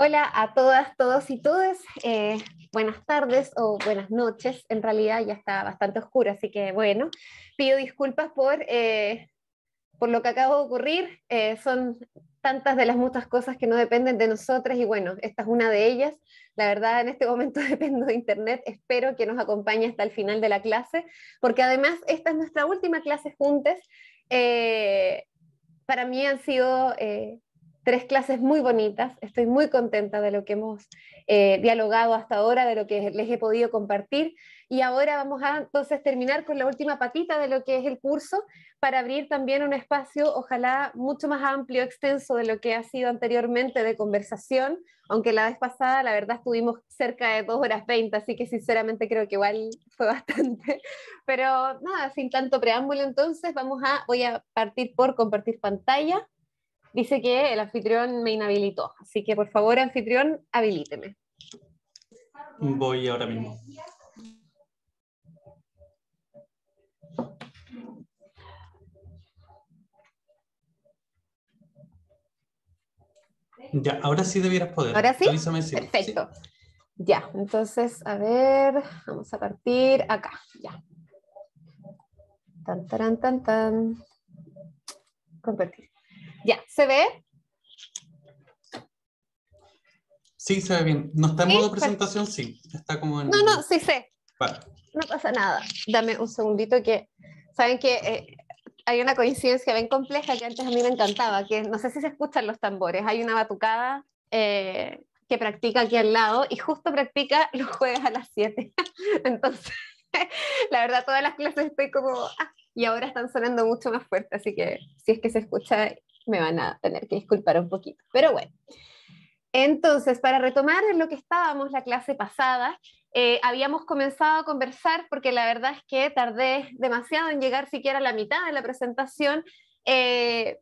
Hola a todas, todos y todes. Eh, buenas tardes o buenas noches. En realidad ya está bastante oscuro, así que bueno, pido disculpas por, eh, por lo que acabo de ocurrir. Eh, son tantas de las muchas cosas que no dependen de nosotras y bueno, esta es una de ellas. La verdad, en este momento dependo de Internet. Espero que nos acompañe hasta el final de la clase, porque además esta es nuestra última clase juntas. para mí han sido tres clases muy bonitas. Estoy muy contenta de lo que hemos eh, dialogado hasta ahora, de lo que les he podido compartir. Y ahora vamos a entonces terminar con la última patita de lo que es el curso para abrir también un espacio, ojalá mucho más amplio, extenso de lo que ha sido anteriormente de conversación, aunque la vez pasada la verdad estuvimos cerca de dos horas 20, así que sinceramente creo que igual fue bastante. Pero nada, sin tanto preámbulo entonces, vamos a, voy a partir por compartir pantalla Dice que el anfitrión me inhabilitó, así que por favor, anfitrión, habilíteme. Voy ahora mismo. Ya, ahora sí debieras poder. Ahora sí. Perfecto. Ya, entonces, a ver, vamos a partir acá, ya. Tan, tan tan, tan. Compartir. Ya, ¿se ve? Sí, se ve bien. No está en modo presentación, sí. Está como en... No, no, sí sé. No pasa nada. Dame un segundito que... Saben que eh, hay una coincidencia bien compleja que antes a mí me encantaba, que no sé si se escuchan los tambores. Hay una batucada eh, que practica aquí al lado y justo practica los jueves a las 7. Entonces, la verdad, todas las clases estoy como... Ah", y ahora están sonando mucho más fuerte, así que si es que se escucha me van a tener que disculpar un poquito, pero bueno. Entonces, para retomar en lo que estábamos la clase pasada, eh, habíamos comenzado a conversar porque la verdad es que tardé demasiado en llegar siquiera a la mitad de la presentación. Eh,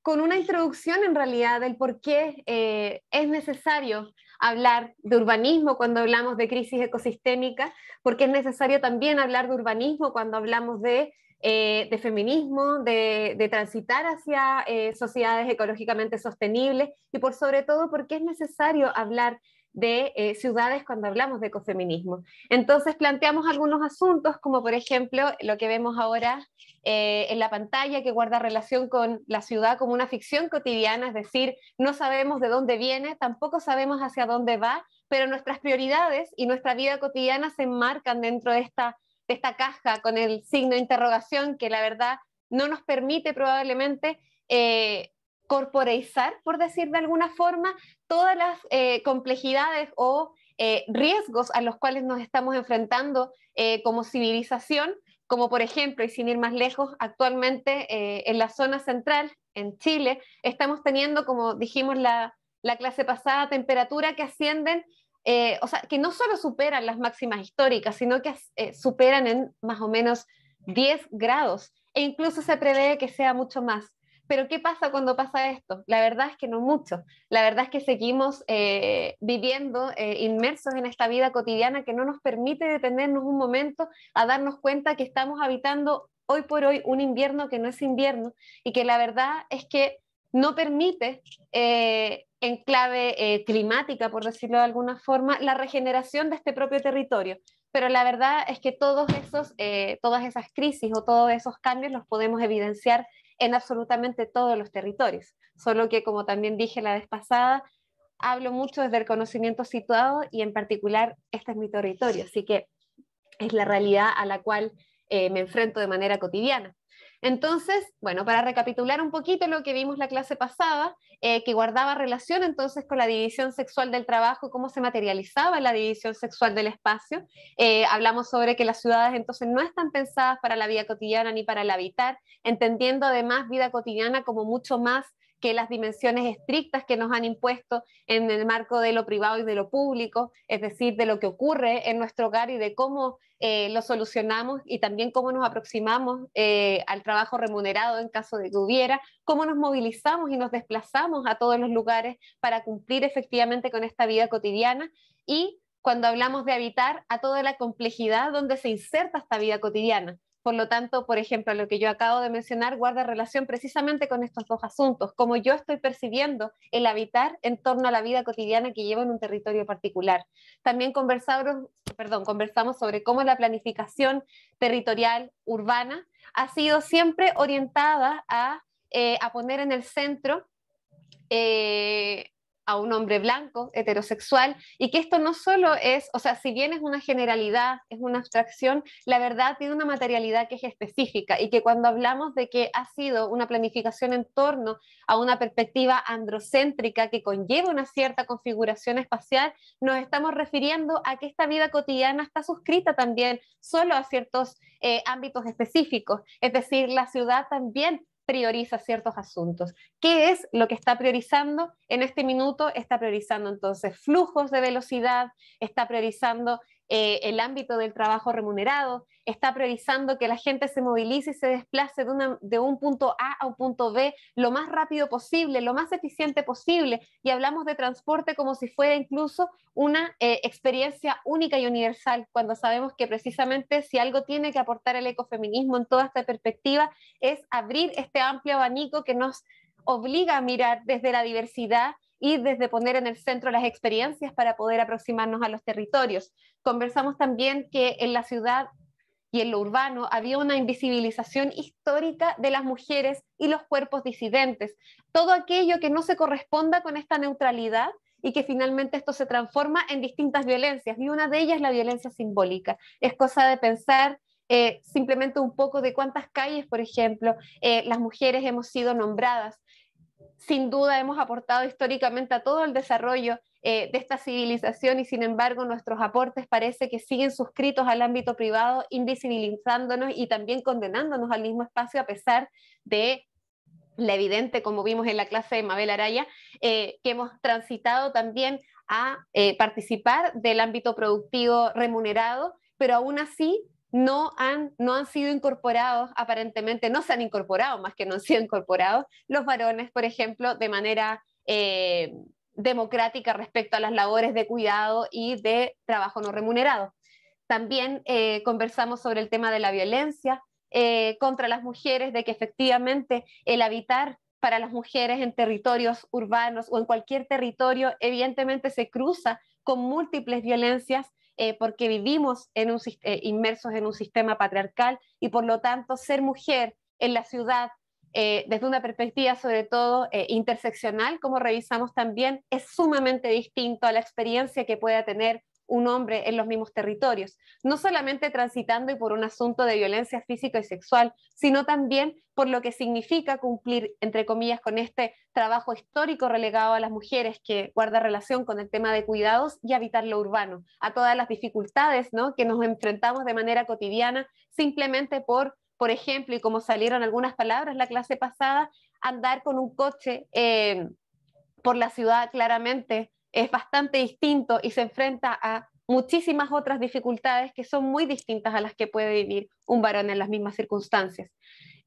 con una introducción en realidad del por qué eh, es necesario hablar de urbanismo cuando hablamos de crisis ecosistémica, porque es necesario también hablar de urbanismo cuando hablamos de eh, de feminismo, de, transitar hacia eh, sociedades ecológicamente sostenibles y por sobre todo porque es necesario hablar de eh, ciudades cuando hablamos de ecofeminismo. Entonces planteamos algunos asuntos, como por ejemplo lo que vemos ahora en la pantalla, que guarda relación con la ciudad como una ficción cotidiana, es decir, no sabemos de dónde viene, tampoco sabemos hacia dónde va, pero nuestras prioridades y nuestra vida cotidiana se enmarcan dentro de esta de esta caja con el signo de interrogación que la verdad no nos permite probablemente eh, corporeizar, por decir de alguna forma, todas las eh, complejidades o eh, riesgos a los cuales nos estamos enfrentando como civilización, como por ejemplo, y sin ir más lejos, actualmente en la zona central, en Chile, estamos teniendo, como dijimos la, la clase pasada, temperatura que ascienden eh, o sea, que no solo superan las máximas históricas, sino que eh, superan en más o menos 10 grados e incluso se prevé que sea mucho más. Pero ¿qué pasa cuando pasa esto? La verdad es que no mucho. La verdad es que seguimos eh, viviendo inmersos en esta vida cotidiana que no nos permite detenernos un momento a darnos cuenta que estamos habitando hoy por hoy un invierno que no es invierno y que la verdad es que no permite eh, en clave eh, climática, por decirlo de alguna forma, la regeneración de este propio territorio. Pero la verdad es que todos esos, eh, todas esas crisis o todos esos cambios los podemos evidenciar en absolutamente todos los territorios. Solo que, como también dije la vez pasada, hablo mucho desde el conocimiento situado y en particular este es mi territorio, así que es la realidad a la cual me enfrento de manera cotidiana. Entonces, bueno, para recapitular un poquito lo que vimos la clase pasada, eh, que guardaba relación entonces con la división sexual del trabajo, cómo se materializaba la división sexual del espacio. Eh, hablamos sobre que las ciudades entonces no están pensadas para la vida cotidiana ni para el habitar, entendiendo además vida cotidiana como mucho más que las dimensiones estrictas que nos han impuesto en el marco de lo privado y de lo público, es decir, de lo que ocurre en nuestro hogar y de cómo eh, lo solucionamos y también cómo nos aproximamos eh, al trabajo remunerado en caso de que hubiera, cómo nos movilizamos y nos desplazamos a todos los lugares para cumplir efectivamente con esta vida cotidiana y cuando hablamos de habitar a toda la complejidad donde se inserta esta vida cotidiana por lo tanto, por ejemplo, lo que yo acabo de mencionar guarda relación precisamente con estos dos asuntos, como yo estoy percibiendo el habitar en torno a la vida cotidiana que llevo en un territorio particular. También conversamos, perdón, conversamos sobre cómo la planificación territorial urbana ha sido siempre orientada a, eh, poner en el centro eh, a un hombre blanco, heterosexual, y que esto no solo es, o sea, si bien es una generalidad, es una abstracción, la verdad tiene una materialidad que es específica y que cuando hablamos de que ha sido una planificación en torno a una perspectiva androcéntrica que conlleva una cierta configuración espacial, nos estamos refiriendo a que esta vida cotidiana está suscrita también solo a ciertos eh, ámbitos específicos, es decir, la ciudad también prioriza ciertos asuntos. ¿Qué es lo que está priorizando? En este minuto está priorizando entonces flujos de velocidad, está priorizando eh, el ámbito del trabajo remunerado, está priorizando que la gente se movilice y se desplace de, un punto A a un punto B lo más rápido posible, lo más eficiente posible, y hablamos de transporte como si fuera incluso una eh, experiencia única y universal, cuando sabemos que precisamente si algo tiene que aportar el ecofeminismo en toda esta perspectiva es abrir este amplio abanico que nos obliga a mirar desde la diversidad y desde poner en el centro las experiencias para poder aproximarnos a los territorios. Conversamos también que en la ciudad y en lo urbano había una invisibilización histórica de las mujeres y los cuerpos disidentes. Todo aquello que no se corresponda con esta neutralidad y que finalmente esto se transforma en distintas violencias, y una de ellas la violencia simbólica. Es cosa de pensar eh, simplemente un poco de cuántas calles, por ejemplo, eh, las mujeres hemos sido nombradas, sin duda hemos aportado históricamente a todo el desarrollo eh, de esta civilización y sin embargo nuestros aportes parece que siguen suscritos al ámbito privado, invisibilizándonos y también condenándonos al mismo espacio a pesar de la evidente, como vimos en la clase de Mabel Araya, eh, que hemos transitado también a eh, participar del ámbito productivo remunerado, pero aún así no han, no han sido incorporados, aparentemente no se han incorporado, más que no han sido incorporados, los varones, por ejemplo, de manera eh, democrática respecto a las labores de cuidado y de trabajo no remunerado. También eh, conversamos sobre el tema de la violencia eh, contra las mujeres, de que efectivamente el habitar para las mujeres en territorios urbanos o en cualquier territorio, evidentemente se cruza con múltiples violencias eh, porque vivimos eh, inmersos en un sistema patriarcal y por lo tanto ser mujer en la ciudad eh, desde una perspectiva sobre todo interseccional, como revisamos también, es sumamente distinto a la experiencia que pueda tener un hombre en los mismos territorios, no solamente transitando y por un asunto de violencia física y sexual, sino también por lo que significa cumplir, entre comillas, con este trabajo histórico relegado a las mujeres que guarda relación con el tema de cuidados y habitar lo urbano, a todas las dificultades que nos enfrentamos de manera cotidiana simplemente por por ejemplo, y como salieron algunas palabras la clase pasada, andar con un coche eh, por la ciudad claramente es bastante distinto y se enfrenta a muchísimas otras dificultades que son muy distintas a las que puede vivir un varón en las mismas circunstancias.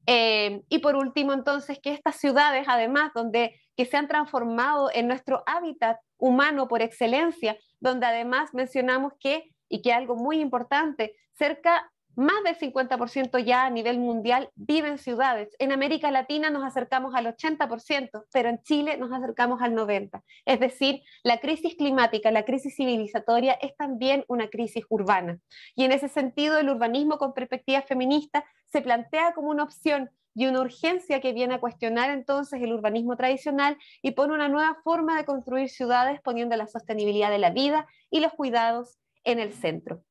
Eh, y por último, entonces, que estas ciudades, además, donde que se han transformado en nuestro hábitat humano por excelencia, donde además mencionamos que, y que algo muy importante, cerca más del 50% ya a nivel mundial viven en ciudades. En América Latina nos acercamos al 80%, pero en Chile nos acercamos al 90%. Es decir, la crisis climática, la crisis civilizatoria es también una crisis urbana. Y en ese sentido, el urbanismo con perspectiva feminista se plantea como una opción y una urgencia que viene a cuestionar entonces el urbanismo tradicional y pone una nueva forma de construir ciudades poniendo la sostenibilidad de la vida y los cuidados en el centro.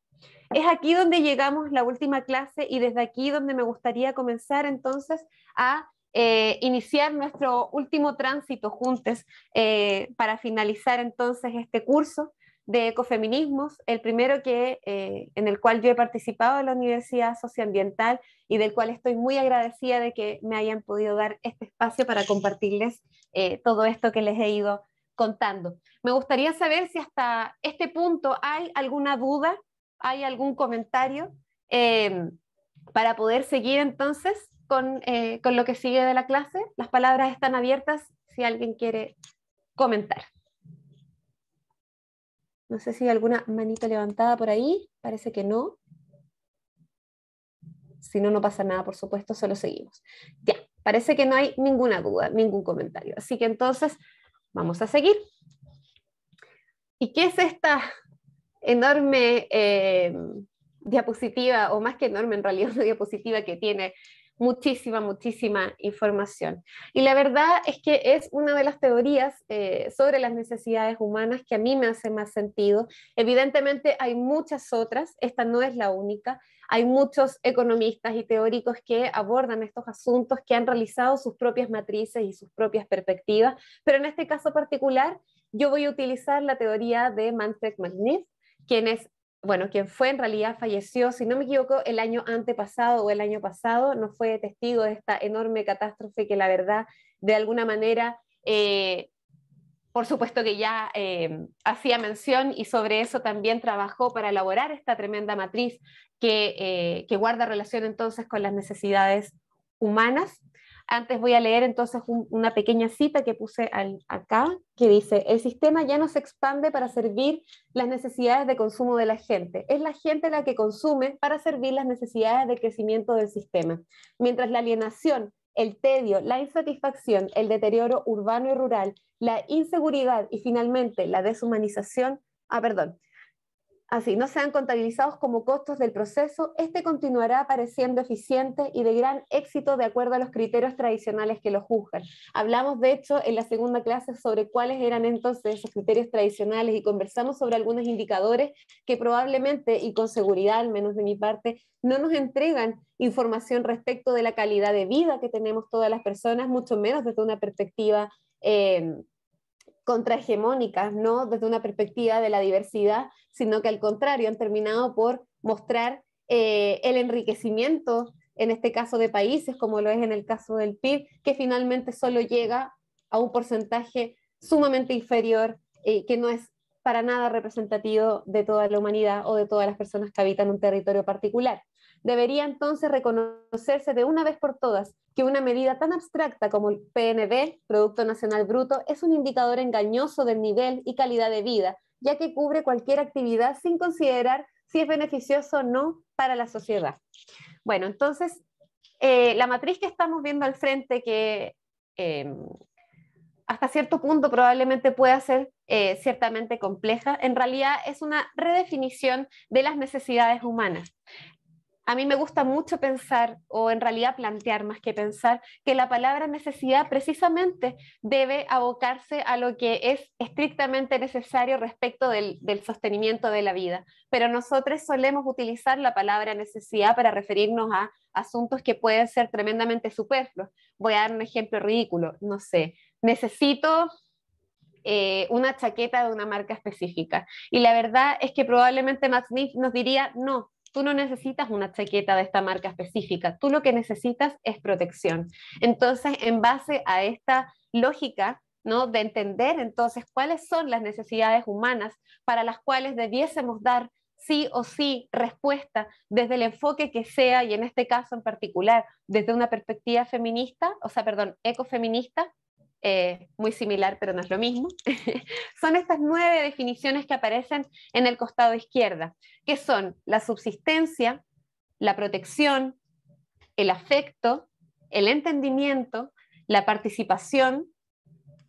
Es aquí donde llegamos la última clase y desde aquí donde me gustaría comenzar entonces a eh, iniciar nuestro último tránsito juntos eh, para finalizar entonces este curso de ecofeminismos, el primero que, eh, en el cual yo he participado en la Universidad Socioambiental y del cual estoy muy agradecida de que me hayan podido dar este espacio para compartirles todo esto que les he ido contando. Me gustaría saber si hasta este punto hay alguna duda hay algún comentario em, para poder seguir entonces con, eh, con, lo que sigue de la clase. Las palabras están abiertas si alguien quiere comentar. No sé si hay alguna manito levantada por ahí, parece que no. Si no, no pasa nada, por supuesto, solo seguimos. Ya, parece que no hay ninguna duda, ningún comentario. Así que entonces, vamos a seguir. ¿Y qué es esta enorme eh, diapositiva, o más que enorme, en realidad una diapositiva que tiene muchísima, muchísima información. Y la verdad es que es una de las teorías eh, sobre las necesidades humanas que a mí me hace más sentido. Evidentemente hay muchas otras, esta no es la única. Hay muchos economistas y teóricos que abordan estos asuntos, que han realizado sus propias matrices y sus propias perspectivas, pero en este caso particular yo voy a utilizar la teoría de Manfred Magnus, bueno, quien fue en realidad falleció, si no me equivoco, el año antepasado o el año pasado, no fue testigo de esta enorme catástrofe que la verdad, de alguna manera, eh, por supuesto que ya em, hacía mención y sobre eso también trabajó para elaborar esta tremenda matriz que eh, guarda relación entonces con las necesidades humanas antes voy a leer entonces una pequeña cita que puse al, acá, que dice, el sistema ya no se expande para servir las necesidades de consumo de la gente, es la gente la que consume para servir las necesidades de crecimiento del sistema. Mientras la alienación, el tedio, la insatisfacción, el deterioro urbano y rural, la inseguridad y finalmente la deshumanización, ah, perdón, Así no sean contabilizados como costos del proceso, este continuará apareciendo eficiente y de gran éxito de acuerdo a los criterios tradicionales que lo juzgan. Hablamos, de hecho, en la segunda clase sobre cuáles eran entonces esos criterios tradicionales y conversamos sobre algunos indicadores que probablemente y con seguridad, al menos de mi parte, no nos entregan información respecto de la calidad de vida que tenemos todas las personas, mucho menos desde una perspectiva... Eh, contrahegemónica, ¿no? Desde una perspectiva de la diversidad sino que al contrario, han terminado por mostrar eh, el enriquecimiento, en este caso de países, como lo es en el caso del PIB, que finalmente solo llega a un porcentaje sumamente inferior, eh, que no es para nada representativo de toda la humanidad o de todas las personas que habitan un territorio particular. Debería entonces reconocerse de una vez por todas que una medida tan abstracta como el PNB, Producto Nacional Bruto, es un indicador engañoso del nivel y calidad de vida, ya que cubre cualquier actividad sin considerar si es beneficioso o no para la sociedad. Bueno, entonces, eh, la matriz que estamos viendo al frente, que em, hasta cierto punto probablemente pueda ser eh, ciertamente compleja, en realidad es una redefinición de las necesidades humanas a mí me gusta mucho pensar, o en realidad plantear más que pensar, que la palabra necesidad precisamente debe abocarse a lo que es estrictamente necesario respecto del, sostenimiento de la vida. Pero nosotros solemos utilizar la palabra necesidad para referirnos a asuntos que pueden ser tremendamente superfluos. Voy a dar un ejemplo ridículo, no sé, necesito eh, una chaqueta de una marca específica. Y la verdad es que probablemente Matt Smith nos diría, no, Tú no necesitas una chaqueta de esta marca específica, tú lo que necesitas es protección. Entonces, en base a esta lógica, ¿no? de entender entonces cuáles son las necesidades humanas para las cuales debiésemos dar sí o sí respuesta desde el enfoque que sea y en este caso en particular desde una perspectiva feminista, o sea, perdón, ecofeminista, eh, muy similar, pero no es lo mismo, son estas nueve definiciones que aparecen en el costado izquierda, que son la subsistencia, la protección, el afecto, el entendimiento, la participación,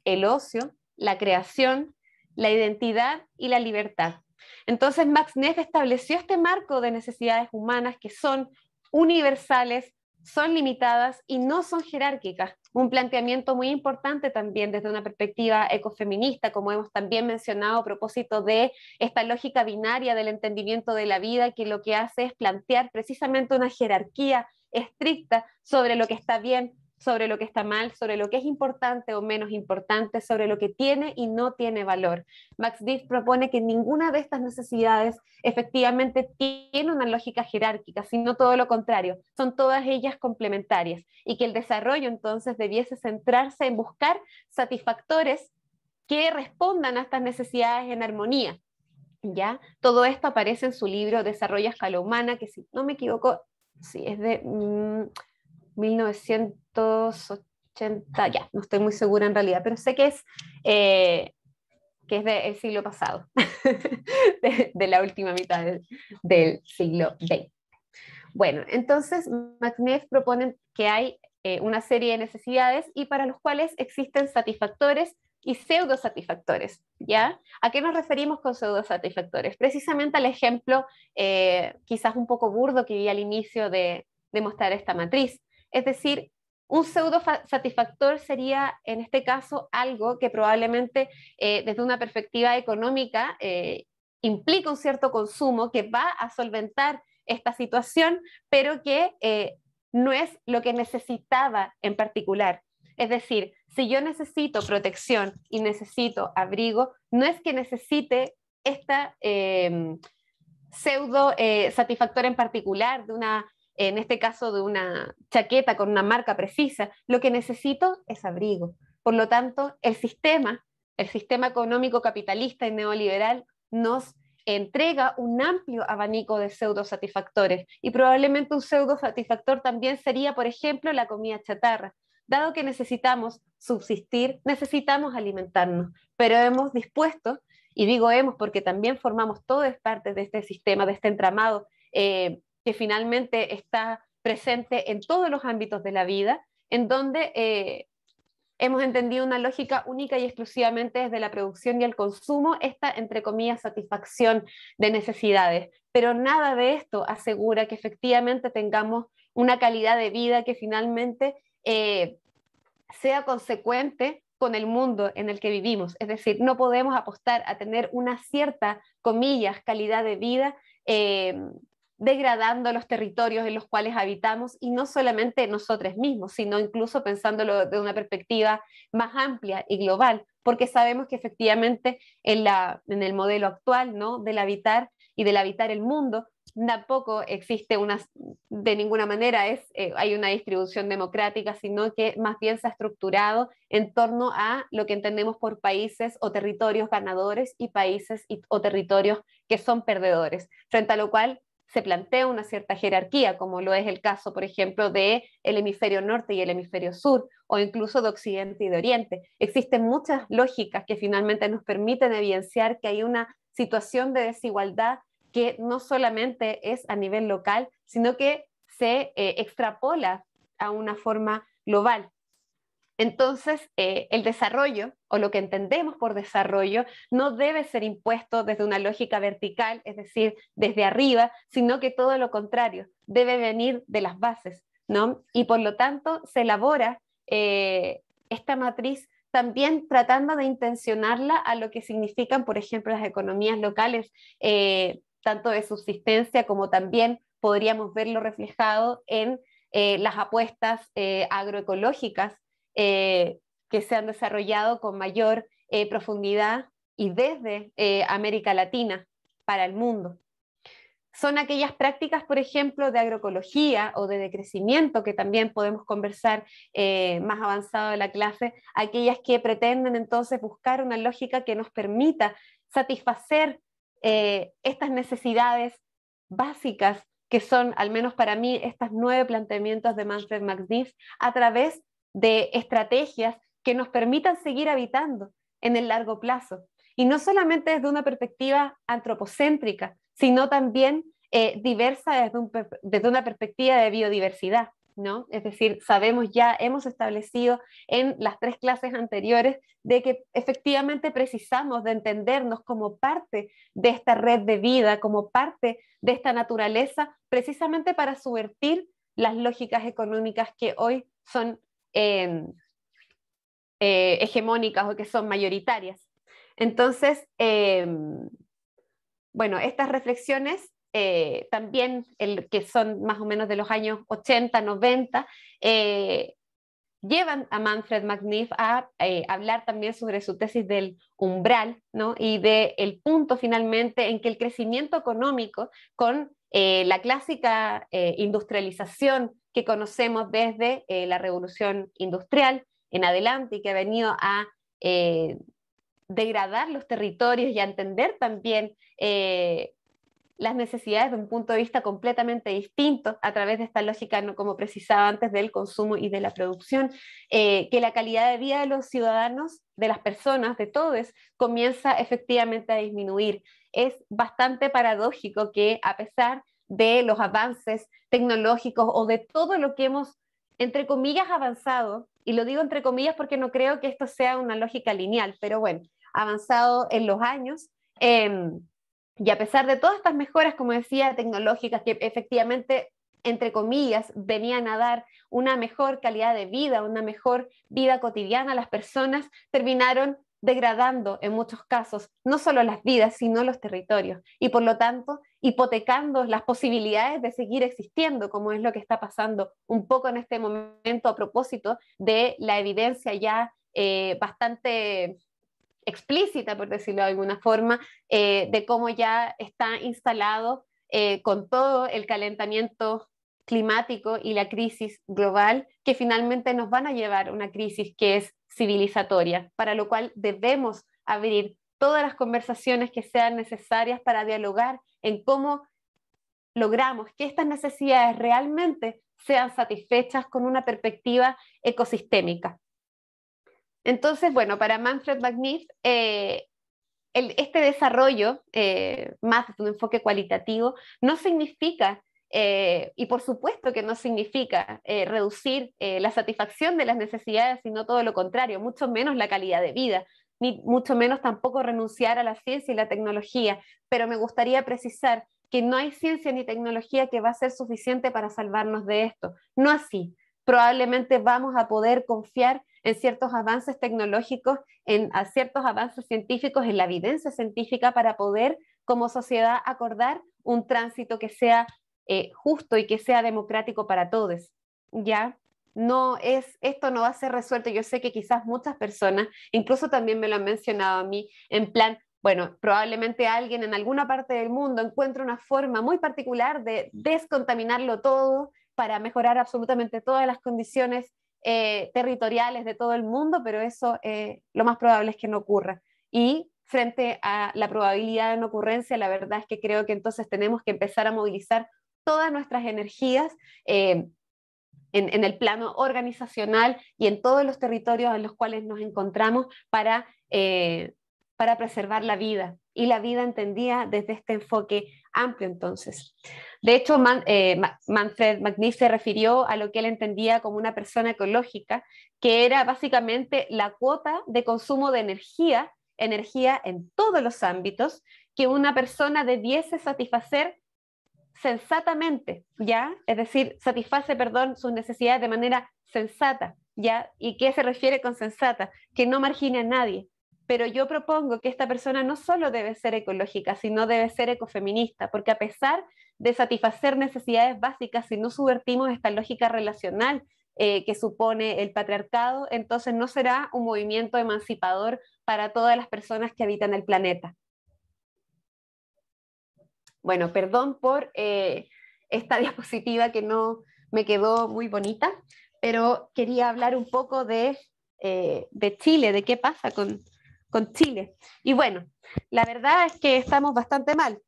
el ocio, la creación, la identidad y la libertad. Entonces Max Neff estableció este marco de necesidades humanas que son universales, son limitadas y no son jerárquicas. Un planteamiento muy importante también desde una perspectiva ecofeminista, como hemos también mencionado a propósito de esta lógica binaria del entendimiento de la vida, que lo que hace es plantear precisamente una jerarquía estricta sobre lo que está bien, sobre lo que está mal, sobre lo que es importante o menos importante, sobre lo que tiene y no tiene valor. Max Diff propone que ninguna de estas necesidades efectivamente tiene una lógica jerárquica, sino todo lo contrario, son todas ellas complementarias y que el desarrollo entonces debiese centrarse en buscar satisfactores que respondan a estas necesidades en armonía. ¿Ya? Todo esto aparece en su libro Desarrollo a escala humana, que si no me equivoco, sí, es de 19... Mm, 1900 ochenta ya, no estoy muy segura en realidad, pero sé que es, eh, que es del siglo pasado, de, la última mitad del, siglo XX. Bueno, entonces MacNeff propone que hay eh, una serie de necesidades y para los cuales existen satisfactores y pseudosatisfactores, ¿ya? ¿A qué nos referimos con satisfactores? Precisamente al ejemplo eh, quizás un poco burdo que vi al inicio de, de mostrar esta matriz, es decir, un pseudo satisfactor sería, en este caso, algo que probablemente eh, desde una perspectiva económica eh, implica un cierto consumo que va a solventar esta situación, pero que eh, no es lo que necesitaba en particular. Es decir, si yo necesito protección y necesito abrigo, no es que necesite esta pseudo satisfactor en particular de una en este caso de una chaqueta con una marca precisa, lo que necesito es abrigo. Por lo tanto, el sistema, el sistema económico capitalista y neoliberal nos entrega un amplio abanico de pseudo pseudosatisfactores y probablemente un pseudo satisfactor también sería, por ejemplo, la comida chatarra. Dado que necesitamos subsistir, necesitamos alimentarnos, pero hemos dispuesto, y digo hemos porque también formamos todas partes de este sistema, de este entramado eh, que finalmente está presente en todos los ámbitos de la vida, en donde eh, hemos entendido una lógica única y exclusivamente desde la producción y el consumo, esta, entre comillas, satisfacción de necesidades. Pero nada de esto asegura que efectivamente tengamos una calidad de vida que finalmente eh, sea consecuente con el mundo en el que vivimos. Es decir, no podemos apostar a tener una cierta, comillas, calidad de vida. Eh, degradando los territorios en los cuales habitamos y no solamente nosotros mismos, sino incluso pensándolo de una perspectiva más amplia y global, porque sabemos que efectivamente en, la, en el modelo actual ¿no? del habitar y del habitar el mundo, tampoco existe una, de ninguna manera es, eh, hay una distribución democrática, sino que más bien se ha estructurado en torno a lo que entendemos por países o territorios ganadores y países o territorios que son perdedores, frente a lo cual se plantea una cierta jerarquía, como lo es el caso, por ejemplo, de el hemisferio norte y el hemisferio sur, o incluso de occidente y de oriente. Existen muchas lógicas que finalmente nos permiten evidenciar que hay una situación de desigualdad que no solamente es a nivel local, sino que se eh, extrapola a una forma global. Entonces, eh, el desarrollo o lo que entendemos por desarrollo no debe ser impuesto desde una lógica vertical, es decir, desde arriba, sino que todo lo contrario, debe venir de las bases, ¿no? Y por lo tanto, se elabora eh, esta matriz también tratando de intencionarla a lo que significan, por ejemplo, las economías locales, eh, tanto de subsistencia como también podríamos verlo reflejado en las apuestas agroecológicas eh, que se han desarrollado con mayor eh, profundidad y desde eh, América Latina para el mundo. Son aquellas prácticas, por ejemplo, de agroecología o de decrecimiento, que también podemos conversar más avanzado de la clase, aquellas que pretenden entonces buscar una lógica que nos permita satisfacer estas necesidades básicas que son, al menos para mí, estas nueve planteamientos de Manfred Magdoff a través de estrategias que nos permitan seguir habitando en el largo plazo. Y no solamente desde una perspectiva antropocéntrica, sino también eh, diversa desde, desde una perspectiva de biodiversidad. ¿No? Es decir, sabemos ya, hemos establecido en las tres clases anteriores de que efectivamente precisamos de entendernos como parte de esta red de vida, como parte de esta naturaleza, precisamente para subvertir las lógicas económicas que hoy son Em, eh, hegemónicas o que son mayoritarias. Entonces, em, bueno, estas reflexiones eh, también, que son más o menos de los años 80, 90, eh, llevan a Manfred magniff a hablar también sobre su tesis del umbral ¿no? y del punto finalmente en que el crecimiento económico con la clásica industrialización que conocemos desde eh, la revolución industrial en adelante y que ha venido a eh, degradar los territorios y a entender también eh, las necesidades de un punto de vista completamente distinto a través de esta lógica, ¿no? como precisaba antes, del consumo y de la producción, que la calidad de vida de los ciudadanos, de las personas, de todos, comienza efectivamente a disminuir. Es bastante paradójico que a pesar de los avances tecnológicos o de todo lo que hemos, entre comillas, avanzado, y lo digo entre comillas porque no creo que esto sea una lógica lineal, pero bueno, avanzado en los años. Em, y a pesar de todas estas mejoras, como decía, tecnológicas que efectivamente, entre comillas, venían a dar una mejor calidad de vida, una mejor vida cotidiana a las personas, terminaron degradando en muchos casos no solo las vidas, sino los territorios. Y por lo tanto, hipotecando las posibilidades de seguir existiendo, como es lo que está pasando un poco en este momento a propósito de la evidencia ya eh, bastante explícita, por decirlo de alguna forma, eh, de cómo ya está instalado eh, con todo el calentamiento climático y la crisis global que finalmente nos van a llevar a una crisis que es civilizatoria, para lo cual debemos abrir todas las conversaciones que sean necesarias para dialogar en cómo logramos que estas necesidades realmente sean satisfechas con una perspectiva ecosistémica. Entonces, bueno, para Manfred Magnif, eh, este desarrollo, eh, más de un enfoque cualitativo, no significa, eh, y por supuesto que no significa reducir la satisfacción de las necesidades, sino todo lo contrario, mucho menos la calidad de vida ni mucho menos tampoco renunciar a la ciencia y la tecnología, pero me gustaría precisar que no hay ciencia ni tecnología que va a ser suficiente para salvarnos de esto. No así. Probablemente vamos a poder confiar en ciertos avances tecnológicos, en ciertos avances científicos, en la evidencia científica para poder como sociedad acordar un tránsito que sea eh, justo y que sea democrático para todos. ¿Ya? no es, esto no va a ser resuelto. Yo sé que quizás muchas personas, incluso también me lo han mencionado a mí, en plan, bueno, probablemente alguien en alguna parte del mundo encuentre una forma muy particular de descontaminarlo todo para mejorar absolutamente todas las condiciones eh, territoriales de todo el mundo, pero eso eh, lo más probable es que no ocurra. Y frente a la probabilidad de una ocurrencia, la verdad es que creo que entonces tenemos que empezar a movilizar todas nuestras energías. Eh, en, el plano organizacional y en todos los territorios en los cuales nos encontramos para, eh, para preservar la vida. Y la vida entendía desde este enfoque amplio entonces. De hecho, eh, Manfred Magnif se refirió a lo que él entendía como una persona ecológica, que era básicamente la cuota de consumo de energía, energía en todos los ámbitos, que una persona debiese satisfacer sensatamente, ¿ya? Es decir, satisface, perdón, sus necesidades de manera sensata, ¿ya? ¿Y qué se refiere con sensata? Que no margine a nadie. Pero yo propongo que esta persona no solo debe ser ecológica, sino debe ser ecofeminista, porque a pesar de satisfacer necesidades básicas, si no subvertimos esta lógica relacional eh, que supone el patriarcado, entonces no será un movimiento emancipador para todas las personas que habitan el planeta. Bueno, perdón por eh, esta diapositiva que no me quedó muy bonita, pero quería hablar un poco de, eh, Chile, de qué pasa con, Chile. Y bueno, la verdad es que estamos bastante mal.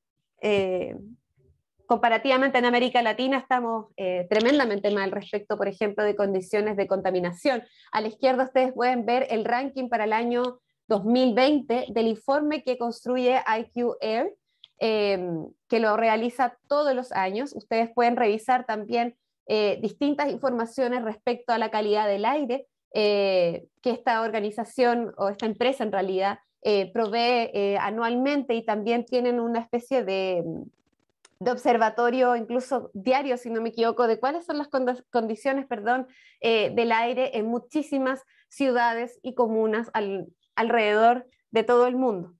Eh, comparativamente en América Latina estamos tremendamente mal respecto, por ejemplo, de condiciones de contaminación. A la izquierda ustedes pueden ver el ranking para el año 2020 del informe que construye IQ Air, Em, que lo realiza todos los años. Ustedes pueden revisar también eh, distintas informaciones respecto a la calidad del aire eh, que esta organización o esta empresa en realidad eh, provee anualmente y también tienen una especie de, observatorio, incluso diario, si no me equivoco, de cuáles son las condiciones perdón, del aire en muchísimas ciudades y comunas alrededor de todo el mundo.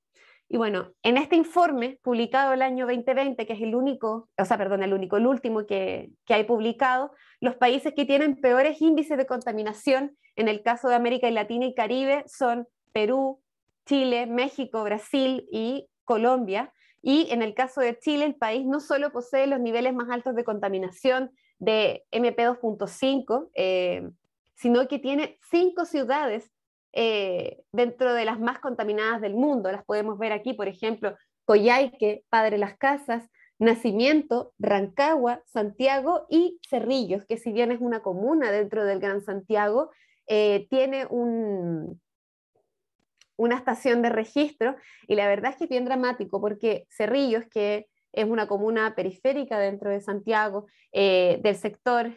Y bueno, en este informe publicado el año 2020, que es el único, o sea, perdón, el único, el último que, hay publicado, los países que tienen peores índices de contaminación, en el caso de América Latina y Caribe, son Perú, Chile, México, Brasil y Colombia. Y en el caso de Chile, el país no solo posee los niveles más altos de contaminación de MP2.5, eh, sino que tiene cinco ciudades eh, dentro de las más contaminadas del mundo. Las podemos ver aquí, por ejemplo, Coyhaique, Padre Las Casas, Nacimiento, Rancagua, Santiago y Cerrillos, que si bien es una comuna dentro del Gran Santiago, eh, tiene un, una estación de registro y la verdad es que es bien dramático porque Cerrillos, que es una comuna periférica dentro de Santiago, eh, del sector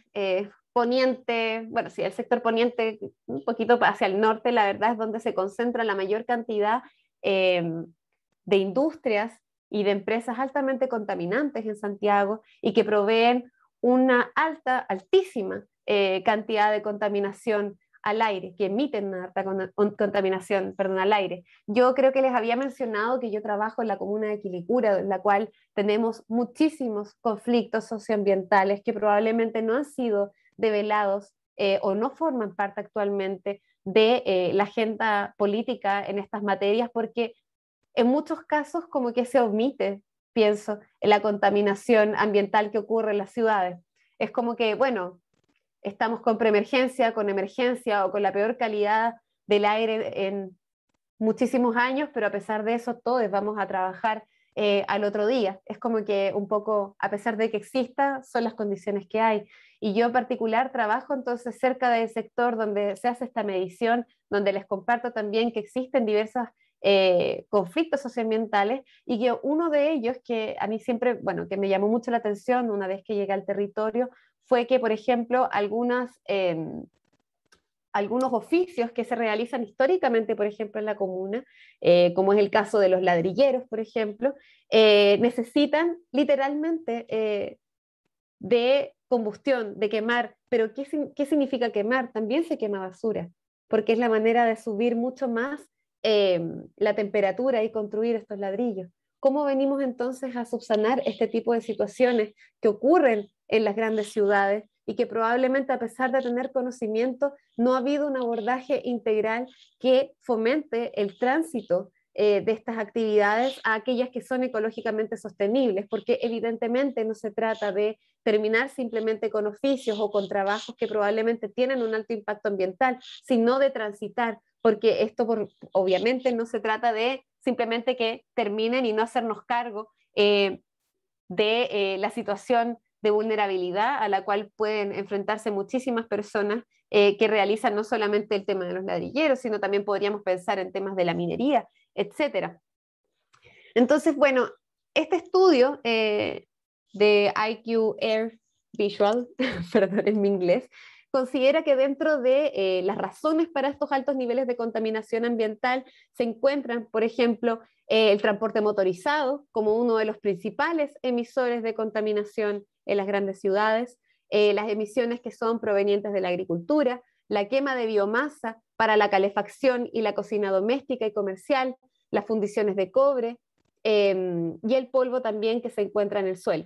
poniente, bueno, sí, el sector poniente, un poquito hacia el norte, la verdad es donde se concentra la mayor cantidad em, de industrias y de empresas altamente contaminantes en Santiago y que proveen una alta, altísima eh, cantidad de contaminación al aire, que emiten una alta contaminación perdón, al aire. Yo creo que les había mencionado que yo trabajo en la comuna de Quilicura, en la cual tenemos muchísimos conflictos socioambientales que probablemente no han sido develados eh, o no forman parte actualmente de eh, la agenda política en estas materias porque en muchos casos como que se omite, pienso, en la contaminación ambiental que ocurre en las ciudades. Es como que, bueno, estamos con preemergencia, con emergencia o con la peor calidad del aire en muchísimos años, pero a pesar de eso todos vamos a trabajar eh, al otro día. Es como que un poco, a pesar de que exista, son las condiciones que hay. Y yo en particular trabajo entonces cerca del sector donde se hace esta medición, donde les comparto también que existen diversos eh, conflictos socioambientales y que uno de ellos que a mí siempre, bueno, que me llamó mucho la atención una vez que llegué al territorio fue que, por ejemplo, algunas, em, algunos oficios que se realizan históricamente, por ejemplo, en la comuna, eh, como es el caso de los ladrilleros, por ejemplo, eh, necesitan literalmente de combustión, de quemar, pero ¿qué, significa quemar? También se quema basura, porque es la manera de subir mucho más em, la temperatura y construir estos ladrillos. ¿Cómo venimos entonces a subsanar este tipo de situaciones que ocurren en las grandes ciudades y que probablemente a pesar de tener conocimiento, no ha habido un abordaje integral que fomente el tránsito eh, de estas actividades a aquellas que son ecológicamente sostenibles, porque evidentemente no se trata de terminar simplemente con oficios o con trabajos que probablemente tienen un alto impacto ambiental, sino de transitar, porque esto obviamente no se trata de simplemente que terminen y no hacernos cargo eh, de eh, la situación de vulnerabilidad a la cual pueden enfrentarse muchísimas personas eh, que realizan no solamente el tema de los ladrilleros, sino también podríamos pensar en temas de la minería, etc. Entonces, bueno, este estudio eh, de IQ Air Visual, perdón, en mi inglés, considera que dentro de eh, las razones para estos altos niveles de contaminación ambiental se encuentran, por ejemplo, el transporte motorizado como uno de los principales emisores de contaminación en las grandes ciudades, eh, las emisiones que son provenientes de la agricultura, la quema de biomasa para la calefacción y la cocina doméstica y comercial, las fundiciones de cobre em, y el polvo también que se encuentra en el suelo.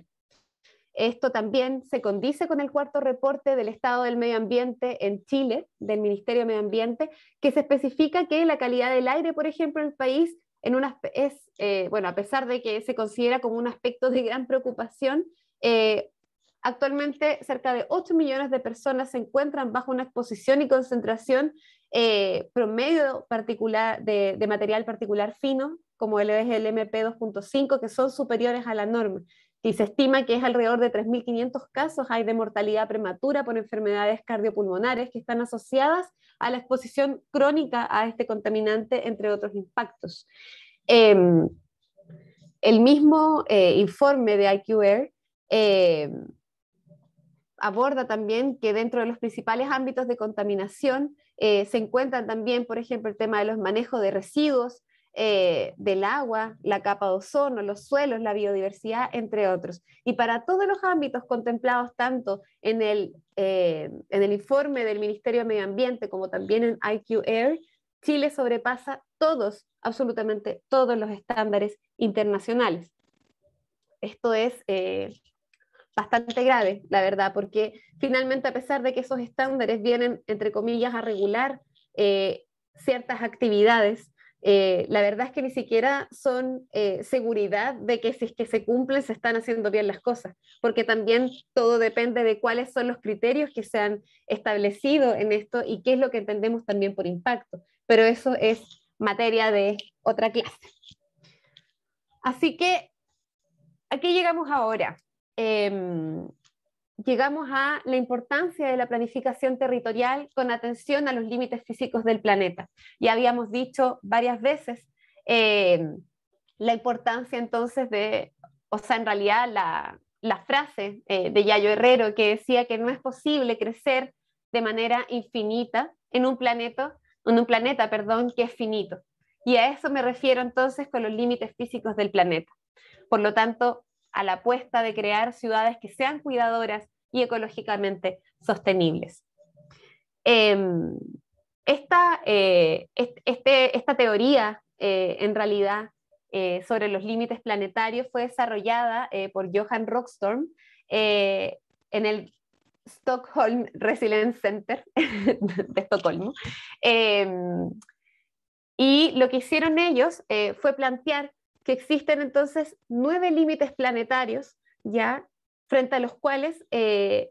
Esto también se condice con el cuarto reporte del estado del medio ambiente en Chile, del Ministerio de Medio Ambiente, que se especifica que la calidad del aire, por ejemplo, en el país es, eh, bueno, a pesar de que se considera como un aspecto de gran preocupación, eh, Actualmente, cerca de 8 millones de personas se encuentran bajo una exposición y concentración eh, promedio particular de, material particular fino, como el MP2.5, que son superiores a la norma. Y se estima que es alrededor de 3.500 casos hay de mortalidad prematura por enfermedades cardiopulmonares que están asociadas a la exposición crónica a este contaminante, entre otros impactos. Em, el mismo eh, informe de IQR aborda también que dentro de los principales ámbitos de contaminación eh, se encuentran también, por ejemplo, el tema de los manejos de residuos, eh, del agua, la capa de ozono, los suelos, la biodiversidad, entre otros. Y para todos los ámbitos contemplados tanto en el, eh, en el informe del Ministerio de Medio Ambiente como también en IQ Air, Chile sobrepasa todos, absolutamente todos los estándares internacionales. Esto es bastante grave, la verdad, porque finalmente a pesar de que esos estándares vienen, entre comillas, a regular eh, ciertas actividades, eh, la verdad es que ni siquiera son eh, seguridad de que si es que se cumplen, se están haciendo bien las cosas, porque también todo depende de cuáles son los criterios que se han establecido en esto y qué es lo que entendemos también por impacto. Pero eso es materia de otra clase. Así que, ¿a qué llegamos ahora? Em, llegamos a la importancia de la planificación territorial con atención a los límites físicos del planeta. Ya habíamos dicho varias veces em, la importancia entonces de, o sea, en realidad la, frase eh, de Yayo Herrero que decía que no es posible crecer de manera infinita en un planeta, en un planeta perdón, que es finito. Y a eso me refiero entonces con los límites físicos del planeta. Por lo tanto, a la apuesta de crear ciudades que sean cuidadoras y ecológicamente sostenibles. Em, eh, este, esta, teoría, eh, en realidad, eh, sobre los límites planetarios fue desarrollada por Johan Rockstorm en el Stockholm Resilience Center de Estocolmo. Em, y lo que hicieron ellos fue plantear que existen entonces nueve límites planetarios, ¿ya? Frente a los cuales, eh,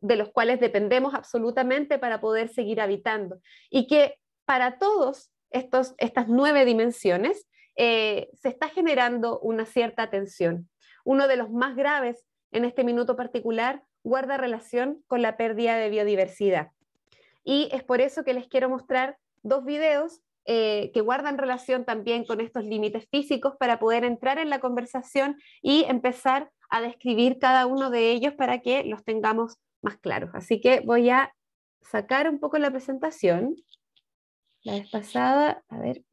de los cuales dependemos absolutamente para poder seguir habitando. Y que para todos estos, estas nueve dimensiones eh, se está generando una cierta tensión. Uno de los más graves en este minuto particular guarda relación con la pérdida de biodiversidad. Y es por eso que les quiero mostrar dos videos eh, que guardan relación también con estos límites físicos para poder entrar en la conversación y empezar a describir cada uno de ellos para que los tengamos más claros. Así que voy a sacar un poco la presentación. La vez pasada, a ver.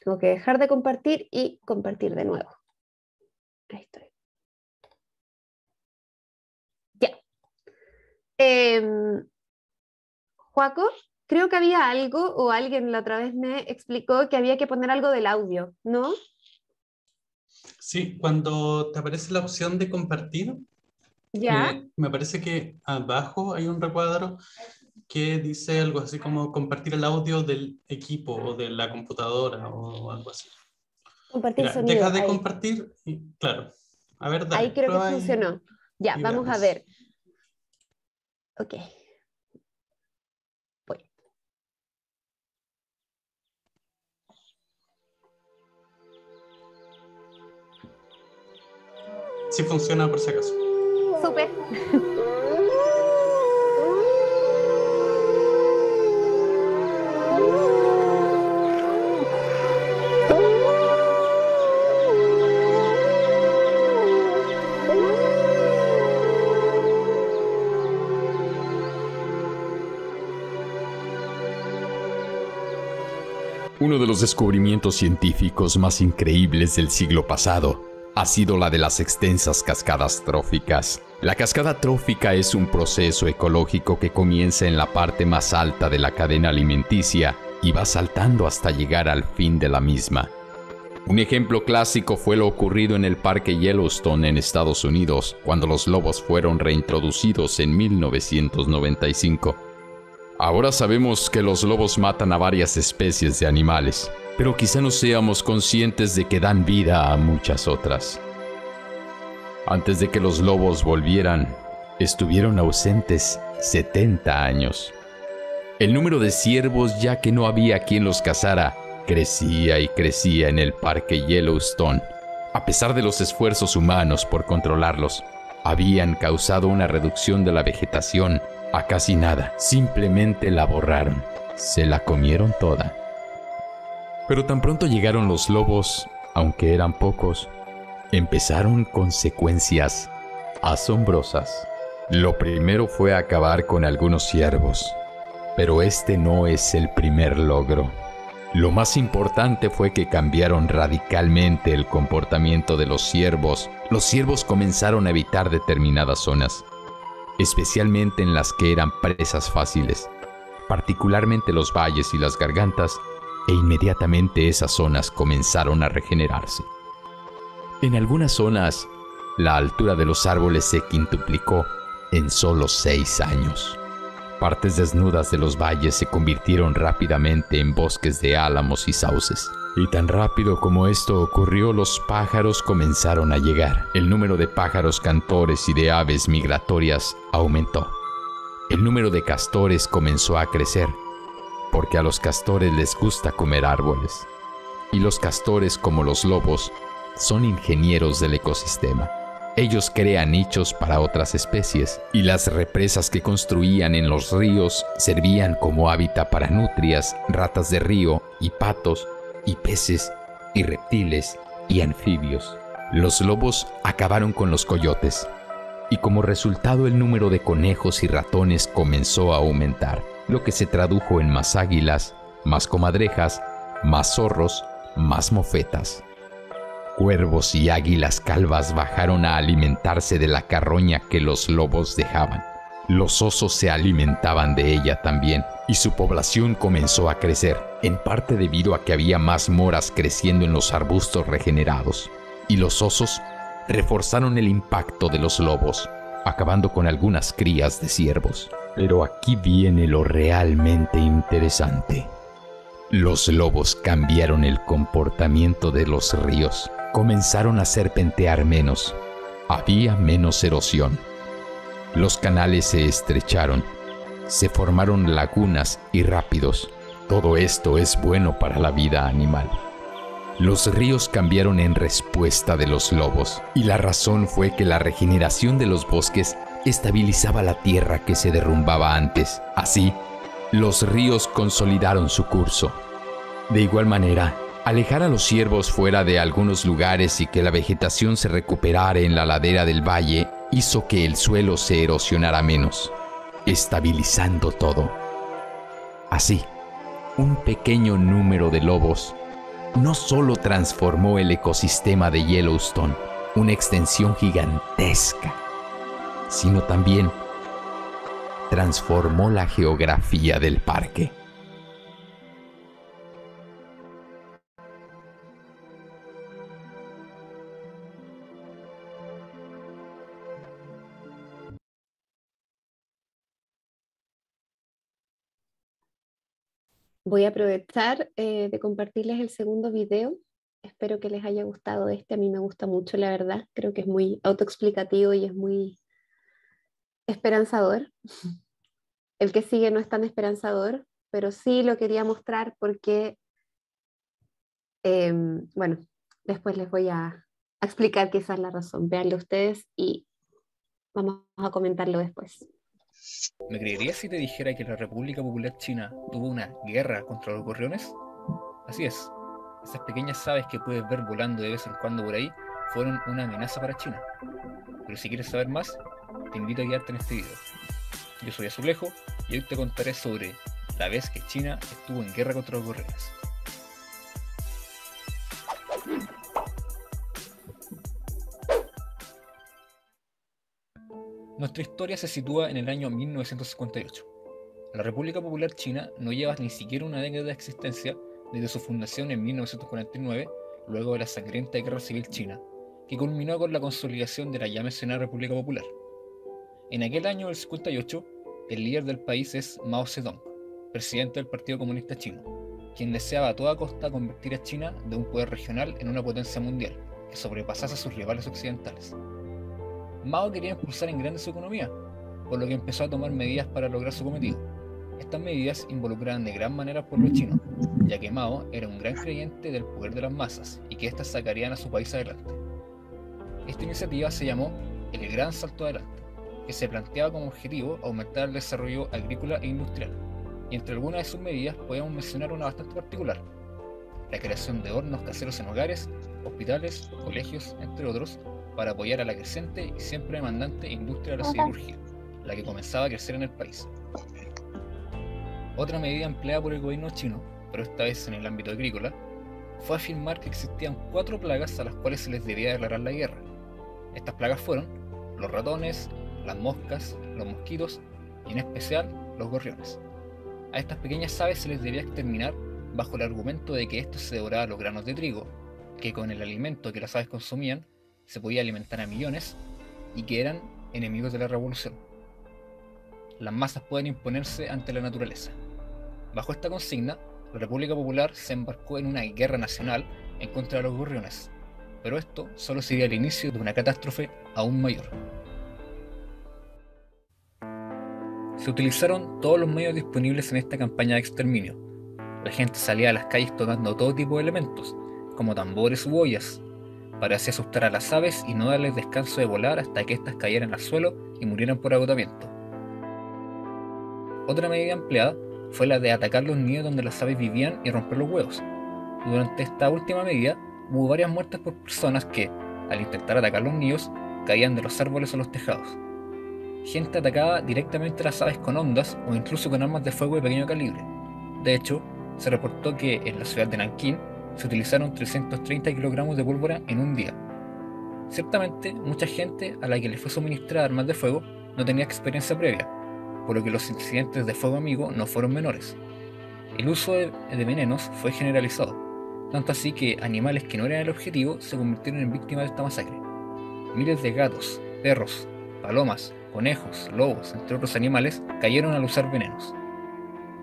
Tengo que dejar de compartir y compartir de nuevo. Ahí estoy. Eh, creo que había algo, o alguien la otra vez me explicó que había que poner algo del audio, ¿no? Sí, cuando te aparece la opción de compartir, ¿Ya? Eh, me parece que abajo hay un recuadro que dice algo así como compartir el audio del equipo o de la computadora o algo así. Compartir Deja de compartir, y, claro. A ver, ahí creo que funcionó. Ya, vamos a ver. Ok. Pues, Sí funciona por si acaso. Super. Uno de los descubrimientos científicos más increíbles del siglo pasado ha sido la de las extensas cascadas tróficas. La cascada trófica es un proceso ecológico que comienza en la parte más alta de la cadena alimenticia y va saltando hasta llegar al fin de la misma. Un ejemplo clásico fue lo ocurrido en el Parque Yellowstone en Estados Unidos, cuando los lobos fueron reintroducidos en 1995. Ahora sabemos que los lobos matan a varias especies de animales, pero quizá no seamos conscientes de que dan vida a muchas otras. Antes de que los lobos volvieran, estuvieron ausentes 70 años. El número de ciervos, ya que no había quien los cazara, crecía y crecía en el parque Yellowstone. A pesar de los esfuerzos humanos por controlarlos, habían causado una reducción de la vegetación a casi nada. Simplemente la borraron. Se la comieron toda. Pero tan pronto llegaron los lobos, aunque eran pocos, empezaron consecuencias asombrosas. Lo primero fue acabar con algunos ciervos, pero este no es el primer logro. Lo más importante fue que cambiaron radicalmente el comportamiento de los ciervos. Los ciervos comenzaron a evitar determinadas zonas especialmente en las que eran presas fáciles, particularmente los valles y las gargantas, e inmediatamente esas zonas comenzaron a regenerarse. En algunas zonas, la altura de los árboles se quintuplicó en solo seis años. Partes desnudas de los valles se convirtieron rápidamente en bosques de álamos y sauces. Y tan rápido como esto ocurrió, los pájaros comenzaron a llegar. El número de pájaros cantores y de aves migratorias aumentó. El número de castores comenzó a crecer, porque a los castores les gusta comer árboles. Y los castores, como los lobos, son ingenieros del ecosistema. Ellos crean nichos para otras especies y las represas que construían en los ríos servían como hábitat para nutrias, ratas de río y patos y peces y reptiles y anfibios. Los lobos acabaron con los coyotes y como resultado el número de conejos y ratones comenzó a aumentar, lo que se tradujo en más águilas, más comadrejas, más zorros, más mofetas. Cuervos y águilas calvas bajaron a alimentarse de la carroña que los lobos dejaban. Los osos se alimentaban de ella también y su población comenzó a crecer, en parte debido a que había más moras creciendo en los arbustos regenerados. Y los osos reforzaron el impacto de los lobos, acabando con algunas crías de ciervos. Pero aquí viene lo realmente interesante. Los lobos cambiaron el comportamiento de los ríos, comenzaron a serpentear menos, había menos erosión los canales se estrecharon, se formaron lagunas y rápidos. Todo esto es bueno para la vida animal. Los ríos cambiaron en respuesta de los lobos, y la razón fue que la regeneración de los bosques estabilizaba la tierra que se derrumbaba antes. Así, los ríos consolidaron su curso. De igual manera, alejar a los ciervos fuera de algunos lugares y que la vegetación se recuperara en la ladera del valle hizo que el suelo se erosionara menos, estabilizando todo. Así, un pequeño número de lobos no solo transformó el ecosistema de Yellowstone, una extensión gigantesca, sino también transformó la geografía del parque. Voy a aprovechar eh, de compartirles el segundo video. Espero que les haya gustado este. A mí me gusta mucho, la verdad. Creo que es muy autoexplicativo y es muy esperanzador. El que sigue no es tan esperanzador, pero sí lo quería mostrar porque, em, bueno, después les voy a, explicar quizás es la razón. Veanlo ustedes y vamos a comentarlo después. ¿Me creerías si te dijera que la República Popular China tuvo una guerra contra los gorriones? Así es, esas pequeñas aves que puedes ver volando de vez en cuando por ahí fueron una amenaza para China. Pero si quieres saber más, te invito a guiarte en este video. Yo soy Azulejo y hoy te contaré sobre la vez que China estuvo en guerra contra los gorriones. Nuestra historia se sitúa en el año 1958. La República Popular China no lleva ni siquiera una década de existencia desde su fundación en 1949, luego de la sangrienta Guerra Civil China, que culminó con la consolidación de la ya mencionada República Popular. En aquel año del 58, el líder del país es Mao Zedong, presidente del Partido Comunista Chino, quien deseaba a toda costa convertir a China de un poder regional en una potencia mundial que sobrepasase a sus rivales occidentales. Mao quería impulsar en grande su economía, por lo que empezó a tomar medidas para lograr su cometido. Estas medidas involucraban de gran manera a los chinos, ya que Mao era un gran creyente del poder de las masas y que éstas sacarían a su país adelante. Esta iniciativa se llamó el Gran Salto Adelante, que se planteaba como objetivo aumentar el desarrollo agrícola e industrial. Y entre algunas de sus medidas podemos mencionar una bastante particular, la creación de hornos caseros en hogares, hospitales, colegios, entre otros, para apoyar a la creciente y siempre demandante industria de la cirugía, la que comenzaba a crecer en el país. Otra medida empleada por el gobierno chino, pero esta vez en el ámbito agrícola, fue afirmar que existían cuatro plagas a las cuales se les debía declarar la guerra. Estas plagas fueron los ratones, las moscas, los mosquitos y en especial los gorriones. A estas pequeñas aves se les debía exterminar bajo el argumento de que esto se devoraban los granos de trigo, que con el alimento que las aves consumían se podía alimentar a millones y que eran enemigos de la revolución. Las masas pueden imponerse ante la naturaleza. Bajo esta consigna, la República Popular se embarcó en una guerra nacional en contra de los gorriones, pero esto solo sería el inicio de una catástrofe aún mayor. Se utilizaron todos los medios disponibles en esta campaña de exterminio. La gente salía a las calles tomando todo tipo de elementos, como tambores u ollas, para así asustar a las aves y no darles descanso de volar hasta que éstas cayeran al suelo y murieran por agotamiento. Otra medida empleada fue la de atacar los nidos donde las aves vivían y romper los huevos. Durante esta última medida hubo varias muertes por personas que, al intentar atacar los nidos, caían de los árboles o los tejados. Gente atacaba directamente a las aves con ondas o incluso con armas de fuego de pequeño calibre. De hecho, se reportó que en la ciudad de Nankín se utilizaron 330 kilogramos de pólvora en un día. Ciertamente, mucha gente a la que le fue suministrada armas de fuego no tenía experiencia previa, por lo que los incidentes de fuego amigo no fueron menores. El uso de, de venenos fue generalizado, tanto así que animales que no eran el objetivo se convirtieron en víctimas de esta masacre. Miles de gatos, perros, palomas, conejos, lobos, entre otros animales, cayeron al usar venenos.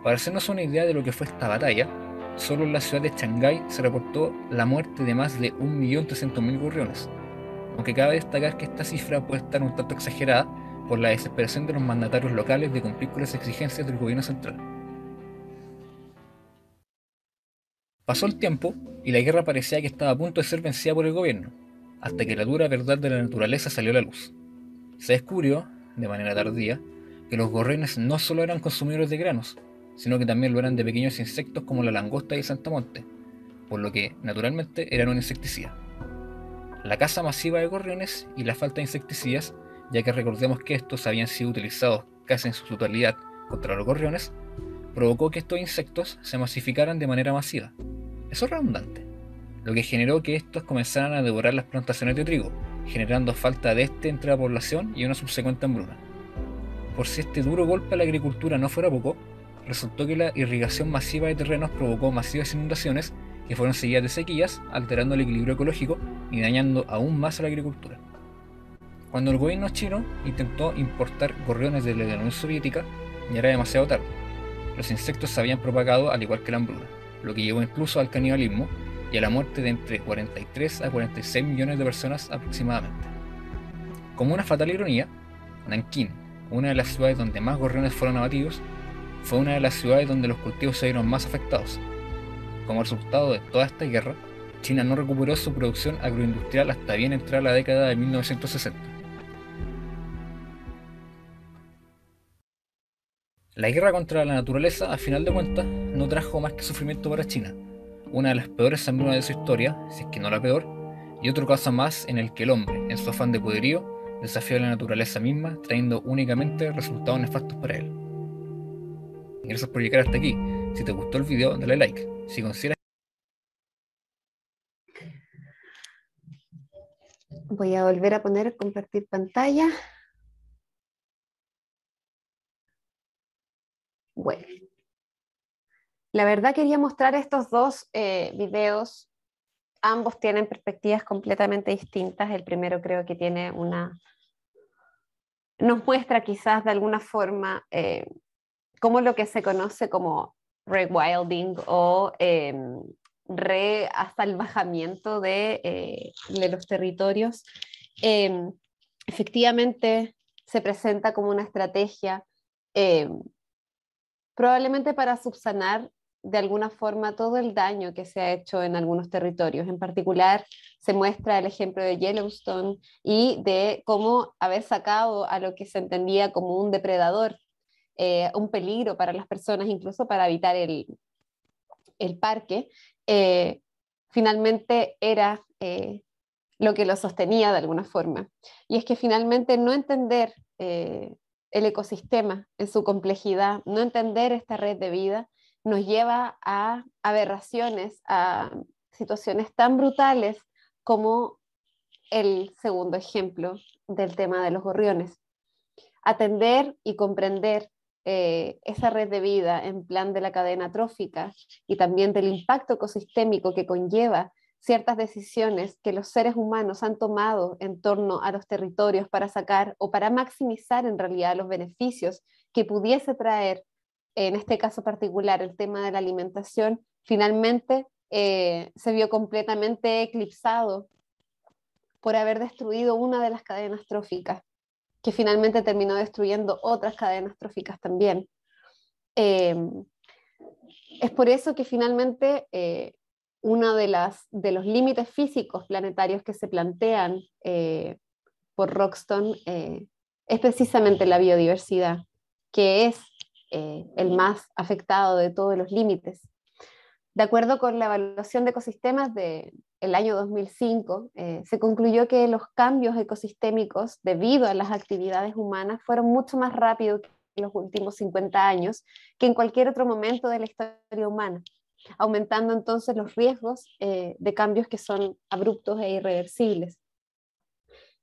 Para hacernos una idea de lo que fue esta batalla, solo en la ciudad de Shanghái se reportó la muerte de más de 1.300.000 gorriones, aunque cabe destacar que esta cifra puede estar un tanto exagerada por la desesperación de los mandatarios locales de cumplir con las exigencias del gobierno central. Pasó el tiempo y la guerra parecía que estaba a punto de ser vencida por el gobierno, hasta que la dura verdad de la naturaleza salió a la luz. Se descubrió, de manera tardía, que los gorriones no solo eran consumidores de granos, sino que también lo eran de pequeños insectos como la langosta y el santamonte, por lo que naturalmente eran un insecticida. La caza masiva de gorriones y la falta de insecticidas, ya que recordemos que estos habían sido utilizados casi en su totalidad contra los gorriones, provocó que estos insectos se masificaran de manera masiva. Eso es redundante, lo que generó que estos comenzaran a devorar las plantaciones de trigo, generando falta de este entre la población y una subsecuente hambruna. Por si este duro golpe a la agricultura no fuera poco, resultó que la irrigación masiva de terrenos provocó masivas inundaciones que fueron seguidas de sequías, alterando el equilibrio ecológico y dañando aún más a la agricultura. Cuando el gobierno chino intentó importar gorriones de la Unión Soviética, ya era demasiado tarde. Los insectos se habían propagado al igual que la hambruna, lo que llevó incluso al canibalismo y a la muerte de entre 43 a 46 millones de personas aproximadamente. Como una fatal ironía, Nankín, una de las ciudades donde más gorriones fueron abatidos, fue una de las ciudades donde los cultivos se vieron más afectados. Como resultado de toda esta guerra, China no recuperó su producción agroindustrial hasta bien entrar la década de 1960. La guerra contra la naturaleza, a final de cuentas, no trajo más que sufrimiento para China, una de las peores hambrunas de su historia, si es que no la peor, y otro caso más en el que el hombre, en su afán de poderío, desafió a la naturaleza misma, trayendo únicamente resultados nefastos para él. Gracias por llegar hasta aquí. Si te gustó el video, dale like. Si consideras. Voy a volver a poner compartir pantalla. Bueno. La verdad quería mostrar estos dos eh, videos. Ambos tienen perspectivas completamente distintas. El primero creo que tiene una... Nos muestra quizás de alguna forma eh, como lo que se conoce como rewilding o eh, reasalvajamiento de, eh, de, los territorios, em, efectivamente se presenta como una estrategia em, probablemente para subsanar de alguna forma todo el daño que se ha hecho en algunos territorios. En particular, se muestra el ejemplo de Yellowstone y de cómo haber sacado a lo que se entendía como un depredador eh, un peligro para las personas, incluso para habitar el, parque, eh, finalmente era eh, lo que lo sostenía de alguna forma. Y es que finalmente no entender el ecosistema en su complejidad, no entender esta red de vida, nos lleva a aberraciones, a situaciones tan brutales como el segundo ejemplo del tema de los gorriones. Atender y comprender eh, esa red de vida en plan de la cadena trófica y también del impacto ecosistémico que conlleva ciertas decisiones que los seres humanos han tomado en torno a los territorios para sacar o para maximizar en realidad los beneficios que pudiese traer, en este caso particular, el tema de la alimentación, finalmente eh, se vio completamente eclipsado por haber destruido una de las cadenas tróficas que finalmente terminó destruyendo otras cadenas tróficas también. Eh, es por eso que finalmente eh, uno de, las, de los límites físicos planetarios que se plantean eh, por Roxton eh, es precisamente la biodiversidad, que es el más afectado de todos los límites. De acuerdo con la evaluación de ecosistemas de, el año 2005, eh, se concluyó que los cambios ecosistémicos debido a las actividades humanas fueron mucho más rápidos en los últimos 50 años que en cualquier otro momento de la historia humana, aumentando entonces los riesgos eh, de cambios que son abruptos e irreversibles.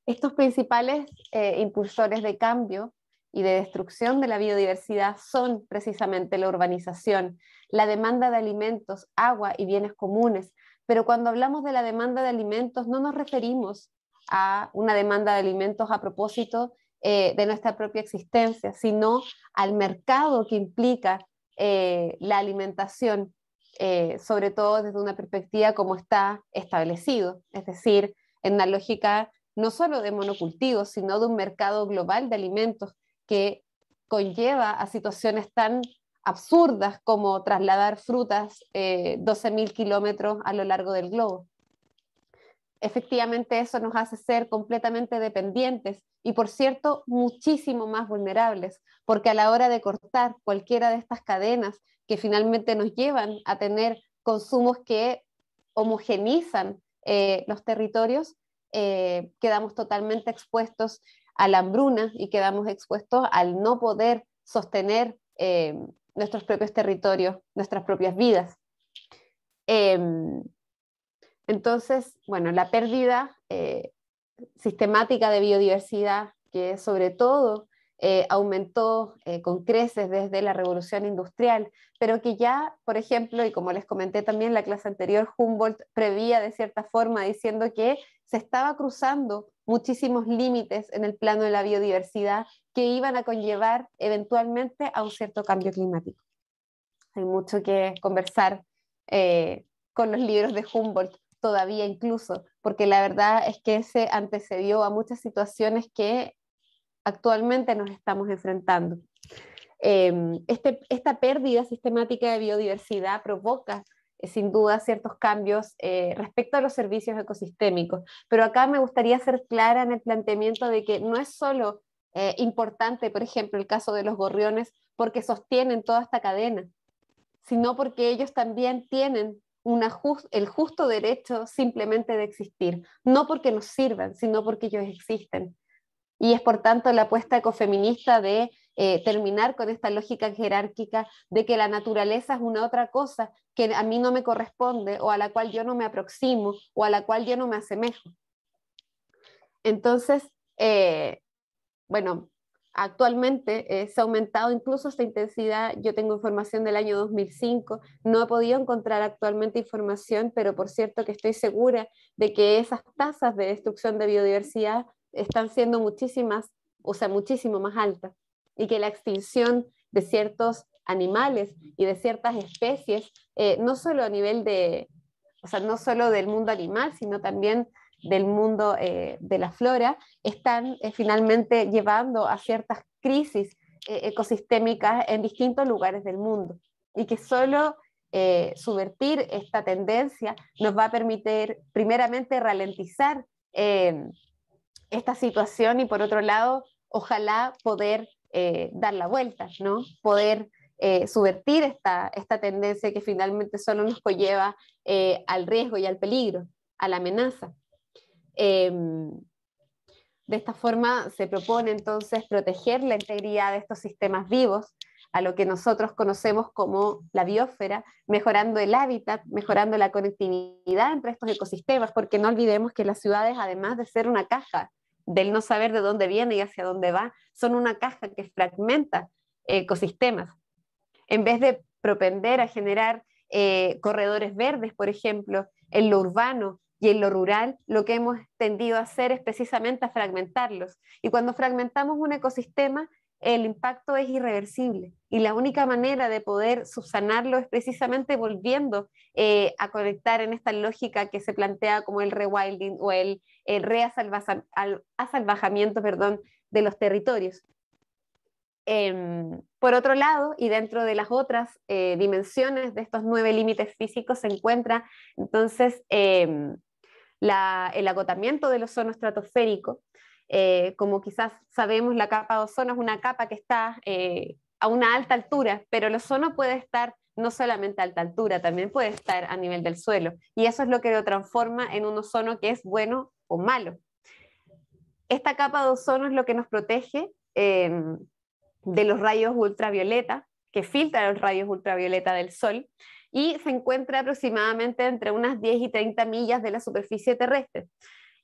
Estos principales eh, impulsores de cambio y de destrucción de la biodiversidad son precisamente la urbanización, la demanda de alimentos, agua y bienes comunes, pero cuando hablamos de la demanda de alimentos no nos referimos a una demanda de alimentos a propósito eh, de nuestra propia existencia, sino al mercado que implica eh, la alimentación, eh, sobre todo desde una perspectiva como está establecido, es decir, en la lógica no solo de monocultivos, sino de un mercado global de alimentos que conlleva a situaciones tan absurdas como trasladar frutas 12.000 eh, kilómetros a lo largo del globo. Efectivamente, eso nos hace ser completamente dependientes y, por cierto, muchísimo más vulnerables, porque a la hora de cortar cualquiera de estas cadenas que finalmente nos llevan a tener consumos que homogenizan eh, los territorios, eh, quedamos totalmente expuestos a la hambruna y quedamos expuestos al no poder sostener nuestros propios territorios, nuestras propias vidas. Em, entonces, bueno, la pérdida eh, sistemática de biodiversidad, que sobre todo eh, aumentó eh, con creces desde la revolución industrial, pero que ya, por ejemplo, y como les comenté también en la clase anterior, Humboldt prevía de cierta forma diciendo que se estaba cruzando muchísimos límites en el plano de la biodiversidad que iban a conllevar eventualmente a un cierto cambio climático. Hay mucho que conversar eh, con los libros de Humboldt todavía incluso, porque la verdad es que se antecedió a muchas situaciones que actualmente nos estamos enfrentando. Em, este, esta pérdida sistemática de biodiversidad provoca eh, sin duda ciertos cambios eh, respecto a los servicios ecosistémicos. Pero acá me gustaría ser clara en el planteamiento de que no es solo eh, importante, por ejemplo, el caso de los gorriones, porque sostienen toda esta cadena, sino porque ellos también tienen una el justo derecho simplemente de existir, no porque nos sirvan, sino porque ellos existen. Y es por tanto la apuesta ecofeminista de eh, terminar con esta lógica jerárquica de que la naturaleza es una otra cosa que a mí no me corresponde o a la cual yo no me aproximo o a la cual yo no me asemejo. Entonces, eh, bueno, actualmente se ha aumentado incluso esta intensidad. Yo tengo información del año 2005, no he podido encontrar actualmente información, pero por cierto que estoy segura de que esas tasas de destrucción de biodiversidad están siendo muchísimas, o sea, muchísimo más altas y que la extinción de ciertos animales y de ciertas especies, eh, no solo a nivel de, o sea, no solo del mundo animal, sino también del mundo eh, de la flora, están eh, finalmente llevando a ciertas crisis ecosistémicas en distintos lugares del mundo y que solo subvertir esta tendencia nos va a permitir primeramente ralentizar esta situación y por otro lado, ojalá poder eh, dar la vuelta, ¿no? Poder eh, subvertir esta, esta tendencia que finalmente solo nos conlleva eh, al riesgo y al peligro, a la amenaza. Em, de esta forma se propone entonces proteger la integridad de estos sistemas vivos, a lo que nosotros conocemos como la biosfera, mejorando el hábitat, mejorando la conectividad entre estos ecosistemas, porque no olvidemos que las ciudades, además de ser una caja del no saber de dónde viene y hacia dónde va, son una caja que fragmenta ecosistemas. En vez de propender a generar eh, corredores verdes, por ejemplo, en lo urbano y en lo rural, lo que hemos tendido a hacer es precisamente a fragmentarlos. Y cuando fragmentamos un ecosistema, el impacto es irreversible. Y la única manera de poder subsanarlo es precisamente volviendo eh, a conectar en esta lógica que se plantea como el rewilding o el el eh, reasalvajamiento perdón, de los territorios. Em, por otro lado, y dentro de las otras eh, dimensiones de estos nueve límites físicos se encuentra entonces em, el agotamiento del ozono estratosférico. Eh, como quizás sabemos, la capa de ozono es una capa que está a una alta altura, pero el ozono puede estar no solamente a alta altura, también puede estar a nivel del suelo. Y eso es lo que lo transforma en un ozono que es bueno o malo. Esta capa de ozono es lo que nos protege em, de los rayos ultravioleta, que filtra los rayos ultravioleta del Sol, y se encuentra aproximadamente entre unas 10 y 30 millas de la superficie terrestre.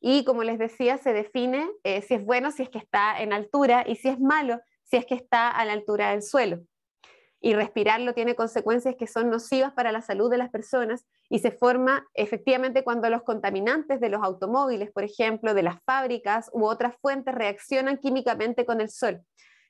Y como les decía, se define eh, si es bueno, si es que está en altura, y si es malo, si es que está a la altura del suelo y respirarlo tiene consecuencias que son nocivas para la salud de las personas y se forma efectivamente cuando los contaminantes de los automóviles, por ejemplo, de las fábricas u otras fuentes reaccionan químicamente con el sol.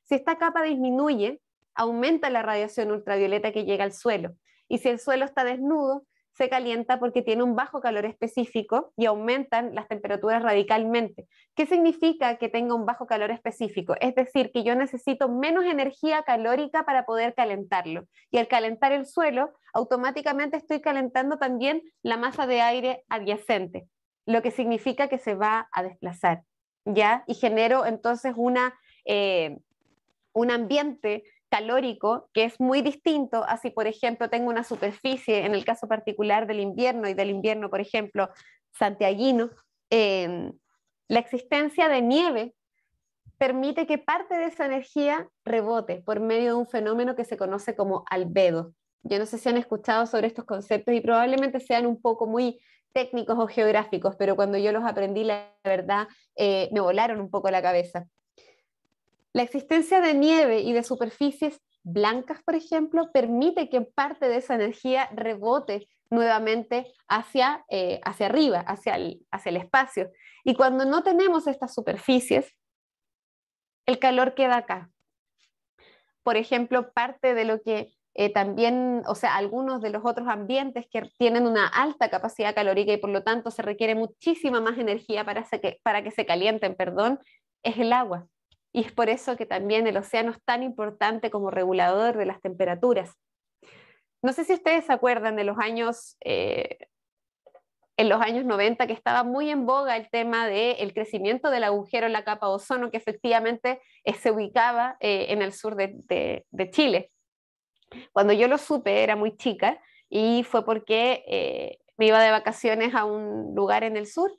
Si esta capa disminuye, aumenta la radiación ultravioleta que llega al suelo y si el suelo está desnudo, se calienta porque tiene un bajo calor específico y aumentan las temperaturas radicalmente. ¿Qué significa que tenga un bajo calor específico? Es decir, que yo necesito menos energía calórica para poder calentarlo. Y al calentar el suelo, automáticamente estoy calentando también la masa de aire adyacente, lo que significa que se va a desplazar, ¿ya? Y genero entonces una, eh, un ambiente calórico que es muy distinto a si, por ejemplo, tengo una superficie, en el caso particular del invierno y del invierno, por ejemplo, santiaguino, eh, la existencia de nieve permite que parte de esa energía rebote por medio de un fenómeno que se conoce como albedo. Yo no sé si han escuchado sobre estos conceptos y probablemente sean un poco muy técnicos o geográficos, pero cuando yo los aprendí, la verdad, eh, me volaron un poco la cabeza. La existencia de nieve y de superficies blancas, por ejemplo, permite que parte de esa energía rebote nuevamente hacia, eh, hacia arriba, hacia el, hacia el espacio. Y cuando no tenemos estas superficies, el calor queda acá. Por ejemplo, parte de lo que eh, también, o sea, algunos de los otros ambientes que tienen una alta capacidad calórica y por lo tanto se requiere muchísima más energía para, para que se calienten, perdón, es el agua. Y es por eso que también el océano es tan importante como regulador de las temperaturas. No sé si ustedes se acuerdan de los años, eh, en los años 90, que estaba muy en boga el tema del crecimiento del agujero en la capa de ozono, que efectivamente eh, se ubicaba eh, en el sur de, de, Chile. Cuando yo lo supe, era muy chica, y fue porque me iba de vacaciones a un lugar en el sur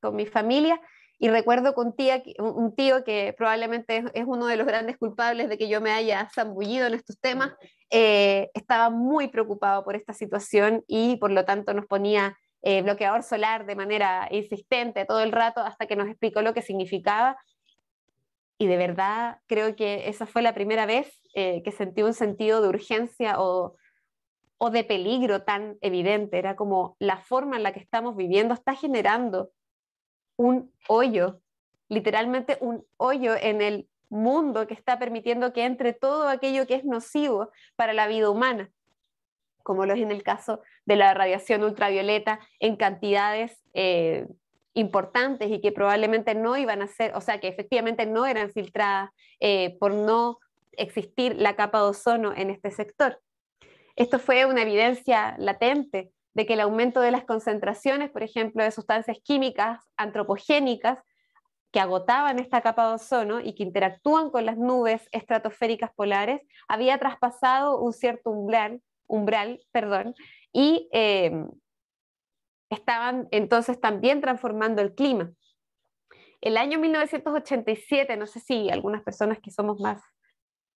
con mi familia y recuerdo con un, tío que probablemente es uno de los grandes culpables de que yo me haya zambullido en estos temas, eh, estaba muy preocupado por esta situación y por lo tanto nos ponía eh, bloqueador solar de manera insistente todo el rato hasta que nos explicó lo que significaba. Y de verdad creo que esa fue la primera vez eh, que sentí un sentido de urgencia o, o de peligro tan evidente. Era como la forma en la que estamos viviendo está generando un hoyo, literalmente un hoyo en el mundo que está permitiendo que entre todo aquello que es nocivo para la vida humana, como lo es en el caso de la radiación ultravioleta en cantidades eh, importantes y que probablemente no iban a ser, o sea, que efectivamente no eran filtradas eh, por no existir la capa de ozono en este sector. Esto fue una evidencia latente de que el aumento de las concentraciones, por ejemplo, de sustancias químicas antropogénicas que agotaban esta capa de ozono y que interactúan con las nubes estratosféricas polares, había traspasado un cierto umbral, umbral perdón, y em, estaban entonces también transformando el clima. El año 1987, no sé si algunas personas que somos más,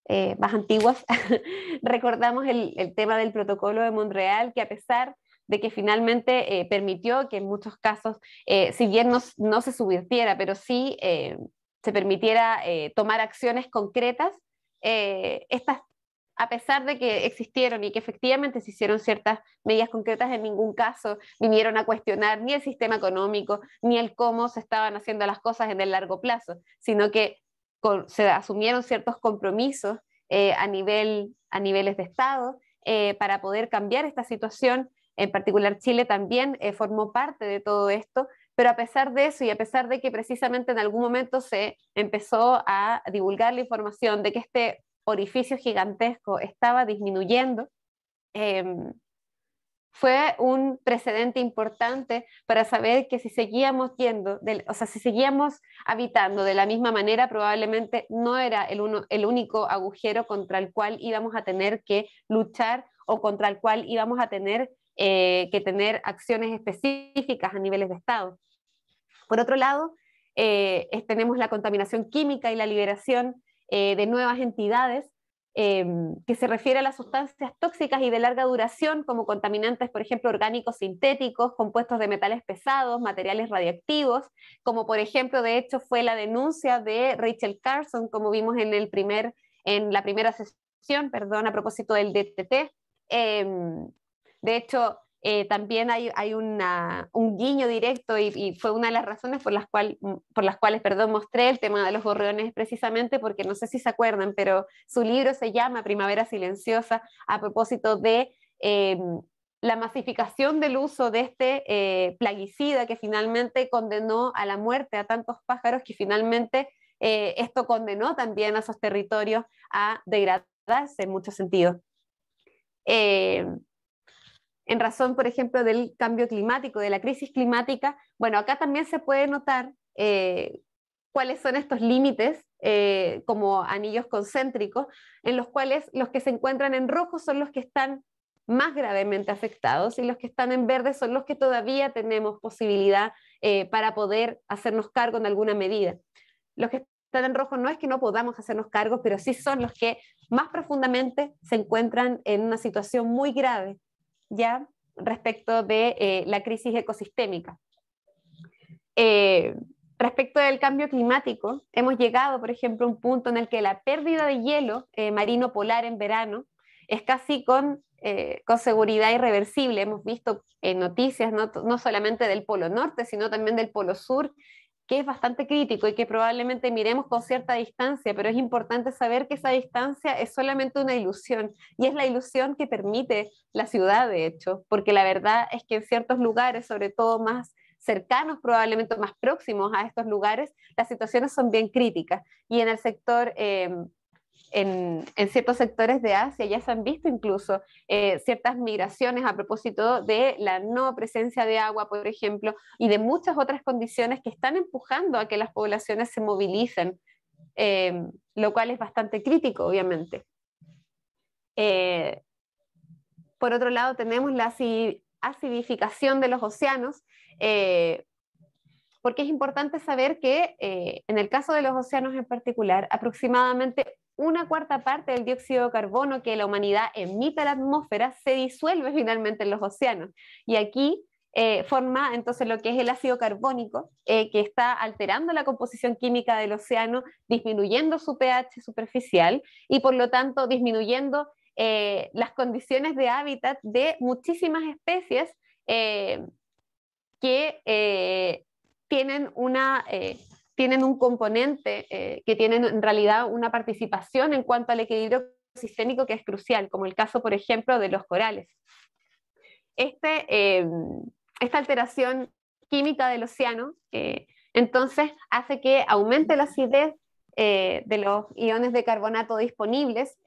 eh, más antiguas recordamos el, el tema del protocolo de Montreal, que a pesar de que finalmente eh, permitió que en muchos casos, eh, si bien no, se subvirtiera, pero sí eh, se permitiera tomar acciones concretas, estas, a pesar de que existieron y que efectivamente se hicieron ciertas medidas concretas, en ningún caso vinieron a cuestionar ni el sistema económico, ni el cómo se estaban haciendo las cosas en el largo plazo, sino que se asumieron ciertos compromisos a, nivel, a niveles de Estado para poder cambiar esta situación en particular Chile también eh, formó parte de todo esto, pero a pesar de eso y a pesar de que precisamente en algún momento se empezó a divulgar la información de que este orificio gigantesco estaba disminuyendo, em, fue un precedente importante para saber que si seguíamos yendo, o sea, si seguíamos habitando de la misma manera, probablemente no era el, uno, el único agujero contra el cual íbamos a tener que luchar o contra el cual íbamos a tener eh, que tener acciones específicas a niveles de Estado. Por otro lado, eh, tenemos la contaminación química y la liberación eh, de nuevas entidades que se refiere a las sustancias tóxicas y de larga duración como contaminantes, por ejemplo, orgánicos sintéticos, compuestos de metales pesados, materiales radiactivos, como por ejemplo, de hecho, fue la denuncia de Rachel Carson, como vimos en, el primer, en la primera sesión, perdón, a propósito del DTT, de hecho, eh, también hay, un guiño directo y, fue una de las razones por las, por las cuales perdón, mostré el tema de los borreones precisamente porque no sé si se acuerdan, pero su libro se llama Primavera Silenciosa a propósito de eh, la masificación del uso de este eh, plaguicida que finalmente condenó a la muerte a tantos pájaros que finalmente esto condenó también a esos territorios a degradarse en muchos sentidos en razón, por ejemplo, del cambio climático, de la crisis climática. Bueno, acá también se puede notar eh, cuáles son estos límites eh, como anillos concéntricos, en los cuales los que se encuentran en rojo son los que están más gravemente afectados y los que están en verde son los que todavía tenemos posibilidad eh, para poder hacernos cargo en alguna medida. Los que están en rojo no es que no podamos hacernos cargo, pero sí son los que más profundamente se encuentran en una situación muy grave ya respecto de eh, la crisis ecosistémica. Eh, respecto del cambio climático, hemos llegado, por ejemplo, a un punto en el que la pérdida de hielo eh, marino polar en verano es casi con, con seguridad irreversible. Hemos visto noticias no solamente del Polo Norte, sino también del Polo Sur que es bastante crítico y que probablemente miremos con cierta distancia, pero es importante saber que esa distancia es solamente una ilusión y es la ilusión que permite la ciudad, de hecho, porque la verdad es que en ciertos lugares, sobre todo más cercanos, probablemente más próximos a estos lugares, las situaciones son bien críticas. Y en el sector em, en, ciertos sectores de Asia ya se han visto incluso eh, ciertas migraciones a propósito de la no presencia de agua, por ejemplo, y de muchas otras condiciones que están empujando a que las poblaciones se movilicen, eh, lo cual es bastante crítico, obviamente. Eh, por otro lado, tenemos la acidificación de los océanos, porque es importante saber que eh, en el caso de los océanos en particular, aproximadamente una cuarta parte del dióxido de carbono que la humanidad emite a la atmósfera se disuelve finalmente en los océanos. Y aquí eh, forma entonces lo que es el ácido carbónico, eh, que está alterando la composición química del océano, disminuyendo su pH superficial y por lo tanto disminuyendo las condiciones de hábitat de muchísimas especies que tienen una... Eh, tienen un componente eh, que tienen en realidad una participación en cuanto al equilibrio sistémico que es crucial, como el caso, por ejemplo, de los corales. Este, eh, esta alteración química del océano, entonces, hace que aumente la acidez de los iones de carbonato disponibles,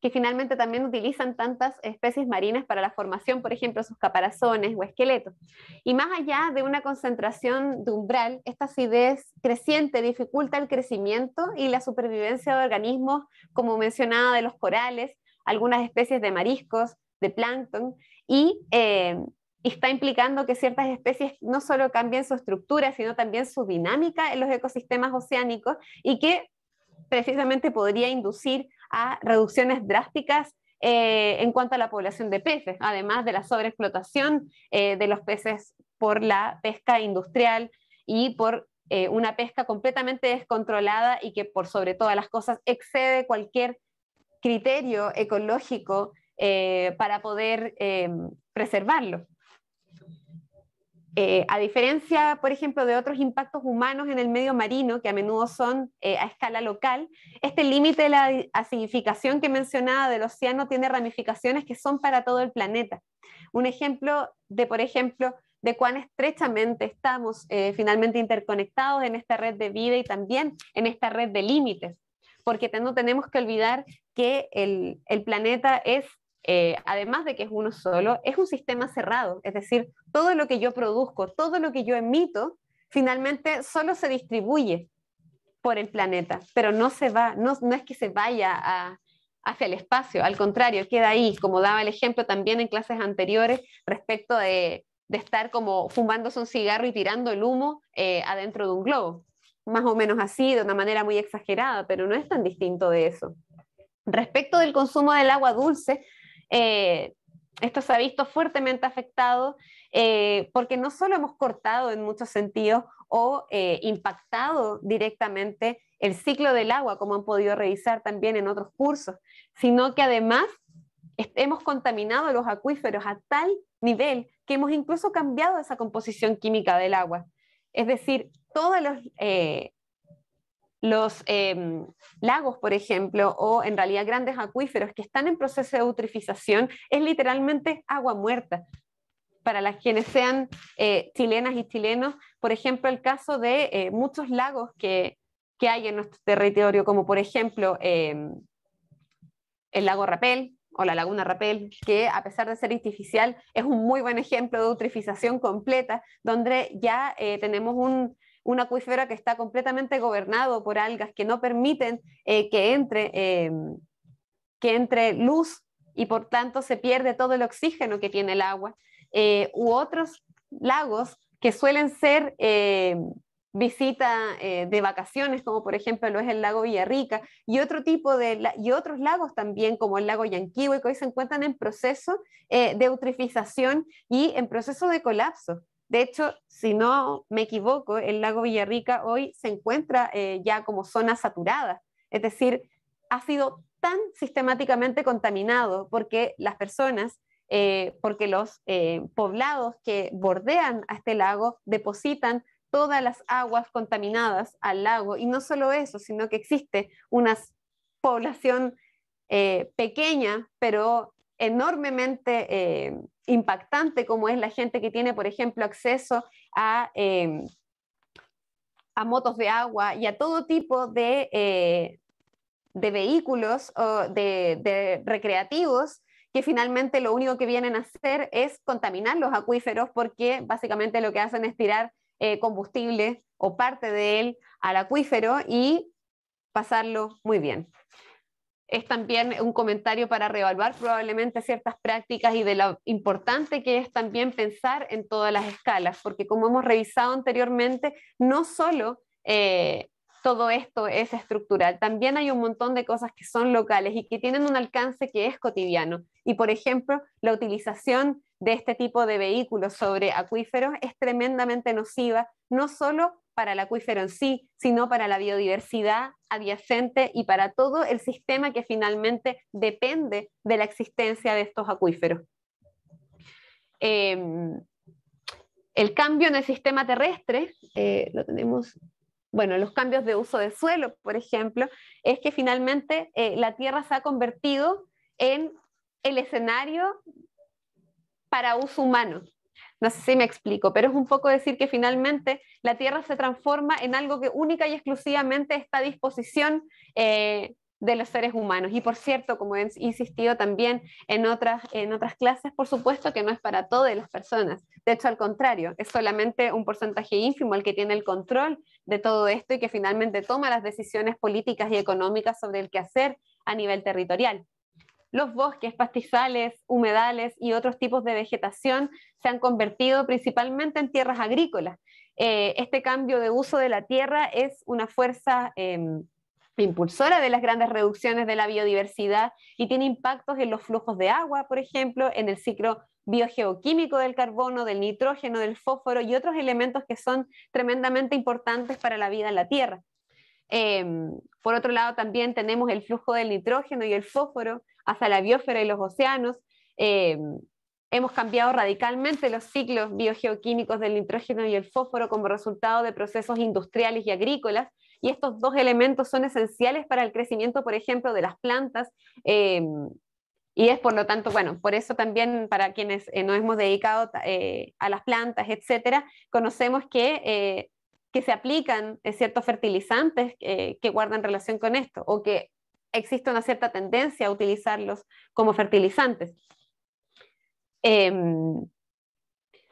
que finalmente también utilizan tantas especies marinas para la formación, por ejemplo, sus caparazones o esqueletos. Y más allá de una concentración de umbral, esta acidez creciente dificulta el crecimiento y la supervivencia de organismos, como mencionaba, de los corales, algunas especies de mariscos, de plancton, y eh, está implicando que ciertas especies no solo cambien su estructura, sino también su dinámica en los ecosistemas oceánicos y que precisamente podría inducir a reducciones drásticas eh, en cuanto a la población de peces, además de la sobreexplotación eh, de los peces por la pesca industrial y por eh, una pesca completamente descontrolada y que por sobre todas las cosas excede cualquier criterio ecológico para poder preservarlo. Eh, a diferencia, por ejemplo, de otros impactos humanos en el medio marino, que a menudo son eh, a escala local, este límite de la acidificación que mencionaba del océano tiene ramificaciones que son para todo el planeta. Un ejemplo de, por ejemplo, de cuán estrechamente estamos eh, finalmente interconectados en esta red de vida y también en esta red de límites, porque no tenemos que olvidar que el planeta es eh, además de que es uno solo, es un sistema cerrado, es decir, todo lo que yo produzco, todo lo que yo emito, finalmente solo se distribuye por el planeta, pero no se va, no, es que se vaya hacia el espacio, al contrario, queda ahí, como daba el ejemplo también en clases anteriores respecto de, estar como fumándose un cigarro y tirando el humo eh, adentro de un globo, más o menos así, de una manera muy exagerada, pero no es tan distinto de eso. Respecto del consumo del agua dulce, eh, esto se ha visto fuertemente afectado eh, porque no solo hemos cortado en muchos sentidos o eh, impactado directamente el ciclo del agua, como han podido revisar también en otros cursos, sino que además hemos contaminado los acuíferos a tal nivel que hemos incluso cambiado esa composición química del agua. Es decir, todos los, los em, lagos, por ejemplo, o en realidad grandes acuíferos que están en proceso de eutrofización es literalmente agua muerta. Para las quienes sean eh, chilenas y chilenos, por ejemplo, el caso de eh, muchos lagos que, hay en nuestro territorio, como por ejemplo em, el lago Rapel o la laguna Rapel, que a pesar de ser artificial, es un muy buen ejemplo de eutrofización completa, donde ya eh, tenemos un una acuífero que está completamente gobernado por algas que no permiten eh, que, entre, eh, que entre luz y por tanto se pierde todo el oxígeno que tiene el agua, eh, u otros lagos que suelen ser visita de vacaciones, como por ejemplo lo es el lago Villarrica, y otro tipo de, y otros lagos también, como el lago Yanquiwe, que hoy se encuentran en proceso de eutrofización y en proceso de colapso. De hecho, si no me equivoco, el lago Villarrica hoy se encuentra eh, ya como zona saturada, es decir, ha sido tan sistemáticamente contaminado porque las personas, eh, porque los eh, poblados que bordean a este lago depositan todas las aguas contaminadas al lago. Y no solo eso, sino que existe una población pequeña, pero enormemente impactante como es la gente que tiene, por ejemplo, acceso a, em, motos de agua y a todo tipo de, eh, vehículos o de, recreativos que finalmente lo único que vienen a hacer es contaminar los acuíferos porque básicamente lo que hacen es tirar eh, combustible o parte de él al acuífero y pasarlo muy bien es también un comentario para reevaluar probablemente ciertas prácticas y de lo importante que es también pensar en todas las escalas, porque como hemos revisado anteriormente, no solo eh, todo esto es estructural, también hay un montón de cosas que son locales y que tienen un alcance que es cotidiano. Y por ejemplo, la utilización de este tipo de vehículos sobre acuíferos es tremendamente nociva, no solo para el acuífero en sí, sino para la biodiversidad adyacente y para todo el sistema que finalmente depende de la existencia de estos acuíferos. Em, el cambio en el sistema terrestre, eh, lo tenemos, bueno, los cambios de uso de suelo, por ejemplo, es que finalmente eh, la Tierra se ha convertido en el escenario para uso humano. No sé si me explico, pero es un poco decir que finalmente la tierra se transforma en algo que única y exclusivamente está a disposición eh, de los seres humanos. Y por cierto, como he insistido también en otras, clases, por supuesto que no es para todas las personas. De hecho, al contrario, es solamente un porcentaje ínfimo el que tiene el control de todo esto y que finalmente toma las decisiones políticas y económicas sobre el hacer a nivel territorial los bosques, pastizales, humedales y otros tipos de vegetación se han convertido principalmente en tierras agrícolas. Eh, este cambio de uso de la tierra es una fuerza em, impulsora de las grandes reducciones de la biodiversidad y tiene impactos en los flujos de agua, por ejemplo, en el ciclo biogeoquímico del carbono, del nitrógeno, del fósforo y otros elementos que son tremendamente importantes para la vida en la Tierra. Em, por otro lado, también tenemos el flujo del nitrógeno y el fósforo, hasta la biósfera y los océanos. Eh, hemos cambiado radicalmente los ciclos biogeoquímicos del nitrógeno y el fósforo como resultado de procesos industriales y agrícolas. Y estos dos elementos son esenciales para el crecimiento, por ejemplo, de las plantas. Eh, y es por lo tanto, bueno, por eso también para quienes eh, nos hemos dedicado a las plantas, etcétera, conocemos que, que se aplican ciertos fertilizantes que guardan relación con esto, o que existe una cierta tendencia a utilizarlos como fertilizantes. Em,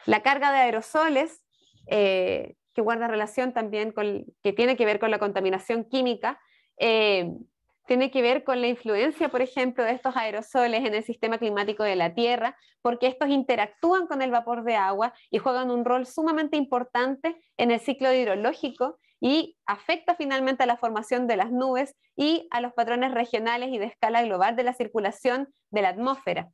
la carga de aerosoles, eh, que guarda relación también con, que tiene que ver con la contaminación química, em, tiene que ver con la influencia, por ejemplo, de estos aerosoles en el sistema climático de la Tierra, porque estos interactúan con el vapor de agua y juegan un rol sumamente importante en el ciclo hidrológico y afecta finalmente a la formación de las nubes y a los patrones regionales y de escala global de la circulación de la atmósfera.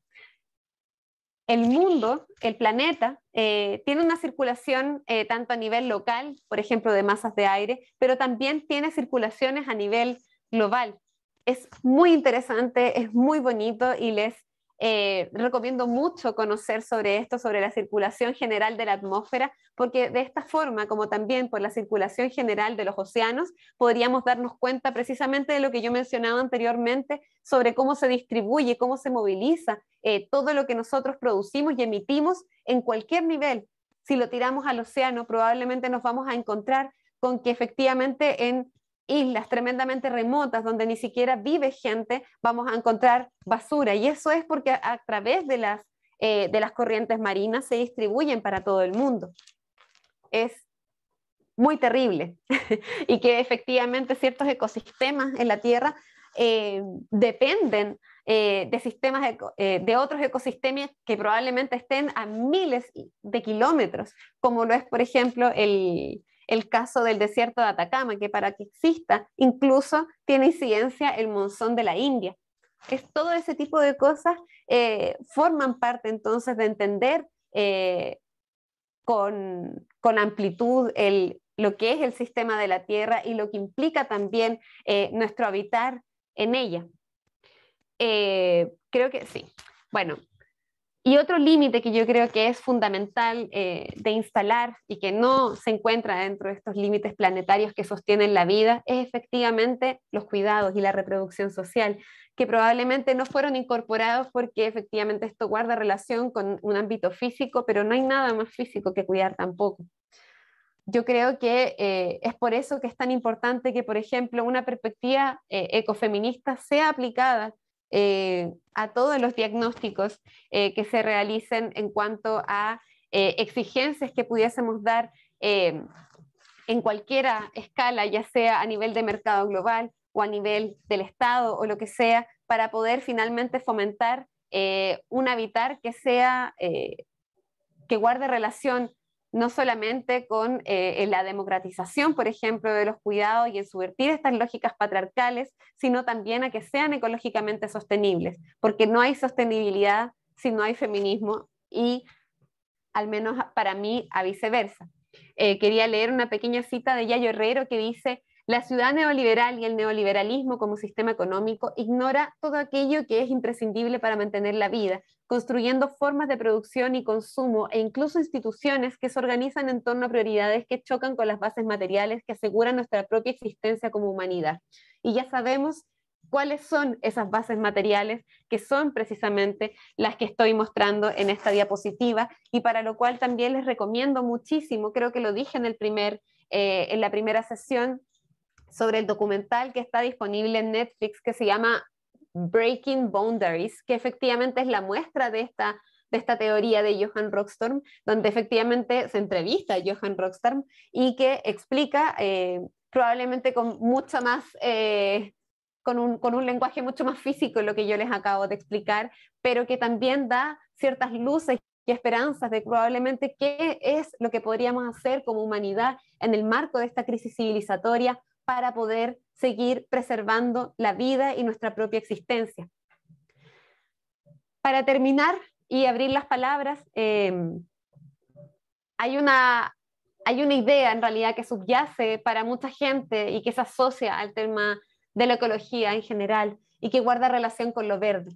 El mundo, el planeta, eh, tiene una circulación eh, tanto a nivel local, por ejemplo, de masas de aire, pero también tiene circulaciones a nivel global. Es muy interesante, es muy bonito y les eh, recomiendo mucho conocer sobre esto, sobre la circulación general de la atmósfera, porque de esta forma, como también por la circulación general de los océanos, podríamos darnos cuenta precisamente de lo que yo mencionaba anteriormente sobre cómo se distribuye, cómo se moviliza eh, todo lo que nosotros producimos y emitimos en cualquier nivel. Si lo tiramos al océano, probablemente nos vamos a encontrar con que efectivamente en islas tremendamente remotas donde ni siquiera vive gente, vamos a encontrar basura. Y eso es porque a, través de las, eh, de las corrientes marinas se distribuyen para todo el mundo. Es muy terrible y que efectivamente ciertos ecosistemas en la Tierra eh, dependen eh, de sistemas de otros ecosistemas que probablemente estén a miles de kilómetros, como lo es, por ejemplo, el, el caso del desierto de Atacama, que para que exista incluso tiene incidencia el monzón de la India. Es todo ese tipo de cosas eh, forman parte entonces de entender eh, con, amplitud el, lo que es el sistema de la Tierra y lo que implica también eh, nuestro habitar en ella. creo que sí. Bueno, y otro límite que yo creo que es fundamental eh, de instalar y que no se encuentra dentro de estos límites planetarios que sostienen la vida es efectivamente los cuidados y la reproducción social, que probablemente no fueron incorporados porque efectivamente esto guarda relación con un ámbito físico, pero no hay nada más físico que cuidar tampoco. Yo creo que eh, es por eso que es tan importante que, por ejemplo, una perspectiva eh, ecofeminista sea aplicada eh, a todos los diagnósticos eh, que se realicen en cuanto a eh, exigencias que pudiésemos dar en cualquiera escala, ya sea a nivel de mercado global o a nivel del Estado o lo que sea, para poder finalmente fomentar un habitar que sea, que guarde relación no solamente con eh, la democratización, por ejemplo, de los cuidados y en subvertir estas lógicas patriarcales, sino también a que sean ecológicamente sostenibles, porque no hay sostenibilidad si no hay feminismo y al menos para mí a viceversa. Eh, quería leer una pequeña cita de Yayo Herrero que dice, la ciudad neoliberal y el neoliberalismo como sistema económico ignora todo aquello que es imprescindible para mantener la vida, construyendo formas de producción y consumo e incluso instituciones que se organizan en torno a prioridades que chocan con las bases materiales que aseguran nuestra propia existencia como humanidad. Y ya sabemos cuáles son esas bases materiales que son precisamente las que estoy mostrando en esta diapositiva y para lo cual también les recomiendo muchísimo, creo que lo dije en, el primer, eh, en la primera sesión, sobre el documental que está disponible en Netflix que se llama Breaking Boundaries, que efectivamente es la muestra de esta, de esta teoría de Johan Rockstorm, donde efectivamente se entrevista a Johan Rockstorm y que explica, eh, probablemente con mucha más... Eh, con un, lenguaje mucho más físico lo que yo les acabo de explicar, pero que también da ciertas luces y esperanzas de probablemente qué es lo que podríamos hacer como humanidad en el marco de esta crisis civilizatoria para poder seguir preservando la vida y nuestra propia existencia. Para terminar y abrir las palabras, em, hay, una, hay una idea en realidad que subyace para mucha gente y que se asocia al tema de la ecología en general y que guarda relación con lo verde.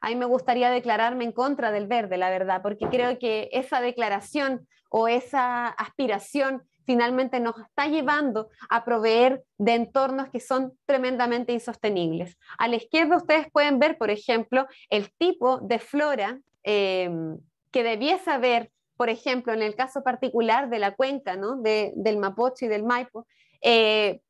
A mí me gustaría declararme en contra del verde, la verdad, porque creo que esa declaración o esa aspiración finalmente nos está llevando a proveer de entornos que son tremendamente insostenibles. A la izquierda ustedes pueden ver, por ejemplo, el tipo de flora em, que debiese haber, por ejemplo, en el caso particular de la cuenca, ¿no? del Mapocho y del Maipo, eh,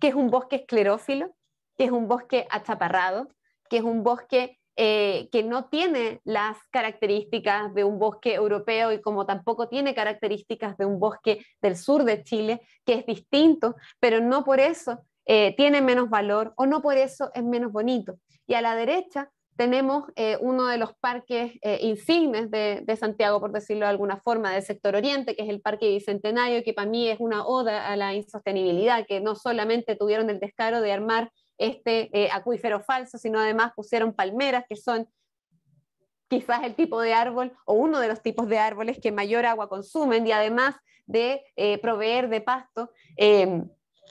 que es un bosque esclerófilo, que es un bosque achaparrado, que es un bosque eh, que no tiene las características de un bosque europeo y como tampoco tiene características de un bosque del sur de Chile, que es distinto, pero no por eso eh, tiene menos valor o no por eso es menos bonito. Y a la derecha tenemos eh, uno de los parques insignes de, de, Santiago, por decirlo de alguna forma, del sector oriente, que es el Parque Bicentenario, que para mí es una oda a la insostenibilidad, que no solamente tuvieron el descaro de armar este eh, acuífero falso, sino además pusieron palmeras, que son quizás el tipo de árbol o uno de los tipos de árboles que mayor agua consumen y además de eh, proveer de pasto. Em,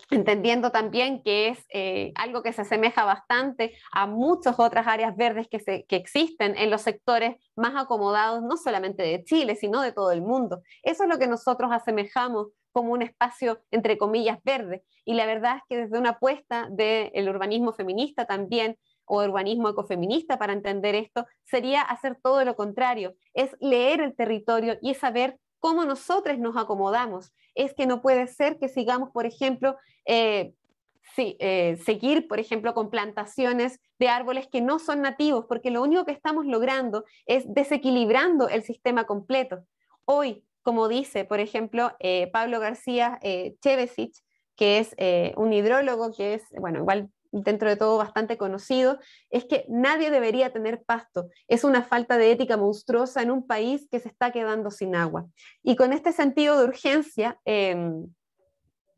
entendiendo también que es eh, algo que se asemeja bastante a muchas otras áreas verdes que, que, existen en los sectores más acomodados, no solamente de Chile, sino de todo el mundo. Eso es lo que nosotros asemejamos como un espacio, entre comillas, verde. Y la verdad es que desde una apuesta del urbanismo feminista también, o urbanismo ecofeminista para entender esto, sería hacer todo lo contrario, es leer el territorio y es saber cómo nosotros nos acomodamos. Es que no puede ser que sigamos, por ejemplo, eh, sí, eh, seguir, por ejemplo, con plantaciones de árboles que no son nativos, porque lo único que estamos logrando es desequilibrando el sistema completo. Hoy como dice, por ejemplo, eh, Pablo García eh, Chevesich, que es eh, un hidrólogo, que es, bueno, igual dentro de todo bastante conocido, es que nadie debería tener pasto. Es una falta de ética monstruosa en un país que se está quedando sin agua. Y con este sentido de urgencia, em,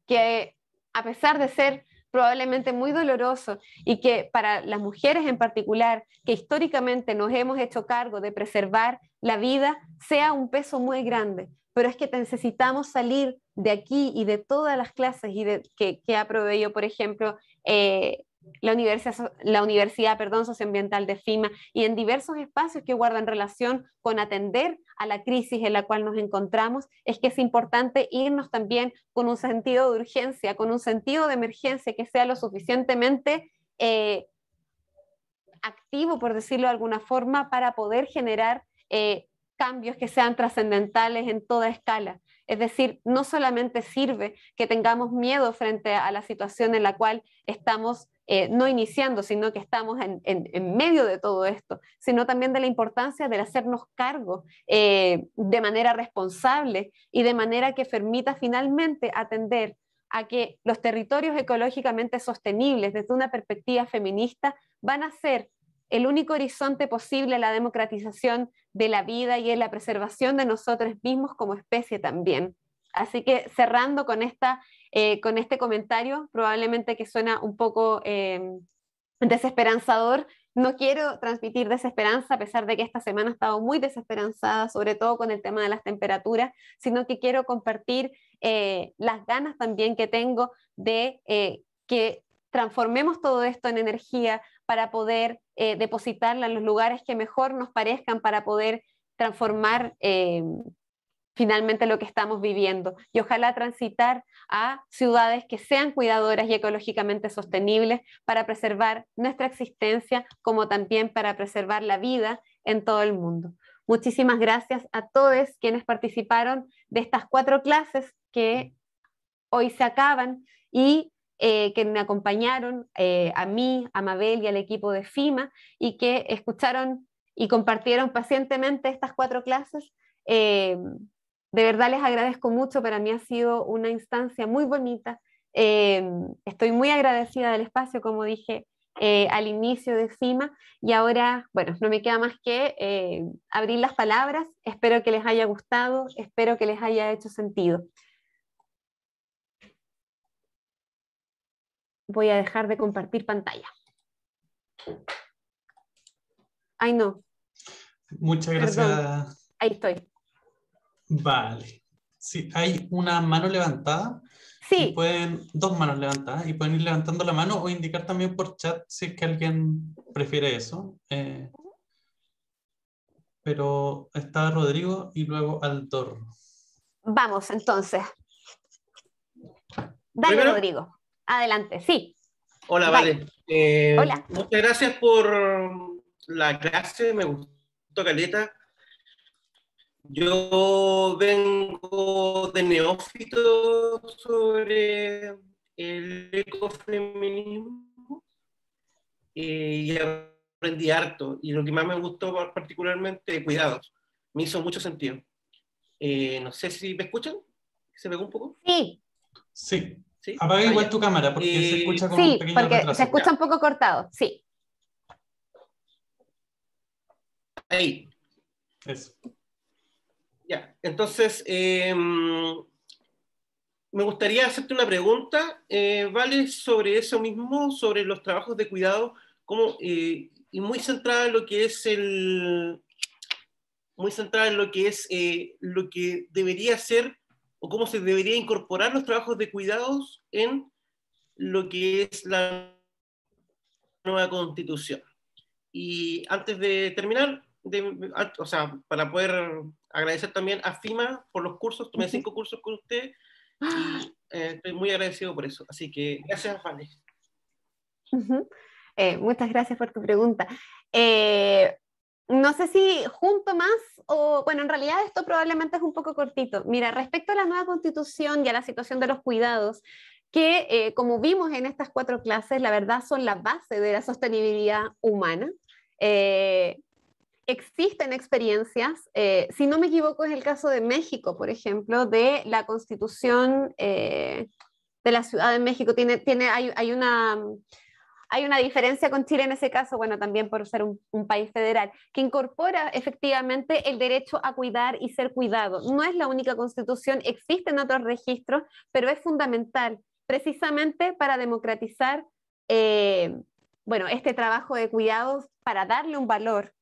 que a pesar de ser probablemente muy doloroso y que para las mujeres en particular, que históricamente nos hemos hecho cargo de preservar la vida, sea un peso muy grande. Pero es que necesitamos salir de aquí y de todas las clases y de, que, ha proveído, por ejemplo, eh, la Universidad, la Universidad perdón, Socioambiental de FIMA y en diversos espacios que guardan relación con atender a la crisis en la cual nos encontramos, es que es importante irnos también con un sentido de urgencia, con un sentido de emergencia que sea lo suficientemente eh, activo, por decirlo de alguna forma, para poder generar eh, cambios que sean trascendentales en toda escala. Es decir, no solamente sirve que tengamos miedo frente a la situación en la cual estamos eh, no iniciando, sino que estamos en, medio de todo esto, sino también de la importancia de hacernos cargo eh, de manera responsable y de manera que permita finalmente atender a que los territorios ecológicamente sostenibles desde una perspectiva feminista van a ser el único horizonte posible a la democratización de la vida y en la preservación de nosotros mismos como especie también. Así que cerrando con, esta, eh, con este comentario, probablemente que suena un poco eh, desesperanzador, no quiero transmitir desesperanza, a pesar de que esta semana he estado muy desesperanzada, sobre todo con el tema de las temperaturas, sino que quiero compartir eh, las ganas también que tengo de que transformemos todo esto en energía para poder depositarla en los lugares que mejor nos parezcan, para poder transformar finalmente lo que estamos viviendo. Y ojalá transitar a ciudades que sean cuidadoras y ecológicamente sostenibles para preservar nuestra existencia, como también para preservar la vida en todo el mundo. Muchísimas gracias a todos quienes participaron de estas cuatro clases que hoy se acaban y eh, que me acompañaron eh, a mí, a Mabel y al equipo de FIMA y que escucharon y compartieron pacientemente estas cuatro clases. Eh, de verdad les agradezco mucho, para mí ha sido una instancia muy bonita. Eh, estoy muy agradecida del espacio, como dije eh, al inicio de CIMA, y ahora, bueno, no me queda más que eh, abrir las palabras. Espero que les haya gustado, espero que les haya hecho sentido. Voy a dejar de compartir pantalla. Ay, no. Muchas gracias. Ahí estoy. Vale. si hay una mano levantada. Sí. pueden, dos manos levantadas y pueden ir levantando la mano o indicar también por chat si es que alguien prefiere eso. Eh, pero está Rodrigo y luego Aldor. Vamos, entonces. Dale, Rodrigo. Adelante, sí. Hola, vale. Eh, Hola. Muchas gracias por la clase, me gustó Caleta. Yo vengo de neófito sobre el ecofeminismo eh, y aprendí harto. Y lo que más me gustó particularmente, cuidados, me hizo mucho sentido. Eh, no sé si me escuchan, se pegó un poco. Sí. Sí. Apaga igual ah, tu cámara porque se eh, escucha con sí, un pequeño porque se escucha un poco cortado, sí. Ahí. Eso. Ya, entonces, em, me gustaría hacerte una pregunta, eh, Vale, sobre eso mismo, sobre los trabajos de cuidado, como, eh, y muy centrada en lo que es el muy centrada en lo que es eh, lo que debería ser o cómo se debería incorporar los trabajos de cuidados en lo que es la nueva constitución. Y antes de terminar, o sea, para poder agradecer también a FIMA por los cursos, tomé cinco cursos con usted y ¡Ah! eh, estoy muy agradecido por eso. Así que gracias, Vale. Eh, muchas gracias por tu pregunta. Eh, no sé si junto más o, bueno, en realidad esto probablemente es un poco cortito. Mira, respecto a la nueva constitución y a la situación de los cuidados, que como vimos en estas cuatro clases, la verdad son la base de la sostenibilidad humana. Eh, existen experiencias, eh, si no me equivoco es el caso de México, por ejemplo, de la constitución eh, de la Ciudad de México. Tiene, tiene, hay, una, hay una diferencia con Chile en ese caso, bueno, también por ser un, país federal, que incorpora efectivamente el derecho a cuidar y ser cuidado. No es la única constitución, existen otros registros, pero es fundamental precisamente para democratizar. Eh, bueno, este trabajo de cuidados para darle un valor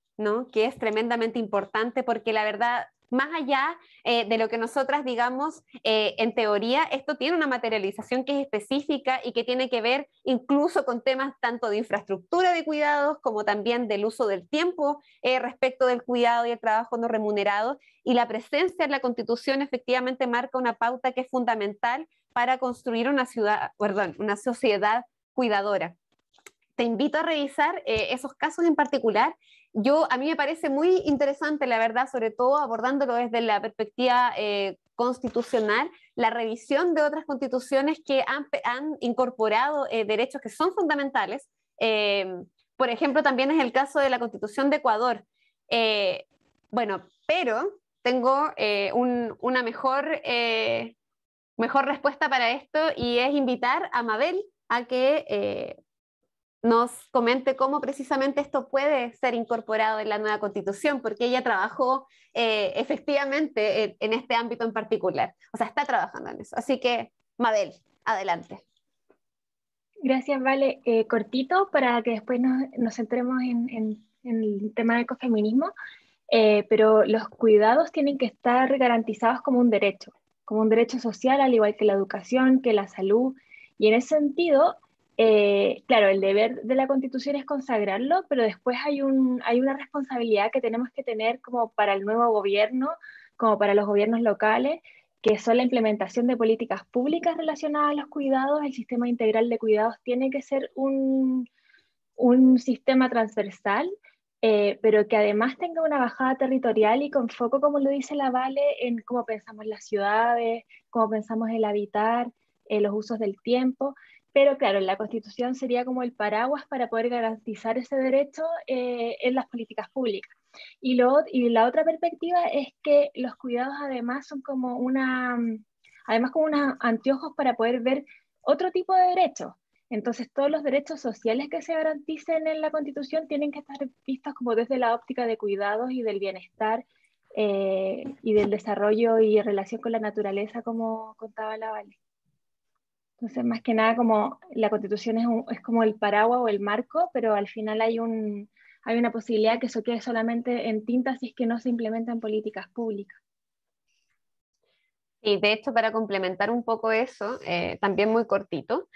que es tremendamente importante porque la verdad más allá eh, de lo que nosotras digamos eh, en teoría, esto tiene una materialización que es específica y que tiene que ver incluso con temas tanto de infraestructura de cuidados como también del uso del tiempo eh, respecto del cuidado y el trabajo no remunerado. Y la presencia en la Constitución efectivamente marca una pauta que es fundamental para construir una, ciudad, perdón, una sociedad cuidadora te invito a revisar esos casos en particular yo, a mí me parece muy interesante, la verdad, sobre todo abordándolo desde la perspectiva eh, constitucional, la revisión de otras constituciones que han, incorporado eh, derechos que son fundamentales. Eh, por ejemplo, también es el caso de la constitución de Ecuador. bueno, pero tengo una mejor, mejor respuesta para esto y es invitar a Mabel a que nos comente cómo precisamente esto puede ser incorporado en la nueva constitución, porque ella trabajó eh, efectivamente en, este ámbito en particular, o sea, está trabajando en eso. Así que, Mabel, adelante. Gracias, Vale. Eh, cortito, para que después nos, nos centremos en, el tema del ecofeminismo, eh, pero los cuidados tienen que estar garantizados como un derecho, como un derecho social, al igual que la educación, que la salud, y en ese sentido, eh, claro, el deber de la constitución es consagrarlo, pero después hay, una responsabilidad que tenemos que tener como para el nuevo gobierno, como para los gobiernos locales, que son la implementación de políticas públicas relacionadas a los cuidados. El sistema integral de cuidados tiene que ser un, sistema transversal, eh, pero que además tenga una bajada territorial y con foco, como lo dice la Vale, en cómo pensamos las ciudades, cómo pensamos el habitar, eh, los usos del tiempo. Pero claro, la Constitución sería como el paraguas para poder garantizar ese derecho eh, en las políticas públicas. Y, y la otra perspectiva es que los cuidados además son como una, mm, además como unos anteojos para poder ver otro tipo de derechos. Entonces, todos los derechos sociales que se garanticen en la Constitución tienen que estar vistos como desde la óptica de cuidados y del bienestar eh, y del desarrollo y relación con la naturaleza, como contaba la Vale. Entonces, más que nada, como la constitución es, es como el paraguas o el marco, pero al final hay, un, hay una posibilidad que eso quede solamente en tinta si es que no se implementan políticas públicas. Y de hecho, para complementar un poco eso, eh, también muy cortito,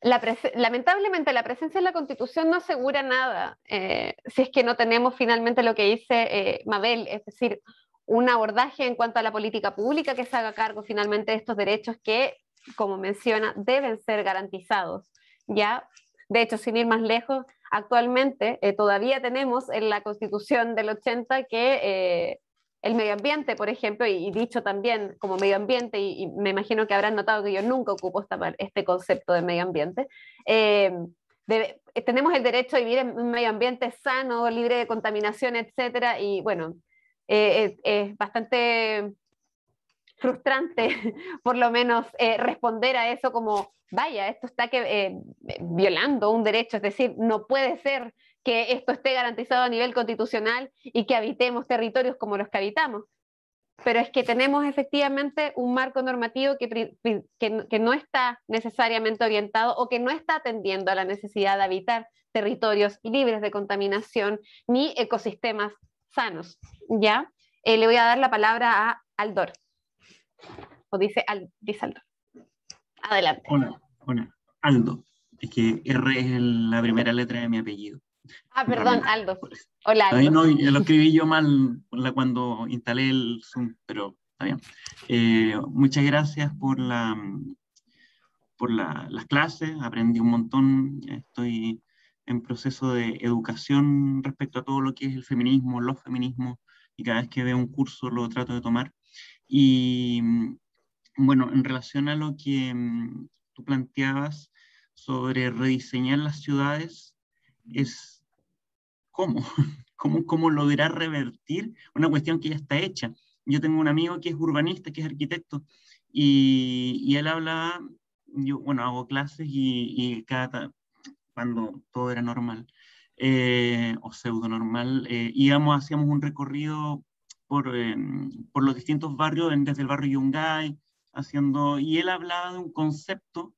lamentablemente la presencia en la Constitución no asegura nada eh, si es que no tenemos finalmente lo que dice eh, Mabel, es decir, un abordaje en cuanto a la política pública que se haga cargo finalmente de estos derechos que como menciona, deben ser garantizados. ¿ya? De hecho, sin ir más lejos, actualmente eh, todavía tenemos en la Constitución del 80 que eh, el medio ambiente, por ejemplo, y, dicho también como medio ambiente, y, me imagino que habrán notado que yo nunca ocupo este concepto de medio ambiente, eh, tenemos el derecho a vivir en un medio ambiente sano, libre de contaminación, etcétera, y bueno, es bastante frustrante, por lo menos, eh, responder a eso como, vaya, esto está que, eh, violando un derecho, es decir, no puede ser que esto esté garantizado a nivel constitucional y que habitemos territorios como los que habitamos. Pero es que tenemos efectivamente un marco normativo que, que, no está necesariamente orientado o que no está atendiendo a la necesidad de habitar territorios libres de contaminación ni ecosistemas sanos. ¿ya? Eh, le voy a dar la palabra a Aldor. O dice, Aldo. Dice Adelante. Hola, hola. Aldo. Es que R es la primera letra de mi apellido. Ah, perdón, Aldo. Hola, Aldo. lo escribí yo mal cuando instalé el Zoom, pero está bien. Eh, muchas gracias por, la, por las clases, aprendí un montón, estoy en proceso de educación respecto a todo lo que es el feminismo, los feminismos, y cada vez que veo un curso lo trato de tomar. Y mm, bueno, en relación a lo que mm, tú planteabas sobre rediseñar las ciudades, es cómo, cómo, cómo lograr revertir una cuestión que ya está hecha. Yo tengo un amigo que es urbanista, que es arquitecto, y, y él hablaba, yo, bueno, hago clases y, y cada, cuando todo era normal, eh, o pseudo normal, eh, íbamos, hacíamos un recorrido por, em, por los distintos barrios, desde el barrio Yungay, haciendo, y él hablaba de un concepto,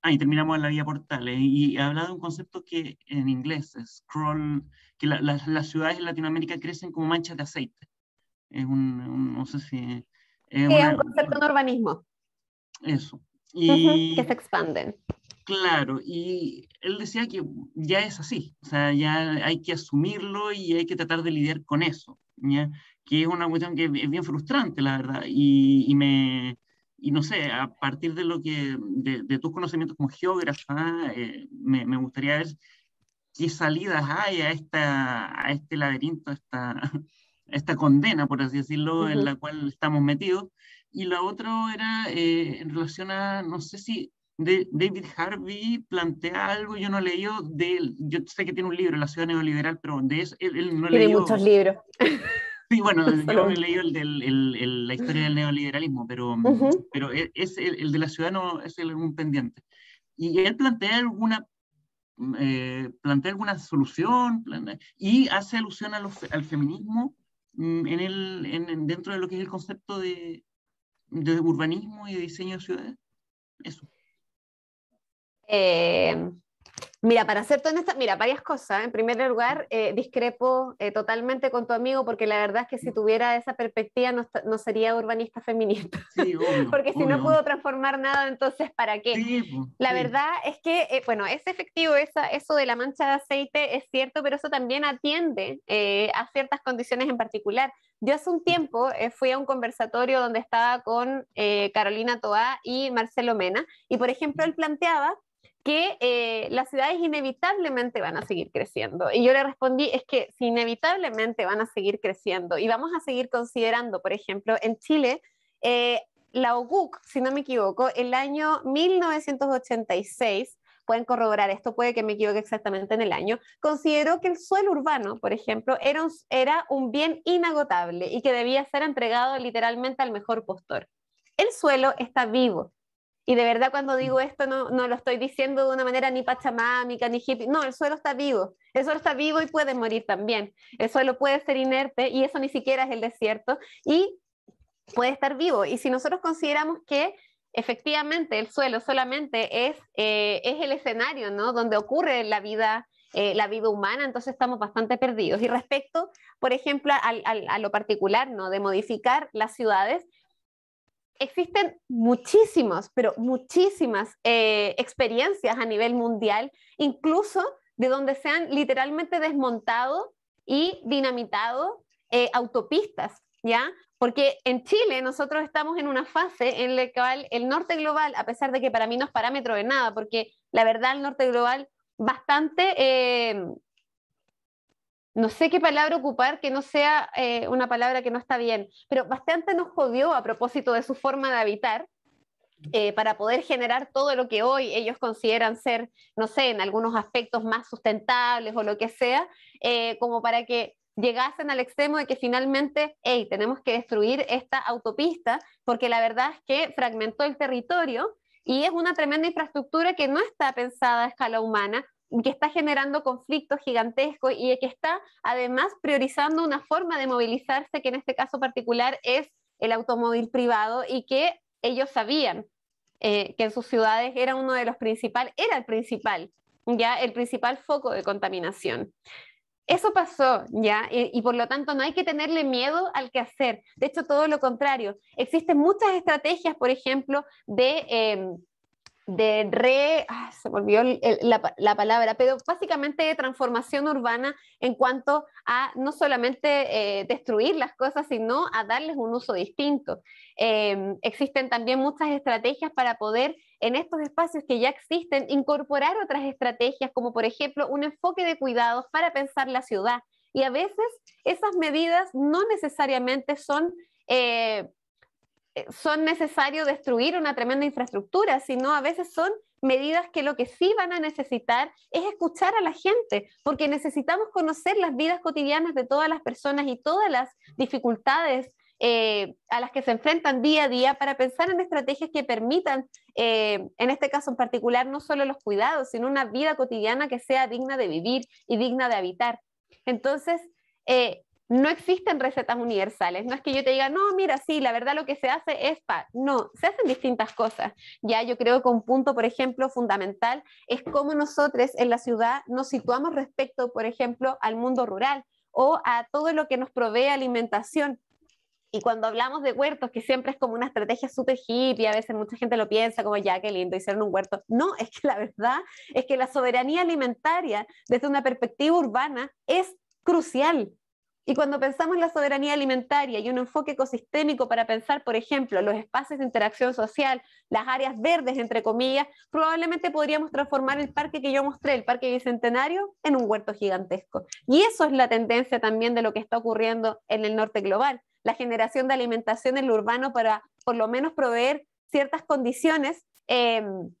ahí terminamos en la vía Portales, y hablaba de un concepto que en inglés es crawl, que las ciudades de Latinoamérica crecen como manchas de aceite. Es un, no sé si... Es, un concepto de urbanismo. Eso. Y, que se expanden. Claro, y él decía que ya es así, o sea, ya hay que asumirlo y hay que tratar de lidiar con eso. ¿ya? que es una cuestión que es bien frustrante, la verdad, y, me, y no sé, a partir de lo que, de, tus conocimientos como geógrafa, eh, me, me, gustaría ver qué salidas hay a, esta, a este laberinto, a esta, esta condena, por así decirlo, en la cual estamos metidos. Y la otra era eh, en relación a, no sé si David Harvey plantea algo, yo no he leído de yo sé que tiene un libro, La ciudad neoliberal, pero de eso, él, no he leído Tiene muchos libros. Sí, bueno, yo he leído el, la historia del neoliberalismo, pero, mm, pero e, es el, de la ciudad no es un pendiente. Y él plantea alguna, mm, eh, plantea alguna solución y hace alusión al feminismo mm, en el, en, dentro de lo que es el concepto de, urbanismo y de diseño de ciudades. Eso. Eh, Mira, para ser esta, mira, varias cosas. ¿eh? En primer lugar, eh, discrepo eh, totalmente con tu amigo porque la verdad es que si mm. tuviera esa perspectiva no, sería urbanista feminista. porque si no puedo transformar nada, entonces ¿para qué? la verdad es que, bueno, es efectivo esa, eso de la mancha de aceite, es cierto, pero eso también atiende a ciertas condiciones en particular. Yo hace un tiempo fui a un conversatorio donde estaba con Carolina Toá y Marcelo Mena y, por ejemplo, él planteaba que eh, las ciudades inevitablemente van a seguir creciendo. Y yo le respondí, es que inevitablemente van a seguir creciendo y vamos a seguir considerando, por ejemplo, en Chile, eh, la OGUC, si no me equivoco, el año 1986, pueden corroborar esto, puede que me equivoque exactamente en el año, consideró que el suelo urbano, por ejemplo, era un bien inagotable y que debía ser entregado literalmente al mejor postor. El suelo está vivo, y de verdad cuando digo mm. esto no, no lo estoy diciendo de una manera ni pachamámica, ni hippie. No, el suelo está vivo. El suelo está vivo y puede morir también. El suelo puede ser inerte y eso ni siquiera es el desierto. Y puede estar vivo. Y si nosotros consideramos que efectivamente el suelo solamente es, eh, es el escenario ¿no? donde ocurre la vida, eh, la vida humana, entonces estamos bastante perdidos. Y respecto, por ejemplo, al, al, a lo particular, ¿no? de modificar las ciudades, existen muchísimas, pero muchísimas eh, experiencias a nivel mundial, incluso de donde se han literalmente desmontado y dinamitado eh, autopistas, ¿ya? Porque en Chile nosotros estamos en una fase en la cual el norte global, a pesar de que para mí no es parámetro de nada, porque la verdad el norte global bastante eh, no sé qué palabra ocupar que no sea eh, una palabra que no está bien, pero bastante nos jodió a propósito de su forma de habitar eh, para poder generar todo lo que hoy ellos consideran ser, no sé, en algunos aspectos más sustentables o lo que sea, eh, como para que llegasen al extremo de que finalmente, hey, tenemos que destruir esta autopista porque la verdad es que fragmentó el territorio y es una tremenda infraestructura que no está pensada a escala humana que está generando conflictos gigantesco y que está además priorizando una forma de movilizarse que en este caso particular es el automóvil privado y que ellos sabían eh, que en sus ciudades era uno de los principales, era el principal, ya el principal foco de contaminación. Eso pasó, ¿ya? Y, por lo tanto no hay que tenerle miedo al que hacer. De hecho, todo lo contrario. Existen muchas estrategias, por ejemplo, de... Em, de re, ah, se volvió la, palabra, pero básicamente de transformación urbana en cuanto a no solamente eh, destruir las cosas, sino a darles un uso distinto. Em, existen también muchas estrategias para poder en estos espacios que ya existen incorporar otras estrategias, como por ejemplo un enfoque de cuidados para pensar la ciudad. Y a veces esas medidas no necesariamente son... Eh, eh, son necesarios destruir una tremenda infraestructura, sino a veces son medidas que lo que sí van a necesitar es escuchar a la gente, porque necesitamos conocer las vidas cotidianas de todas las personas y todas las dificultades eh, a las que se enfrentan día a día para pensar en estrategias que permitan, eh, en este caso en particular, no solo los cuidados, sino una vida cotidiana que sea digna de vivir y digna de habitar. Entonces, no existen recetas universales. No es que yo te diga, no, mira, sí, la verdad lo que se hace es pa. No, se hacen distintas cosas. Ya yo creo que un punto, por ejemplo, fundamental es cómo nosotros en la ciudad nos situamos respecto, por ejemplo, al mundo rural o a todo lo que nos provee alimentación. Y cuando hablamos de huertos, que siempre es como una estrategia súper hippie, a veces mucha gente lo piensa como ya, qué lindo, hicieron un huerto. No, es que la verdad es que la soberanía alimentaria desde una perspectiva urbana es crucial y cuando pensamos en la soberanía alimentaria y un enfoque ecosistémico para pensar, por ejemplo, los espacios de interacción social, las áreas verdes, entre comillas, probablemente podríamos transformar el parque que yo mostré, el Parque Bicentenario, en un huerto gigantesco. Y eso es la tendencia también de lo que está ocurriendo en el norte global, la generación de alimentación en lo urbano para por lo menos proveer ciertas condiciones. Em,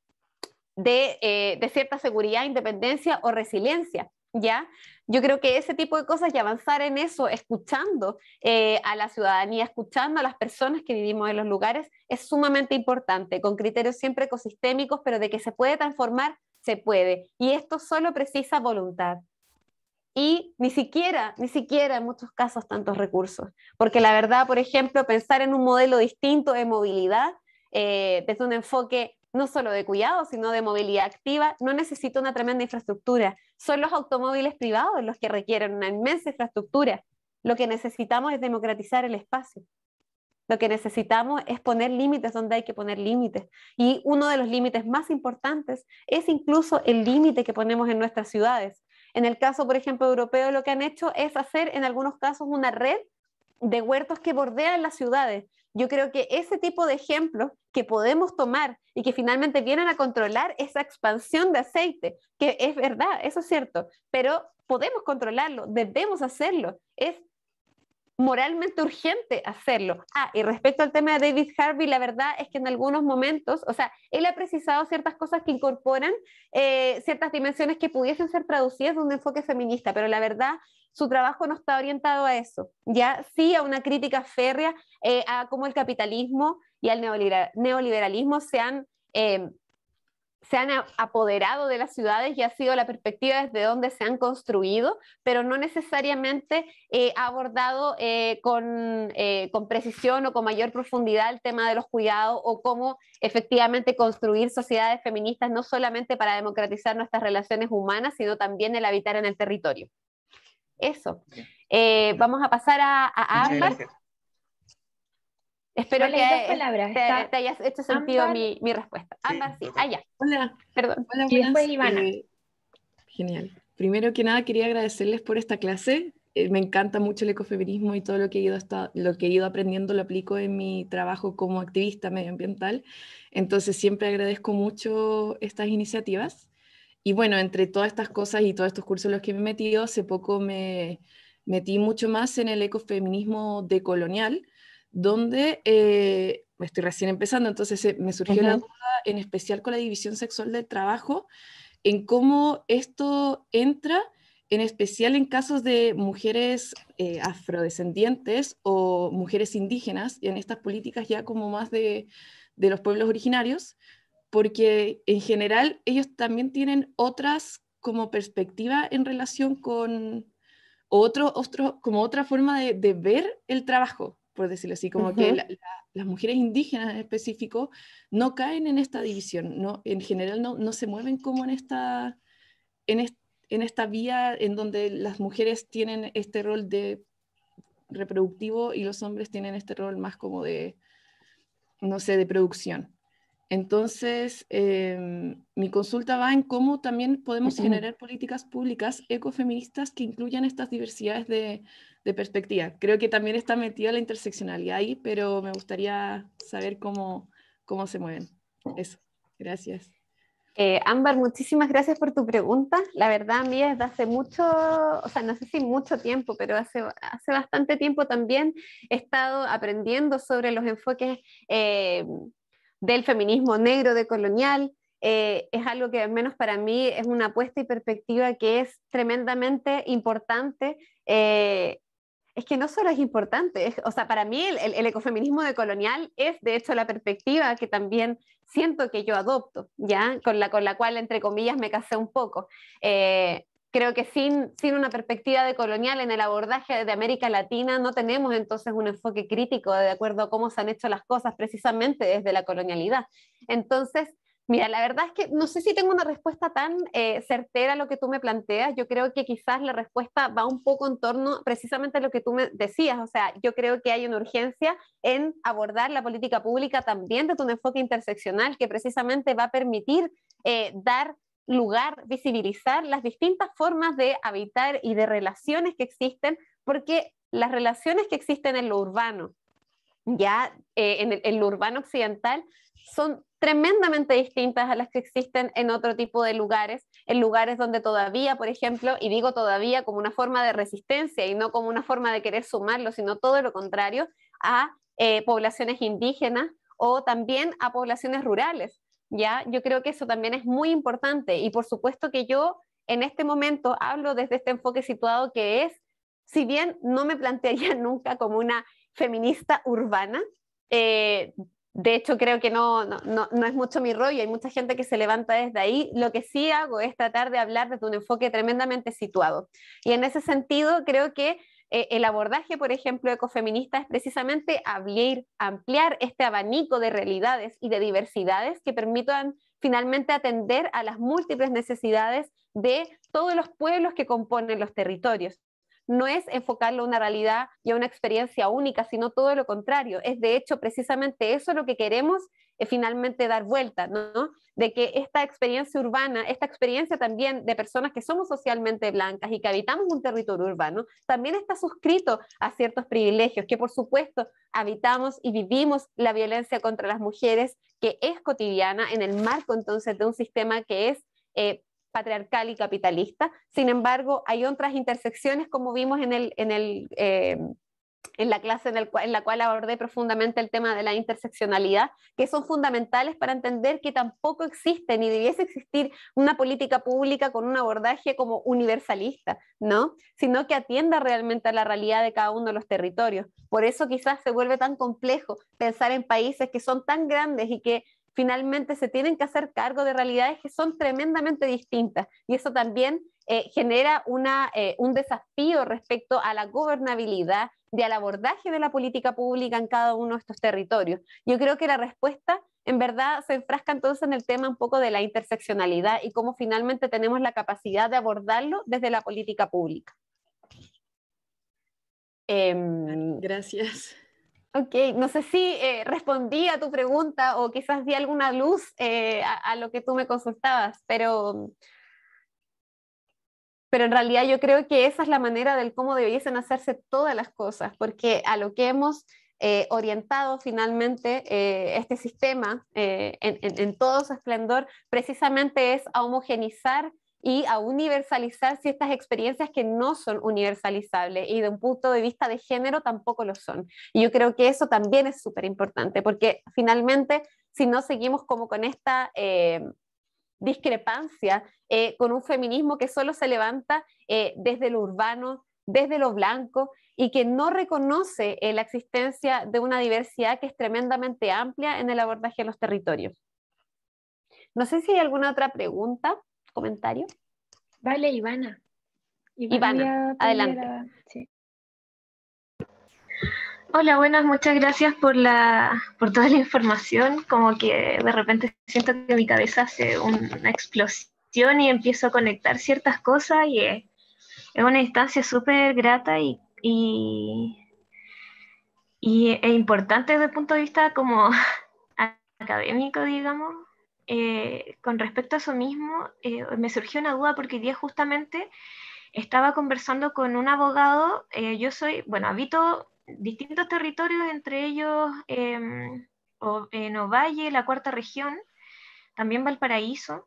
de, eh, de cierta seguridad, independencia o resiliencia, ¿ya? Yo creo que ese tipo de cosas y avanzar en eso, escuchando eh, a la ciudadanía, escuchando a las personas que vivimos en los lugares, es sumamente importante, con criterios siempre ecosistémicos, pero de que se puede transformar, se puede. Y esto solo precisa voluntad y ni siquiera, ni siquiera en muchos casos tantos recursos. Porque la verdad, por ejemplo, pensar en un modelo distinto de movilidad eh, desde un enfoque no solo de cuidado, sino de movilidad activa, no necesita una tremenda infraestructura. Son los automóviles privados los que requieren una inmensa infraestructura. Lo que necesitamos es democratizar el espacio. Lo que necesitamos es poner límites donde hay que poner límites. Y uno de los límites más importantes es incluso el límite que ponemos en nuestras ciudades. En el caso, por ejemplo, europeo, lo que han hecho es hacer en algunos casos una red de huertos que bordean las ciudades, yo creo que ese tipo de ejemplos que podemos tomar y que finalmente vienen a controlar esa expansión de aceite, que es verdad, eso es cierto, pero podemos controlarlo, debemos hacerlo, es moralmente urgente hacerlo. Ah, y respecto al tema de David Harvey, la verdad es que en algunos momentos, o sea, él ha precisado ciertas cosas que incorporan eh, ciertas dimensiones que pudiesen ser traducidas de un enfoque feminista, pero la verdad su trabajo no está orientado a eso, ya sí a una crítica férrea eh, a cómo el capitalismo y al neoliberalismo se han eh, se han apoderado de las ciudades y ha sido la perspectiva desde donde se han construido, pero no necesariamente ha abordado eh, eh, con, precisión o con mayor profundidad el tema de los cuidados o cómo efectivamente construir sociedades feministas, no solamente para democratizar nuestras relaciones humanas, sino también el habitar en el territorio. Eso. Eh, vamos a pasar a, a Espero que palabras, te, hayas hecho sentido mi, respuesta. Ambas sí. Allá. Ah, Hola. Perdón. Hola, Ivana. Eh, genial. Primero que nada, quería agradecerles por esta clase. Eh, me encanta mucho el ecofeminismo y todo lo que, he ido hasta, lo que he ido aprendiendo lo aplico en mi trabajo como activista medioambiental. Entonces, siempre agradezco mucho estas iniciativas. Y bueno, entre todas estas cosas y todos estos cursos en los que me he metido, hace poco me metí mucho más en el ecofeminismo decolonial donde eh, estoy recién empezando, entonces eh, me surgió la duda, en especial con la división sexual del trabajo, en cómo esto entra, en especial en casos de mujeres eh, afrodescendientes o mujeres indígenas, y en estas políticas ya como más de, los pueblos originarios, porque en general ellos también tienen otras como perspectiva en relación con como otra forma de ver el trabajo, por decirlo así, como que las mujeres indígenas en específico no caen en esta división, no, en general no, no se mueven como en esta, en, esta vía en donde las mujeres tienen este rol de reproductivo y los hombres tienen este rol más como de, no sé, de producción. Entonces, em, mi consulta va en cómo también podemos generar políticas públicas ecofeministas que incluyan estas diversidades de, de perspectiva. Creo que también está metida la interseccionalidad ahí, pero me gustaría saber cómo, cómo se mueven. Eso, gracias. Eh, Ámbar, muchísimas gracias por tu pregunta. La verdad, mía, desde hace mucho, o sea, no sé si mucho tiempo, pero hace, hace bastante tiempo también he estado aprendiendo sobre los enfoques eh, del feminismo negro decolonial. Eh, es algo que al menos para mí es una apuesta y perspectiva que es tremendamente importante eh, es que no solo es importante, o sea, para mí el, ecofeminismo de colonial es de hecho la perspectiva que también siento que yo adopto, ¿ya? Con la, con la cual, entre comillas, me casé un poco. Eh, creo que sin, sin una perspectiva de colonial en el abordaje de América Latina no tenemos entonces un enfoque crítico de acuerdo a cómo se han hecho las cosas precisamente desde la colonialidad. Entonces, Mira, la verdad es que no sé si tengo una respuesta tan eh, certera a lo que tú me planteas. Yo creo que quizás la respuesta va un poco en torno precisamente a lo que tú me decías. O sea, yo creo que hay una urgencia en abordar la política pública también desde un enfoque interseccional que precisamente va a permitir eh, dar lugar, visibilizar las distintas formas de habitar y de relaciones que existen, porque las relaciones que existen en lo urbano, ya eh, en, el, en lo urbano occidental, son tremendamente distintas a las que existen en otro tipo de lugares, en lugares donde todavía, por ejemplo, y digo todavía como una forma de resistencia y no como una forma de querer sumarlo, sino todo lo contrario, a eh, poblaciones indígenas o también a poblaciones rurales. ¿ya? Yo creo que eso también es muy importante y por supuesto que yo en este momento hablo desde este enfoque situado que es, si bien no me plantearía nunca como una feminista urbana, eh, de hecho, creo que no, no, es mucho mi rollo, hay mucha gente que se levanta desde ahí. Lo que sí hago es tratar de hablar desde un enfoque tremendamente situado. Y en ese sentido, creo que eh, el abordaje, por ejemplo, ecofeminista es precisamente ampliar este abanico de realidades y de diversidades que permitan finalmente atender a las múltiples necesidades de todos los pueblos que componen los territorios no es enfocarlo a una realidad y a una experiencia única, sino todo lo contrario. Es de hecho precisamente eso lo que queremos eh, finalmente dar vuelta, ¿no? De que esta experiencia urbana, esta experiencia también de personas que somos socialmente blancas y que habitamos un territorio urbano, también está suscrito a ciertos privilegios, que por supuesto habitamos y vivimos la violencia contra las mujeres que es cotidiana en el marco entonces de un sistema que es eh, patriarcal y capitalista. Sin embargo, hay otras intersecciones, como vimos en, el, en, eh, la clase en, la cual abordé profundamente el tema de la interseccionalidad, que son fundamentales para entender que tampoco existe ni debiese existir una política pública con un abordaje como universalista, ¿no? sino que atienda realmente a la realidad de cada uno de los territorios. Por eso quizás se vuelve tan complejo pensar en países que son tan grandes y que finalmente se tienen que hacer cargo de realidades que son tremendamente distintas. Y eso también eh, genera eh, un desafío respecto a la gobernabilidad y al abordaje de la política pública en cada uno de estos territorios. Yo creo que la respuesta en verdad se enfrasca entonces en el tema un poco de la interseccionalidad y cómo finalmente tenemos la capacidad de abordarlo desde la política pública. Em, Gracias. Ok, no sé si eh, respondí a tu pregunta o quizás di alguna luz eh, a, lo que tú me consultabas, pero, pero en realidad yo creo que esa es la manera del cómo debiesen hacerse todas las cosas, porque a lo que hemos eh, orientado finalmente este sistema en, en, todo su esplendor precisamente es a homogenizar y a universalizar ciertas experiencias que no son universalizables y de un punto de vista de género tampoco lo son. Y yo creo que eso también es súper importante porque finalmente si no seguimos como con esta... Eh, discrepancia eh, con un feminismo que solo se levanta eh, desde lo urbano, desde lo blanco y que no reconoce la existencia de una diversidad que es tremendamente amplia en el abordaje de los territorios. No sé si hay alguna otra pregunta comentario? Vale, Ivana. Ivana, adelante. Hola, buenas, muchas gracias por, la, por toda la información. Como que de repente siento que mi cabeza hace una explosión y empiezo a conectar ciertas cosas y es, una instancia súper grata y, y, importante desde el punto de vista como académico, digamos, eh, con respecto a eso mismo, eh, me surgió una duda porque hoy día justamente estaba conversando con un abogado, eh, yo soy, bueno, habito distintos territorios, entre ellos em, en Ovalle, la cuarta región, también Valparaíso,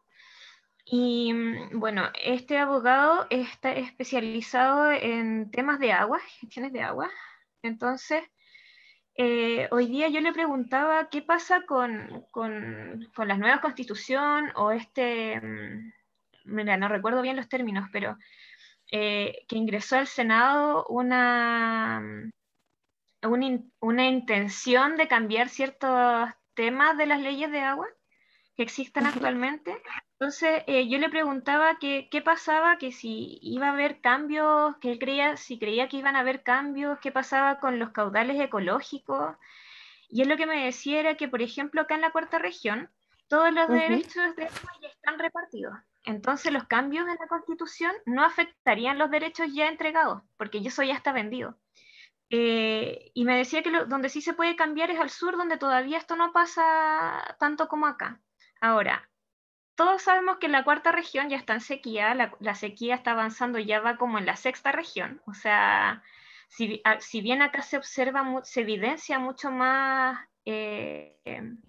y mm, bueno, este abogado está especializado en temas de agua, gestiones de agua, entonces eh, hoy día yo le preguntaba qué pasa con, la nueva constitución o este, mm, mira, no recuerdo bien los términos, pero eh, que ingresó al Senado una, mm, una, una, intención de cambiar ciertos temas de las leyes de agua que existen actualmente. Entonces, eh, yo le preguntaba qué pasaba, que si iba a haber cambios, que él creía, si creía que iban a haber cambios, qué pasaba con los caudales ecológicos. Y él lo que me decía era que, por ejemplo, acá en la cuarta región, todos los derechos de agua ya están repartidos. Entonces, los cambios en la constitución no afectarían los derechos ya entregados, porque eso ya está vendido. Eh, y me decía que donde sí se puede cambiar es al sur, donde todavía esto no pasa tanto como acá. Ahora, todos sabemos que en la cuarta región ya está en sequía, la, sequía está avanzando, ya va como en la sexta región. O sea, si, ah, bien acá se observa, se evidencia mucho más, eh, em,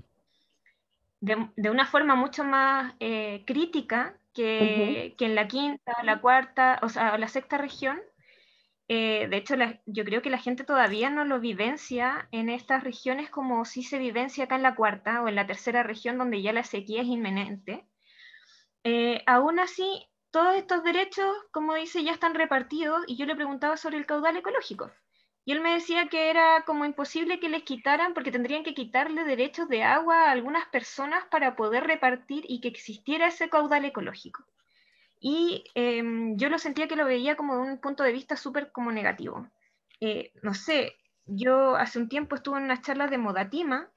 de, una forma mucho más eh, crítica que, en la quinta, la cuarta, o sea, la sexta región. Eh, de hecho, yo creo que la gente todavía no lo vivencia en estas regiones como si se vivencia acá en la cuarta o en la tercera región donde ya la sequía es inminente. Eh, aún así, todos estos derechos, como dice, ya están repartidos y yo le preguntaba sobre el caudal ecológico. Y él me decía que era como imposible que les quitaran porque tendrían que quitarle derechos de agua a algunas personas para poder repartir y que existiera ese caudal ecológico. Y em, yo lo sentía que lo veía como de un punto de vista súper como negativo. Eh, no sé, yo hace un tiempo estuve en una charla de Modatima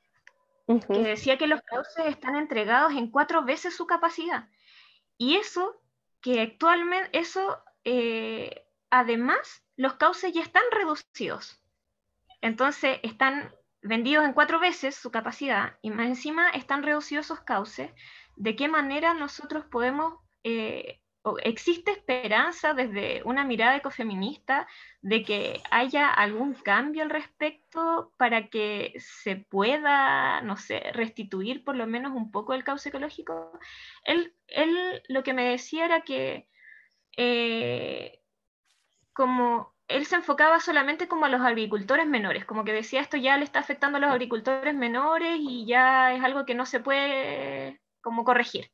que decía que los cauces están entregados en cuatro veces su capacidad. Y eso, que actualmente, eso, eh, además, los cauces ya están reducidos. Entonces, están vendidos en cuatro veces su capacidad y más encima están reducidos esos cauces. ¿De qué manera nosotros podemos eh, existe esperanza desde una mirada ecofeminista de que haya algún cambio al respecto para que se pueda, no sé, restituir por lo menos un poco el caos ecológico? Él, él lo que me decía era que eh, como él se enfocaba solamente como a los agricultores menores, como que decía esto ya le está afectando a los agricultores menores y ya es algo que no se puede como corregir.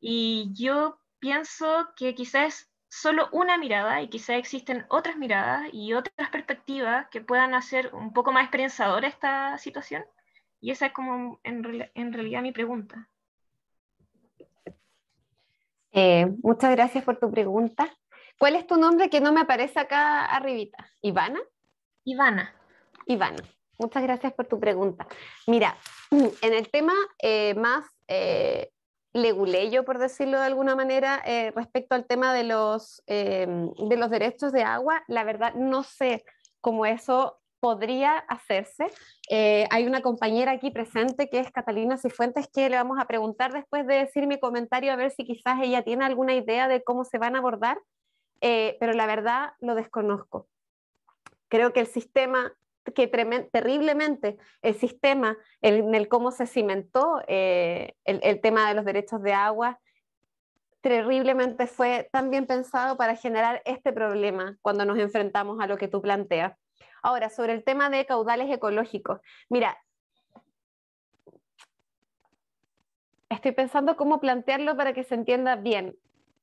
Y yo pienso que quizás solo una mirada y quizás existen otras miradas y otras perspectivas que puedan hacer un poco más experienciadora esta situación. Y esa es como en, realidad mi pregunta. Eh, muchas gracias por tu pregunta. ¿Cuál es tu nombre que no me aparece acá arribita? ¿Ivana? Ivana. Ivana. Muchas gracias por tu pregunta. Mira, en el tema eh, más eh, leguleyo, por decirlo de alguna manera, eh, respecto al tema de los, eh, de los derechos de agua. La verdad, no sé cómo eso podría hacerse. Eh, hay una compañera aquí presente que es Catalina Cifuentes, que le vamos a preguntar después de decir mi comentario a ver si quizás ella tiene alguna idea de cómo se van a abordar, pero la verdad lo desconozco. Creo que el sistema que terriblemente el sistema, en el cómo se cimentó eh, el, el, tema de los derechos de agua, terriblemente fue también pensado para generar este problema cuando nos enfrentamos a lo que tú planteas. Ahora, sobre el tema de caudales ecológicos, mira, estoy pensando cómo plantearlo para que se entienda bien.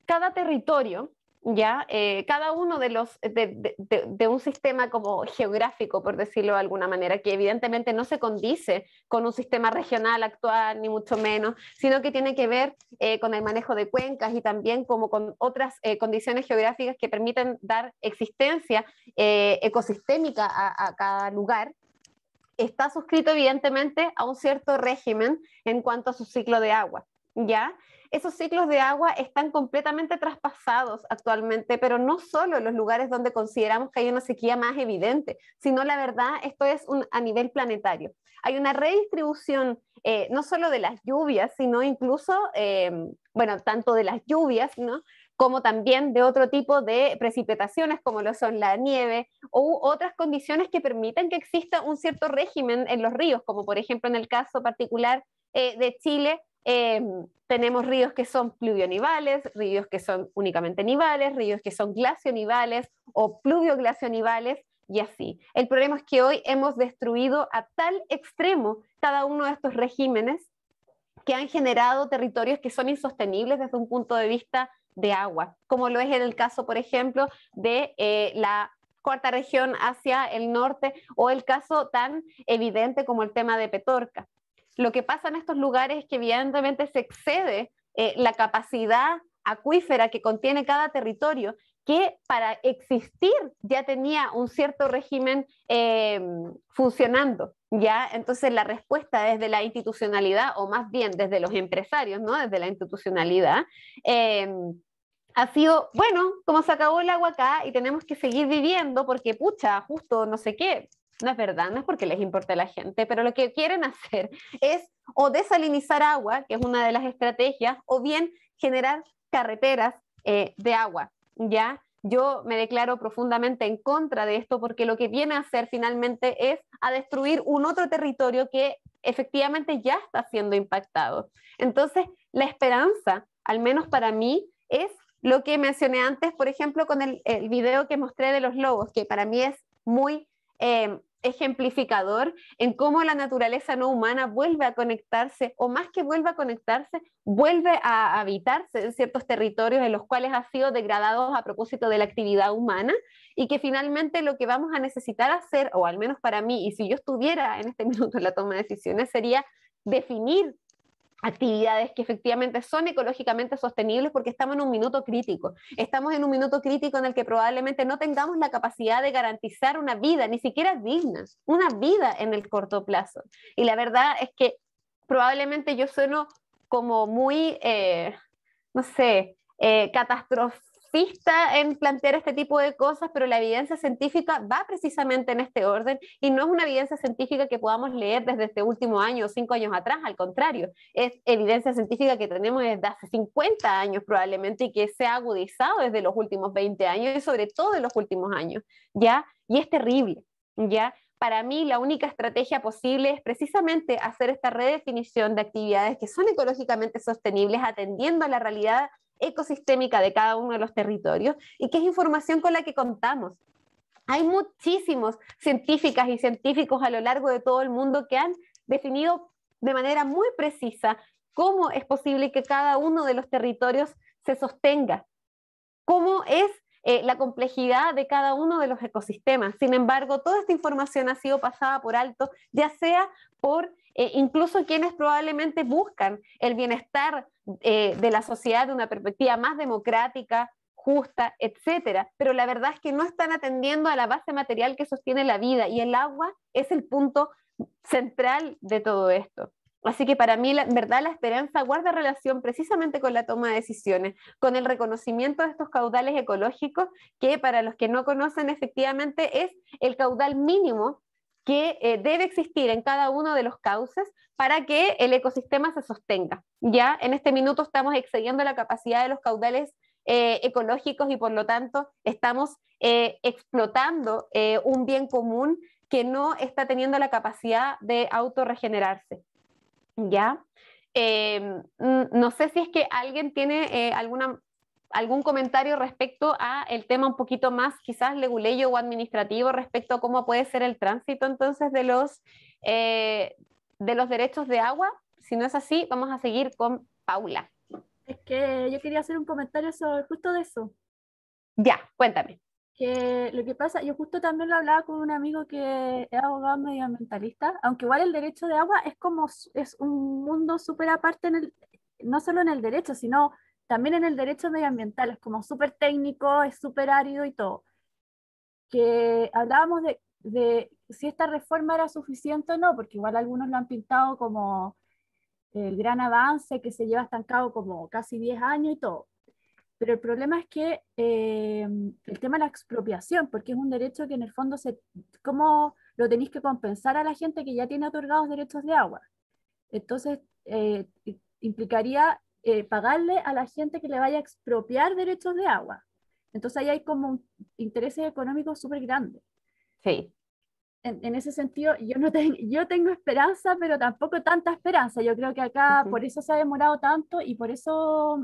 Cada territorio ¿ya? Eh, cada uno de los, de, de, un sistema como geográfico, por decirlo de alguna manera, que evidentemente no se condice con un sistema regional actual, ni mucho menos, sino que tiene que ver eh, con el manejo de cuencas y también como con otras eh, condiciones geográficas que permiten dar existencia ecosistémica a, a cada lugar, está suscrito evidentemente a un cierto régimen en cuanto a su ciclo de agua. ¿ya? esos ciclos de agua están completamente traspasados actualmente, pero no solo en los lugares donde consideramos que hay una sequía más evidente, sino la verdad, esto es a nivel planetario. Hay una redistribución eh, no solo de las lluvias, sino incluso, eh, bueno, tanto de las lluvias, ¿no? como también de otro tipo de precipitaciones como lo son la nieve u otras condiciones que permitan que exista un cierto régimen en los ríos, como por ejemplo en el caso particular eh, de Chile, Em, tenemos ríos que son pluvionivales, ríos que son únicamente nivales, ríos que son glacionivales o pluvioglacionivales y así. El problema es que hoy hemos destruido a tal extremo cada uno de estos regímenes que han generado territorios que son insostenibles desde un punto de vista de agua, como lo es en el caso, por ejemplo, de eh, la cuarta región hacia el norte o el caso tan evidente como el tema de Petorca lo que pasa en estos lugares es que evidentemente se excede eh, la capacidad acuífera que contiene cada territorio, que para existir ya tenía un cierto régimen eh, funcionando. ¿ya? Entonces la respuesta desde la institucionalidad, o más bien desde los empresarios, ¿no? desde la institucionalidad, eh, ha sido, bueno, como se acabó el agua acá y tenemos que seguir viviendo porque, pucha, justo no sé qué, no es verdad, no es porque les importe a la gente, pero lo que quieren hacer es o desalinizar agua, que es una de las estrategias, o bien generar carreteras eh, de agua, ¿ya? Yo me declaro profundamente en contra de esto porque lo que viene a hacer finalmente es a destruir un otro territorio que efectivamente ya está siendo impactado. Entonces, la esperanza, al menos para mí, es lo que mencioné antes, por ejemplo, con el, el video que mostré de los lobos, que para mí es muy Em, ejemplificador en cómo la naturaleza no humana vuelve a conectarse, o más que vuelve a conectarse, vuelve a habitarse en ciertos territorios en los cuales ha sido degradados a propósito de la actividad humana y que finalmente lo que vamos a necesitar hacer, o al menos para mí, y si yo estuviera en este minuto en la toma de decisiones, sería definir actividades que efectivamente son ecológicamente sostenibles porque estamos en un minuto crítico. Estamos en un minuto crítico en el que probablemente no tengamos la capacidad de garantizar una vida, ni siquiera digna, una vida en el corto plazo. Y la verdad es que probablemente yo sueno como muy, eh, no sé, eh, en plantear este tipo de cosas, pero la evidencia científica va precisamente en este orden y no es una evidencia científica que podamos leer desde este último año o cinco años atrás, al contrario, es evidencia científica que tenemos desde hace 50 años probablemente y que se ha agudizado desde los últimos 20 años y sobre todo en los últimos años, ¿ya? Y es terrible, ¿ya? para mí la única estrategia posible es precisamente hacer esta redefinición de actividades que son ecológicamente sostenibles, atendiendo a la realidad ecosistémica de cada uno de los territorios y qué es información con la que contamos. Hay muchísimos científicas y científicos a lo largo de todo el mundo que han definido de manera muy precisa cómo es posible que cada uno de los territorios se sostenga, cómo es eh, la complejidad de cada uno de los ecosistemas. Sin embargo, toda esta información ha sido pasada por alto, ya sea por eh, incluso quienes probablemente buscan el bienestar eh, de la sociedad de una perspectiva más democrática, justa, etcétera. Pero la verdad es que no están atendiendo a la base material que sostiene la vida y el agua es el punto central de todo esto. Así que para mí, la, verdad, la esperanza guarda relación precisamente con la toma de decisiones, con el reconocimiento de estos caudales ecológicos, que para los que no conocen efectivamente es el caudal mínimo que eh, debe existir en cada uno de los cauces para que el ecosistema se sostenga. Ya en este minuto estamos excediendo la capacidad de los caudales eh, ecológicos y por lo tanto estamos eh, explotando un bien común que no está teniendo la capacidad de autorregenerarse. ¿Ya? Em, no sé si es que alguien tiene alguna algún comentario respecto a el tema un poquito más quizás leguleyo o administrativo respecto a cómo puede ser el tránsito entonces de los, eh, de los derechos de agua. Si no es así, vamos a seguir con Paula. Es que yo quería hacer un comentario sobre justo de eso. Ya, cuéntame. Que lo que pasa, yo justo también lo hablaba con un amigo que es abogado medioambientalista, aunque igual el derecho de agua es como es un mundo súper aparte en el, no solo en el derecho, sino también en el derecho medioambiental, es como súper técnico, es súper árido y todo. Que hablábamos de, si esta reforma era suficiente o no, porque igual algunos lo han pintado como el gran avance que se lleva estancado como casi 10 años y todo. Pero el problema es que eh, el tema de la expropiación, porque es un derecho que en el fondo, se, ¿cómo lo tenéis que compensar a la gente que ya tiene otorgados derechos de agua? Entonces, eh, implicaría eh, pagarle a la gente que le vaya a expropiar derechos de agua. Entonces ahí hay como intereses económicos súper grandes. Sí. En, ese sentido, yo, no yo tengo esperanza, pero tampoco tanta esperanza. Yo creo que acá por eso se ha demorado tanto y por eso,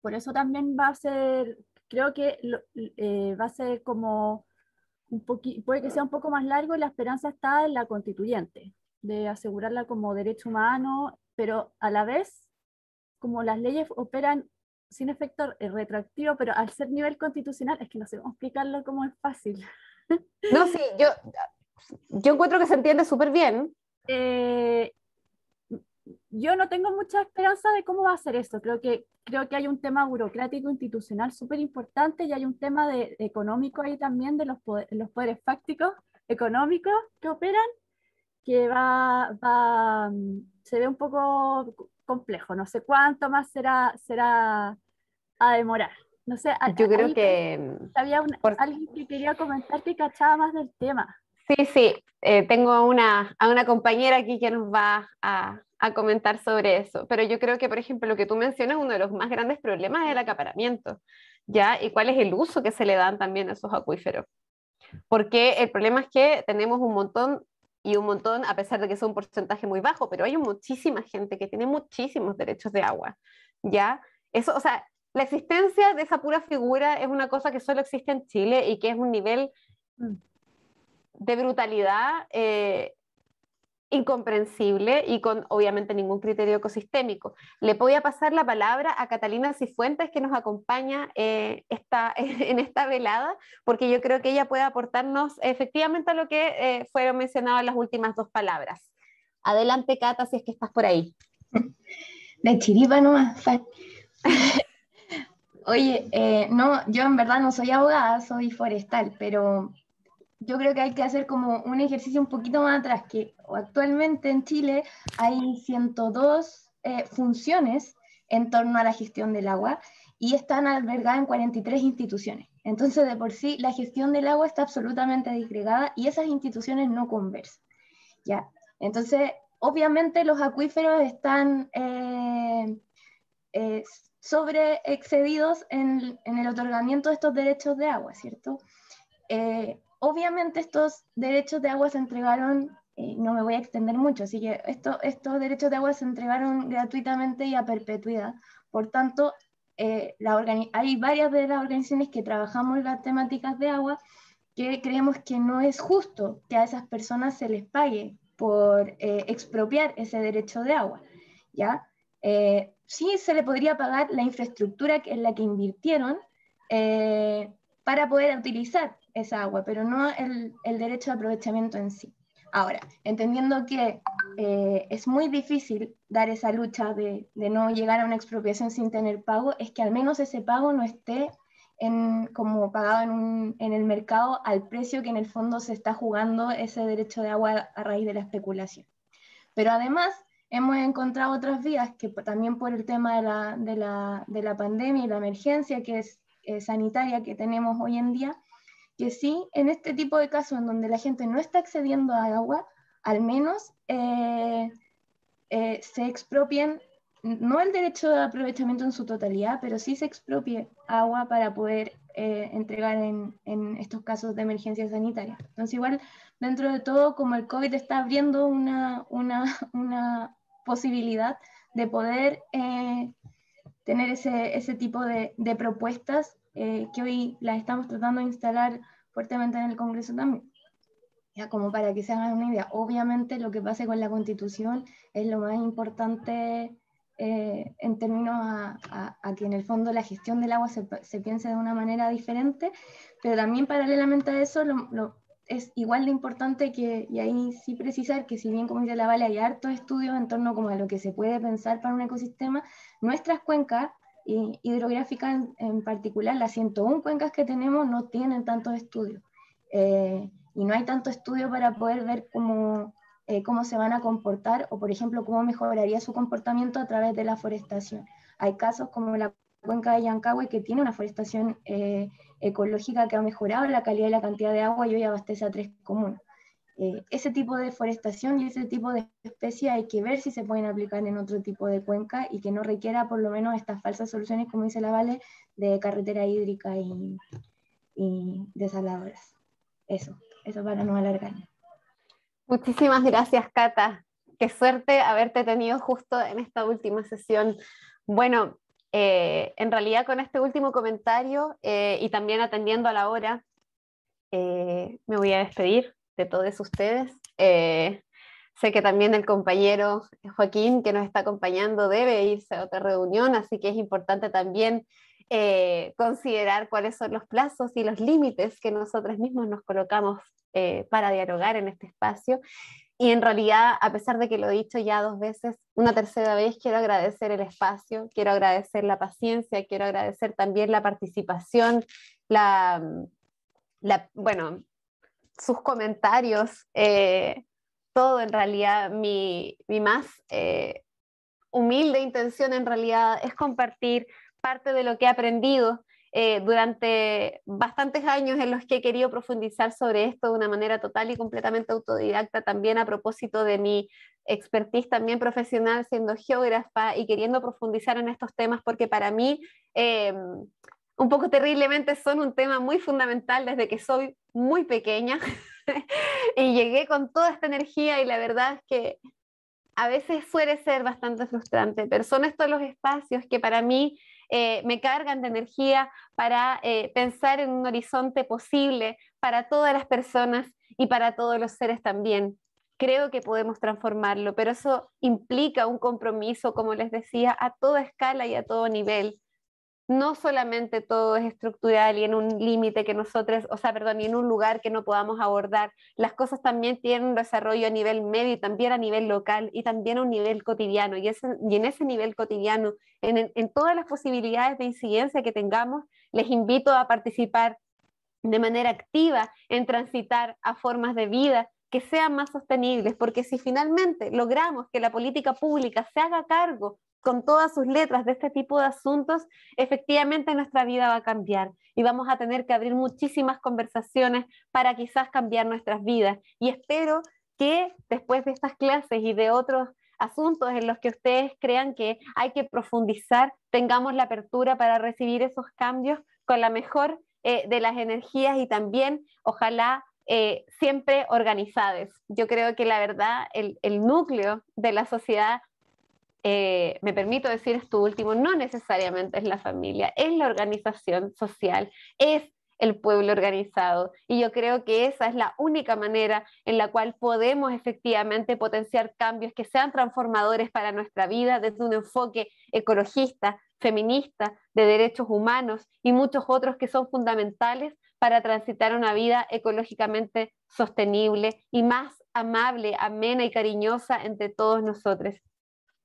por eso también va a ser, creo que eh, va a ser como un puede que sea un poco más largo, la esperanza está en la constituyente, de asegurarla como derecho humano, pero a la vez como las leyes operan sin efecto eh, retroactivo, pero al ser nivel constitucional, es que no sé cómo explicarlo como es fácil. No, sí, yo, encuentro que se entiende súper bien. Eh, yo no tengo mucha esperanza de cómo va a ser esto. Creo que, creo que hay un tema burocrático institucional súper importante y hay un tema de, económico ahí también, de los, los poderes fácticos económicos que operan, que va, va, mm, se ve un poco complejo. No sé cuánto más será, será a demorar. No sé, yo creo que... Había alguien que quería comentar que cachaba más del tema. Sí, sí, eh, tengo a una compañera aquí que nos va a, a, comentar sobre eso, pero yo creo que, por ejemplo, lo que tú mencionas, uno de los más grandes problemas es el acaparamiento, ¿ya? Y cuál es el uso que se le dan también a esos acuíferos. Porque el problema es que tenemos un montón y un montón, a pesar de que es un porcentaje muy bajo, pero hay muchísima gente que tiene muchísimos derechos de agua, ¿ya? Eso, o sea, la existencia de esa pura figura es una cosa que solo existe en Chile y que es un nivel mm. de brutalidad eh, incomprensible y con obviamente ningún criterio ecosistémico. Le voy a pasar la palabra a Catalina Cifuentes que nos acompaña eh, en esta velada, porque yo creo que ella puede aportarnos efectivamente a lo que eh, fueron mencionadas las últimas dos palabras. Adelante, Cata, si es que estás por ahí. De chiripa nomás. Oye, eh, no, yo en verdad no soy abogada, soy forestal, pero yo creo que hay que hacer como un ejercicio un poquito más atrás, que actualmente en Chile hay 102 eh, funciones en torno a la gestión del agua y están albergadas en 43 instituciones. Entonces, de por sí, la gestión del agua está absolutamente disgregada y esas instituciones no conversan. ¿ya? Entonces, obviamente los acuíferos están eh, eh sobre excedidos en, el otorgamiento de estos derechos de agua, ¿cierto? Eh, obviamente estos derechos de agua se entregaron, eh, no me voy a extender mucho, así que estos derechos de agua se entregaron gratuitamente y a perpetuidad. Por tanto, eh, hay varias de las organizaciones que trabajamos las temáticas de agua que creemos que no es justo que a esas personas se les pague por eh, expropiar ese derecho de agua. ¿ya? sí se le podría pagar la infraestructura en la que invirtieron para poder utilizar esa agua, pero no el, derecho de aprovechamiento en sí. Ahora, entendiendo que eh, es muy difícil dar esa lucha de, no llegar a una expropiación sin tener pago, es que al menos ese pago no esté en, como pagado en, el mercado al precio que en el fondo se está jugando ese derecho de agua a raíz de la especulación. Pero además hemos encontrado otras vías que también por el tema de la, pandemia y la emergencia que es eh, sanitaria que tenemos hoy en día, que sí, en este tipo de casos en donde la gente no está accediendo a agua, al menos eh, eh, se expropien, no el derecho de aprovechamiento en su totalidad, pero sí se expropie agua para poder eh, entregar en, estos casos de emergencia sanitaria. Entonces igual, dentro de todo, como el COVID está abriendo una, posibilidad de poder tener ese, tipo de propuestas que hoy las estamos tratando de instalar fuertemente en el Congreso también. Ya como para que se hagan una idea, obviamente lo que pase con la constitución es lo más importante eh, en términos a, que en el fondo la gestión del agua se, piense de una manera diferente, pero también paralelamente a eso es igual de importante que, y ahí sí precisar que si bien como dice la Vale hay hartos estudios en torno como a lo que se puede pensar para un ecosistema, nuestras cuencas y en, particular, las 101 cuencas que tenemos no tienen tantos estudios. Eh, y no hay tanto estudio para poder ver cómo, eh, cómo se van a comportar o, por ejemplo, cómo mejoraría su comportamiento a través de la forestación. Hay casos como la cuenca de Yancagüe que tiene una forestación eh, ecológica que ha mejorado la calidad y la cantidad de agua y hoy abastece a tres comunas. Eh, ese tipo de deforestación y ese tipo de especie hay que ver si se pueden aplicar en otro tipo de cuenca y que no requiera por lo menos estas falsas soluciones, como dice la Vale, de carretera hídrica y, y desaladoras. Eso, eso para no alargarme. Muchísimas gracias, Cata. Qué suerte haberte tenido justo en esta última sesión. Bueno, eh, en realidad con este último comentario eh, y también atendiendo a la hora, me voy a despedir todos ustedes. Eh, sé que también el compañero Joaquín que nos está acompañando debe irse a otra reunión, así que es importante también eh, considerar cuáles son los plazos y los límites que nosotros mismos nos colocamos eh, para dialogar en este espacio. Y en realidad, a pesar de que lo he dicho ya dos veces, una tercera vez quiero agradecer el espacio, quiero agradecer la paciencia, quiero agradecer también la participación, la, la bueno, sus comentarios, eh, todo en realidad, mi, más eh, humilde intención en realidad es compartir parte de lo que he aprendido eh, durante bastantes años en los que he querido profundizar sobre esto de una manera total y completamente autodidacta, también a propósito de mi expertise también profesional siendo geógrafa y queriendo profundizar en estos temas porque para mí em, un poco terriblemente son un tema muy fundamental desde que soy muy pequeña y llegué con toda esta energía y la verdad es que a veces suele ser bastante frustrante, pero son estos los espacios que para mí eh, me cargan de energía para eh, pensar en un horizonte posible para todas las personas y para todos los seres también. Creo que podemos transformarlo, pero eso implica un compromiso, como les decía, a toda escala y a todo nivel no solamente todo es estructural y en un límite que nosotros, o sea, perdón, en un lugar que no podamos abordar. Las cosas también tienen un desarrollo a nivel medio y también a nivel local y también a un nivel cotidiano. Y, en ese nivel cotidiano, en todas las posibilidades de incidencia que tengamos, les invito a participar de manera activa en transitar a formas de vida que sean más sostenibles, porque si finalmente logramos que la política pública se haga cargo con todas sus letras de este tipo de asuntos, efectivamente nuestra vida va a cambiar y vamos a tener que abrir muchísimas conversaciones para quizás cambiar nuestras vidas. Y espero que después de estas clases y de otros asuntos en los que ustedes crean que hay que profundizar, tengamos la apertura para recibir esos cambios con la mejor eh, de las energías y también, ojalá, eh, siempre organizadas. Yo creo que la verdad, el núcleo de la sociedad eh, me permito decir esto último, no necesariamente es la familia, es la organización social, es el pueblo organizado. Y yo creo que esa es la única manera en la cual podemos efectivamente potenciar cambios que sean transformadores para nuestra vida desde un enfoque ecologista, feminista, de derechos humanos y muchos otros que son fundamentales para transitar una vida ecológicamente sostenible y más amable, amena y cariñosa entre todos nosotros.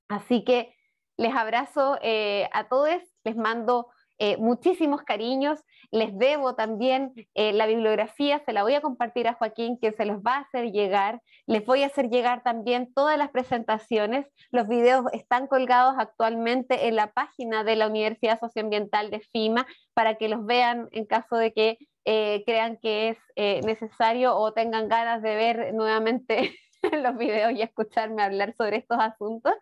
Así que les abrazo eh, a todos, les mando eh, muchísimos cariños, les debo también eh, la bibliografía, se la voy a compartir a Joaquín, que se los va a hacer llegar, les voy a hacer llegar también todas las presentaciones, los videos están colgados actualmente en la página de la Universidad Socioambiental de FIMA para que los vean en caso de que crean que es necesario o tengan ganas de ver nuevamente los videos y escucharme hablar sobre estos asuntos.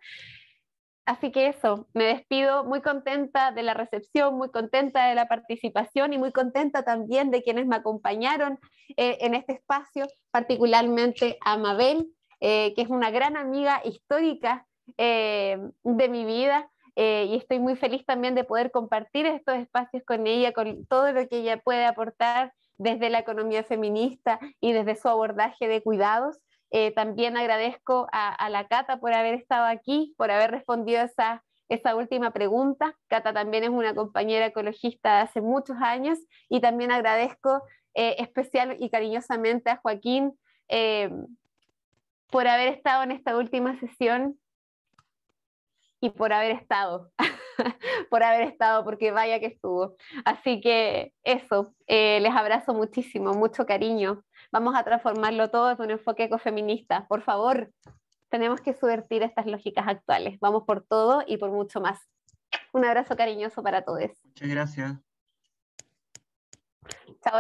Así que eso, me despido muy contenta de la recepción, muy contenta de la participación y muy contenta también de quienes me acompañaron eh, en este espacio, particularmente a Mabel, eh, que es una gran amiga histórica eh, de mi vida. y estoy muy feliz también de poder compartir estos espacios con ella, con todo lo que ella puede aportar desde la economía feminista y desde su abordaje de cuidados. Eh, también agradezco a, la Cata por haber estado aquí, por haber respondido esa, esa última pregunta. Cata también es una compañera ecologista de hace muchos años y también agradezco eh, especial y cariñosamente a Joaquín eh, por haber estado en esta última sesión y por haber estado. por haber estado, porque vaya que estuvo. Así que eso, eh, les abrazo muchísimo, mucho cariño. Vamos a transformarlo todo en un enfoque ecofeminista. Por favor, tenemos que subvertir estas lógicas actuales. Vamos por todo y por mucho más. Un abrazo cariñoso para todos. Muchas gracias. Chao.